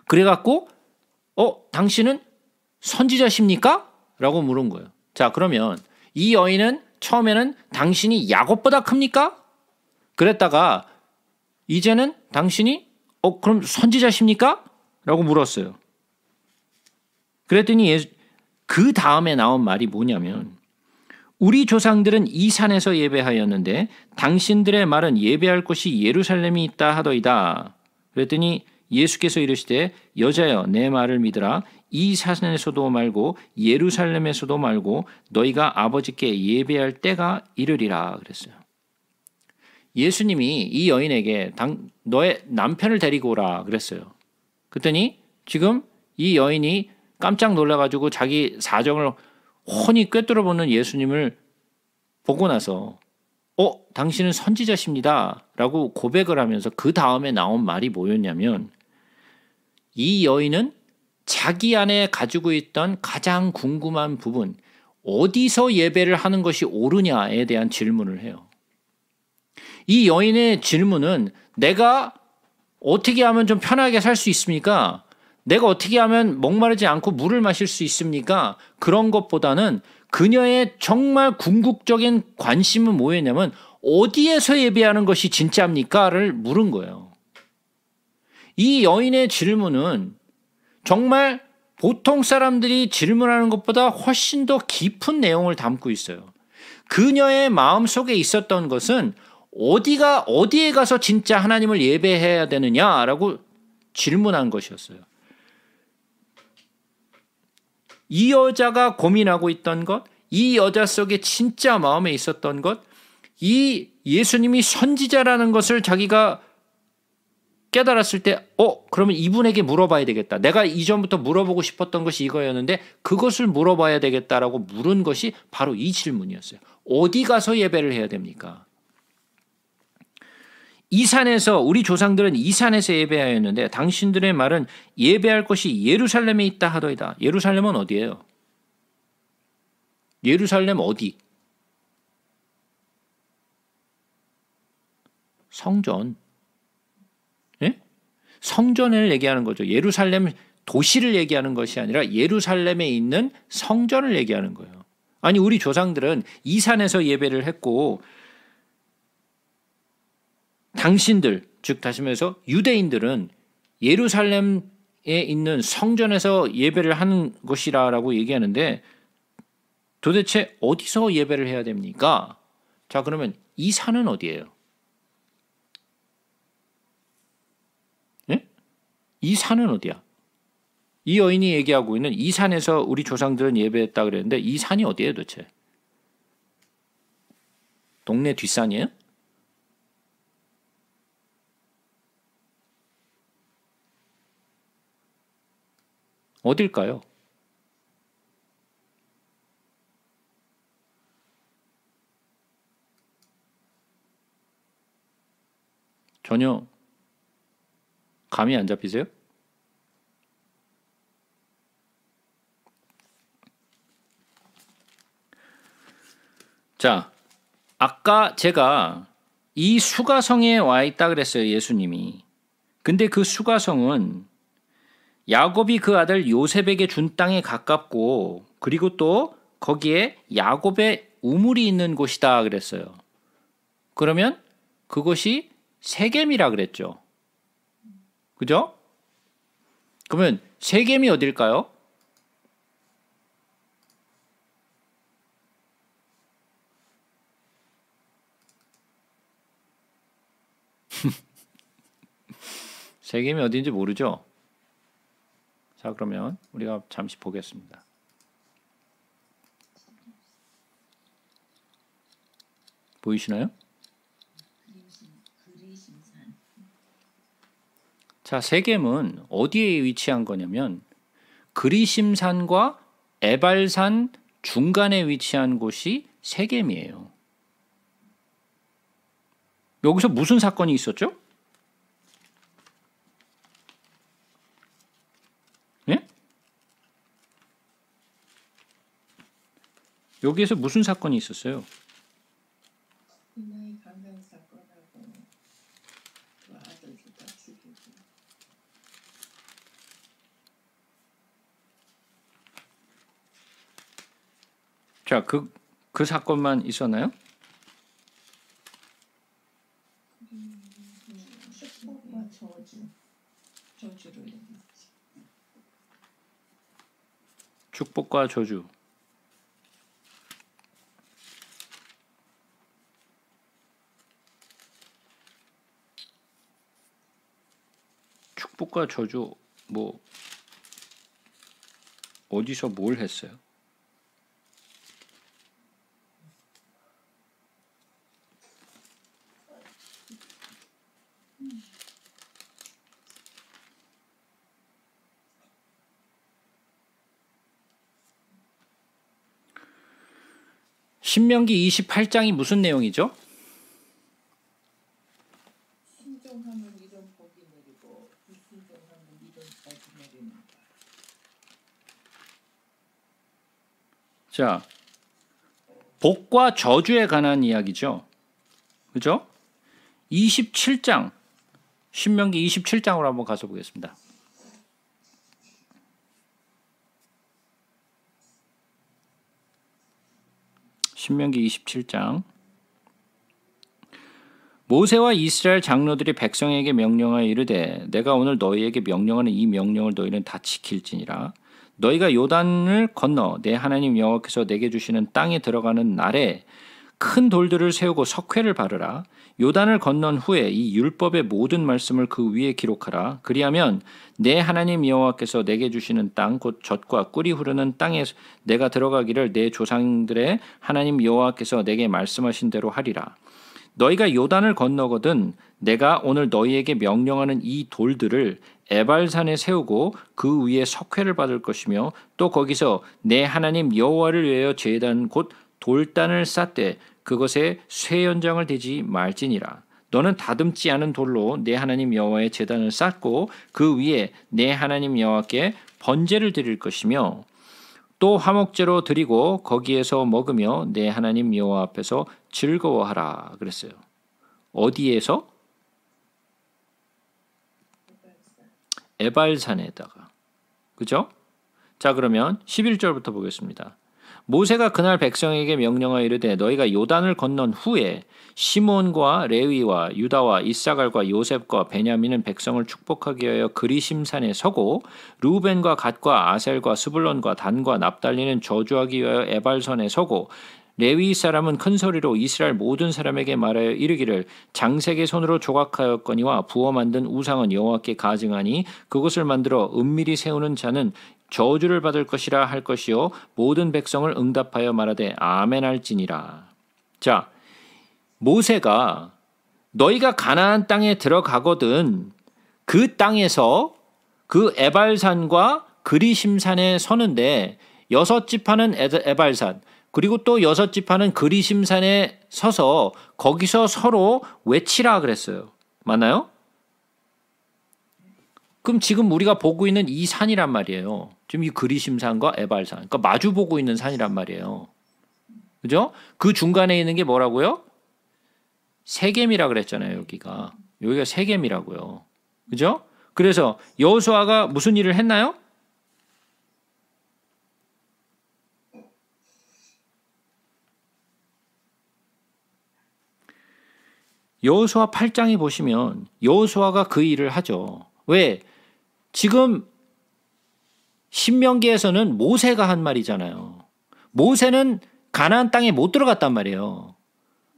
그래갖고 어 당신은 선지자십니까 라고 물은 거예요 자 그러면 이 여인은 처음에는 당신이 야곱보다 큽니까 그랬다가 이제는 당신이 어 그럼 선지자십니까 라고 물었어요 그랬더니 예, 그 다음에 나온 말이 뭐냐면 우리 조상들은 이 산에서 예배하였는데 당신들의 말은 예배할 곳이 예루살렘이 있다 하더이다. 그랬더니 예수께서 이르시되 여자여 내 말을 믿으라 이 산에서도 말고 예루살렘에서도 말고 너희가 아버지께 예배할 때가 이르리라 그랬어요. 예수님이 이 여인에게 당, 너의 남편을 데리고 오라 그랬어요. 그랬더니 지금 이 여인이 깜짝 놀라가지고 자기 사정을 훤히 꿰뚫어보는 예수님을 보고 나서 어 당신은 선지자십니다라고 고백을 하면서 그 다음에 나온 말이 뭐였냐면 이 여인은 자기 안에 가지고 있던 가장 궁금한 부분 어디서 예배를 하는 것이 옳으냐에 대한 질문을 해요. 이 여인의 질문은 내가 어떻게 하면 좀 편하게 살 수 있습니까? 내가 어떻게 하면 목마르지 않고 물을 마실 수 있습니까? 그런 것보다는 그녀의 정말 궁극적인 관심은 뭐였냐면 어디에서 예배하는 것이 진짜입니까?를 물은 거예요. 이 여인의 질문은 정말 보통 사람들이 질문하는 것보다 훨씬 더 깊은 내용을 담고 있어요. 그녀의 마음 속에 있었던 것은 어디가 어디에 가서 진짜 하나님을 예배해야 되느냐라고 질문한 것이었어요. 이 여자가 고민하고 있던 것, 이 여자 속에 진짜 마음에 있었던 것, 이 예수님이 선지자라는 것을 자기가 깨달았을 때, 어, 그러면 이분에게 물어봐야 되겠다. 내가 이전부터 물어보고 싶었던 것이 이거였는데, 그것을 물어봐야 되겠다라고 물은 것이 바로 이 질문이었어요. 어디 가서 예배를 해야 됩니까? 이 산에서 우리 조상들은 이 산에서 예배하였는데 당신들의 말은 예배할 것이 예루살렘에 있다 하더이다. 예루살렘은 어디예요? 예루살렘 어디? 성전. 예? 성전을 얘기하는 거죠. 예루살렘 도시를 얘기하는 것이 아니라 예루살렘에 있는 성전을 얘기하는 거예요. 아니 우리 조상들은 이 산에서 예배를 했고 당신들 즉 다시 말해서 유대인들은 예루살렘에 있는 성전에서 예배를 하는 것이라라고 얘기하는데 도대체 어디서 예배를 해야 됩니까? 자 그러면 이 산은 어디예요? 네? 이 산은 어디야? 이 여인이 얘기하고 있는 이 산에서 우리 조상들은 예배했다 그랬는데 이 산이 어디예요 도대체? 동네 뒷산이에요? 어딜까요? 전혀 감이 안 잡히세요? 자, 아까 제가 이 수가성에 와 있다 그랬어요, 예수님이. 근데 그 수가성은 야곱이 그 아들 요셉에게 준 땅에 가깝고 그리고 또 거기에 야곱의 우물이 있는 곳이다 그랬어요. 그러면 그것이 세겜이라 그랬죠. 그죠? 그러면 세겜이 어딜까요? [LAUGHS] 세겜이 어딘지 모르죠? 자 그러면 우리가 잠시 보겠습니다. 보이시나요? 자, 세겜은 어디에 위치한 거냐면 그리심산과 에발산 중간에 위치한 곳이 세겜이에요. 여기서 무슨 사건이 있었죠? 여기에서 무슨 사건이 있었어요? 그 자, 그, 그 사건만 있었나요? 축복과 저주. 축복과 저주 뭐 어디서 뭘 했어요? 신명기 28장이 무슨 내용이죠? 자, 복과 저주에 관한 이야기죠. 그죠? 27장, 신명기 27장으로 한번 가서 보겠습니다. 신명기 27장 모세와 이스라엘 장로들이 백성에게 명령하여 이르되 내가 오늘 너희에게 명령하는 이 명령을 너희는 다 지킬지니라 너희가 요단을 건너 내 하나님 여호와께서 내게 주시는 땅에 들어가는 날에 큰 돌들을 세우고 석회를 바르라. 요단을 건넌 후에 이 율법의 모든 말씀을 그 위에 기록하라. 그리하면 내 하나님 여호와께서 내게 주시는 땅곧 젖과 꿀이 흐르는 땅에 내가 들어가기를 내 조상들의 하나님 여호와께서 내게 말씀하신 대로 하리라. 너희가 요단을 건너거든 내가 오늘 너희에게 명령하는 이 돌들을 에발산에 세우고 그 위에 석회를 받을 것이며 또 거기서 내 하나님 여호와를 위하여 제단 곧 돌단을 쌓되 그것에 쇠연장을 대지 말지니라. 너는 다듬지 않은 돌로 내 하나님 여호와의 제단을 쌓고 그 위에 내 하나님 여호와께 번제를 드릴 것이며 또 화목제로 드리고 거기에서 먹으며 내 하나님 여호와 앞에서 즐거워하라 그랬어요. 어디에서 에발산에다가. 그죠? 자, 그러면 11절부터 보겠습니다. 모세가 그날 백성에게 명령하여 이르되 너희가 요단을 건넌 후에 시몬과 레위와 유다와 이사갈과 요셉과 베냐민은 백성을 축복하기 위하여 그리심산에 서고 루벤과 갓과 아셀과 스불론과 단과 납달리는 저주하기 위하여 에발선에 서고 레위 사람은 큰 소리로 이스라엘 모든 사람에게 말하여 이르기를 장색의 손으로 조각하였거니와 부어 만든 우상은 여호와께 가증하니 그것을 만들어 은밀히 세우는 자는 저주를 받을 것이라 할 것이요 모든 백성을 응답하여 말하되 아멘 할지니라. 자, 모세가 너희가 가나안 땅에 들어가거든 그 땅에서 그 에발산과 그리심산에 서는데 여섯 지파는 에발산, 그리고 또 여섯 지파는 그리심산에 서서 거기서 서로 외치라 그랬어요. 맞나요? 그럼 지금 우리가 보고 있는 이 산이란 말이에요. 지금 이 그리심산과 에발산. 그러니까 마주 보고 있는 산이란 말이에요. 그죠? 그 중간에 있는 게 뭐라고요? 세겜이라 그랬잖아요, 여기가. 여기가 세겜이라고요. 그죠? 그래서 여호수아가 무슨 일을 했나요? 여호수아 8장에 보시면 여호수아가 그 일을 하죠. 왜? 지금 신명기에서는 모세가 한 말이잖아요. 모세는 가나안 땅에 못 들어갔단 말이에요.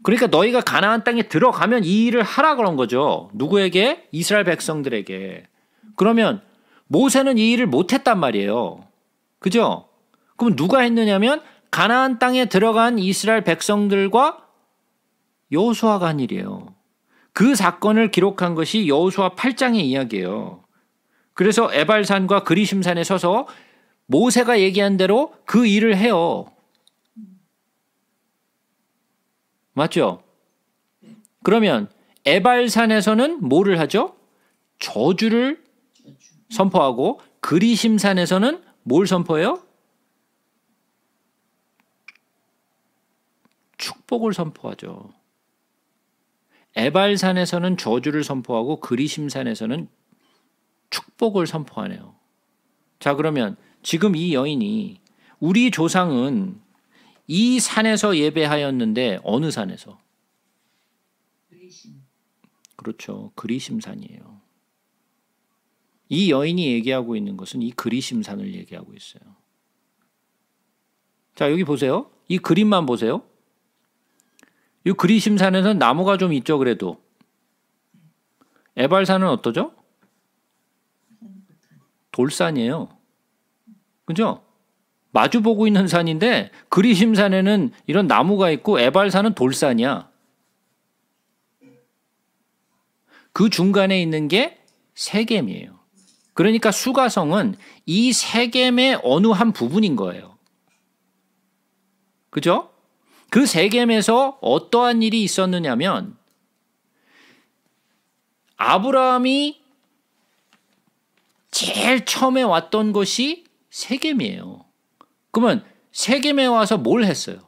그러니까 너희가 가나안 땅에 들어가면 이 일을 하라 그런 거죠. 누구에게? 이스라엘 백성들에게. 그러면 모세는 이 일을 못 했단 말이에요. 그죠? 그럼 누가 했느냐면 가나안 땅에 들어간 이스라엘 백성들과 여호수아가 한 일이에요. 그 사건을 기록한 것이 여호수아 8장의 이야기예요. 그래서 에발산과 그리심산에 서서 모세가 얘기한 대로 그 일을 해요. 맞죠? 그러면 에발산에서는 뭐를 하죠? 저주를 선포하고 그리심산에서는 뭘 선포해요? 축복을 선포하죠. 에발산에서는 저주를 선포하고 그리심산에서는 축복을 선포하네요. 자, 그러면 지금 이 여인이 우리 조상은 이 산에서 예배하였는데 어느 산에서? 그리심. 그렇죠. 그리심산이에요. 이 여인이 얘기하고 있는 것은 이 그리심산을 얘기하고 있어요. 자, 여기 보세요. 이 그림만 보세요. 이 그리심산에서는 나무가 좀 있죠 그래도 에발산은 어떠죠? 돌산이에요. 그죠? 마주 보고 있는 산인데 그리심산에는 이런 나무가 있고 에발산은 돌산이야. 그 중간에 있는 게 세겜이에요. 그러니까 수가성은 이 세겜의 어느 한 부분인 거예요. 그죠? 그 세겜에서 어떠한 일이 있었느냐면 아브라함이 제일 처음에 왔던 것이 세겜이에요. 그러면 세겜에 와서 뭘 했어요?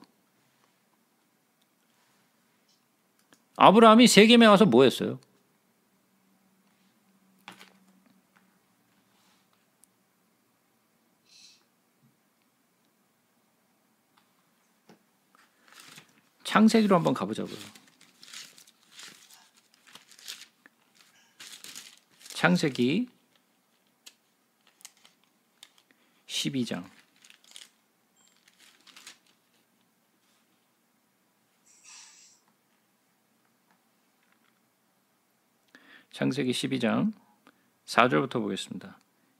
아브라함이 세겜에 와서 뭐 했어요? 창세기로 한번 가보자고요. 창세기 12장 창세기 12장 4절부터 보겠습니다.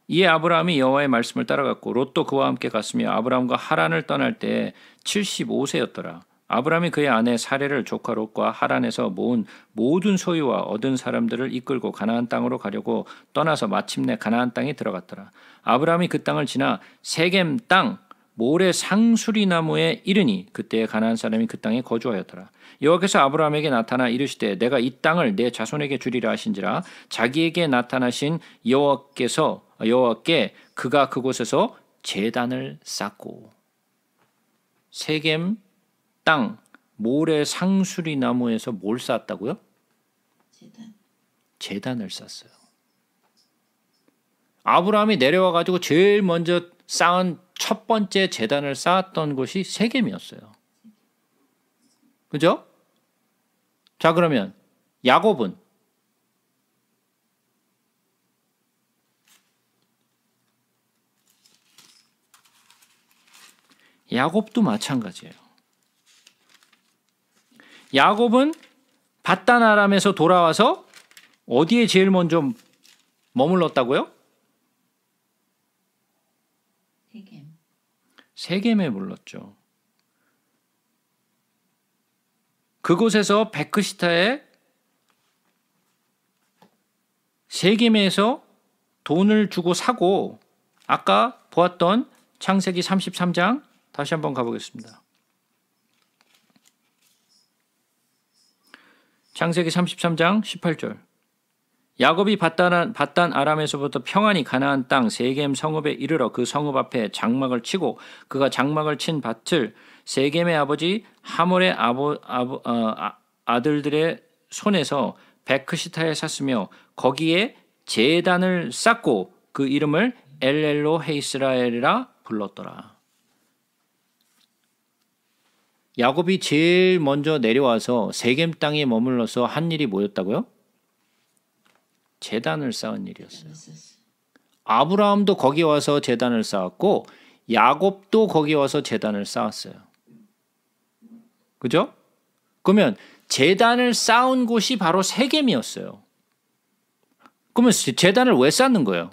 이에 아브라함이 여호와의 말씀을 따라갔고 롯도 그와 함께 갔으며 아브라함과 하란을 떠날 때 75세였더라. 아브라함이 그의 아내 사례를 조카 롯과 하란에서 모은 모든 소유와 얻은 사람들을 이끌고 가나안 땅으로 가려고 떠나서 마침내 가나안 땅에 들어갔더라. 아브라함이 그 땅을 지나 세겜 땅 모래 상수리 나무에 이르니 그때에 가나안 사람이 그 땅에 거주하였더라. 여호와께서 아브라함에게 나타나 이르시되 내가 이 땅을 내 자손에게 주리라 하신지라 자기에게 나타나신 여호와께서 여호와께 그가 그곳에서 제단을 쌓고 세겜 땅, 모래 상수리 나무에서 뭘 쌓았다고요? 재단. 재단을 쌓았어요. 아브라함이 내려와 가지고 제일 먼저 쌓은 첫 번째 재단을 쌓았던 곳이 세겜이었어요. 그죠? 자 그러면 야곱은 야곱도 마찬가지예요. 야곱은 바다나람에서 돌아와서 어디에 제일 먼저 머물렀다고요? 세겜. 세겜에 물렀죠. 그곳에서 베크시타의 세겜에서 돈을 주고 사고 아까 보았던 창세기 33장 다시 한번 가보겠습니다. 창세기 33장 18절. 야곱이 바단, 아람에서부터 평안히 가나안 땅 세겜 성읍에 이르러 그 성읍 앞에 장막을 치고 그가 장막을 친 밭을 세겜의 아버지 하몰의 아버, 아버 어, 아, 아들들의 손에서 베크시타에 샀으며 거기에 재단을 쌓고 그 이름을 엘렐로 헤이스라엘이라 불렀더라. 야곱이 제일 먼저 내려와서 세겜 땅에 머물러서 한 일이 뭐였다고요? 재단을 쌓은 일이었어요. 아브라함도 거기 와서 재단을 쌓았고 야곱도 거기 와서 재단을 쌓았어요. 그죠? 그러면 재단을 쌓은 곳이 바로 세겜이었어요. 그러면 재단을 왜 쌓는 거예요?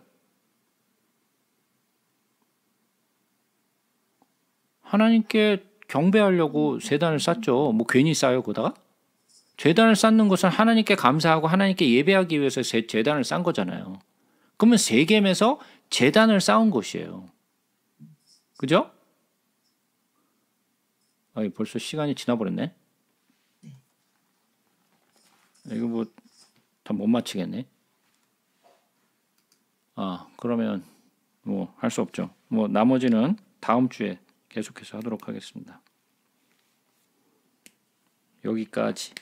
하나님께 경배하려고 재단을 쌓죠. 뭐 괜히 쌓여 그다가 재단을 쌓는 것은 하나님께 감사하고 하나님께 예배하기 위해서 재단을 쌓은 거잖아요. 그러면 세겜에서 재단을 쌓은 것이에요. 그죠? 아니, 벌써 시간이 지나버렸네. 네. 이거 뭐 다못 맞히겠네. 아 그러면 뭐 할 수 없죠. 뭐 나머지는 다음 주에 계속해서 하도록 하겠습니다. 여기까지.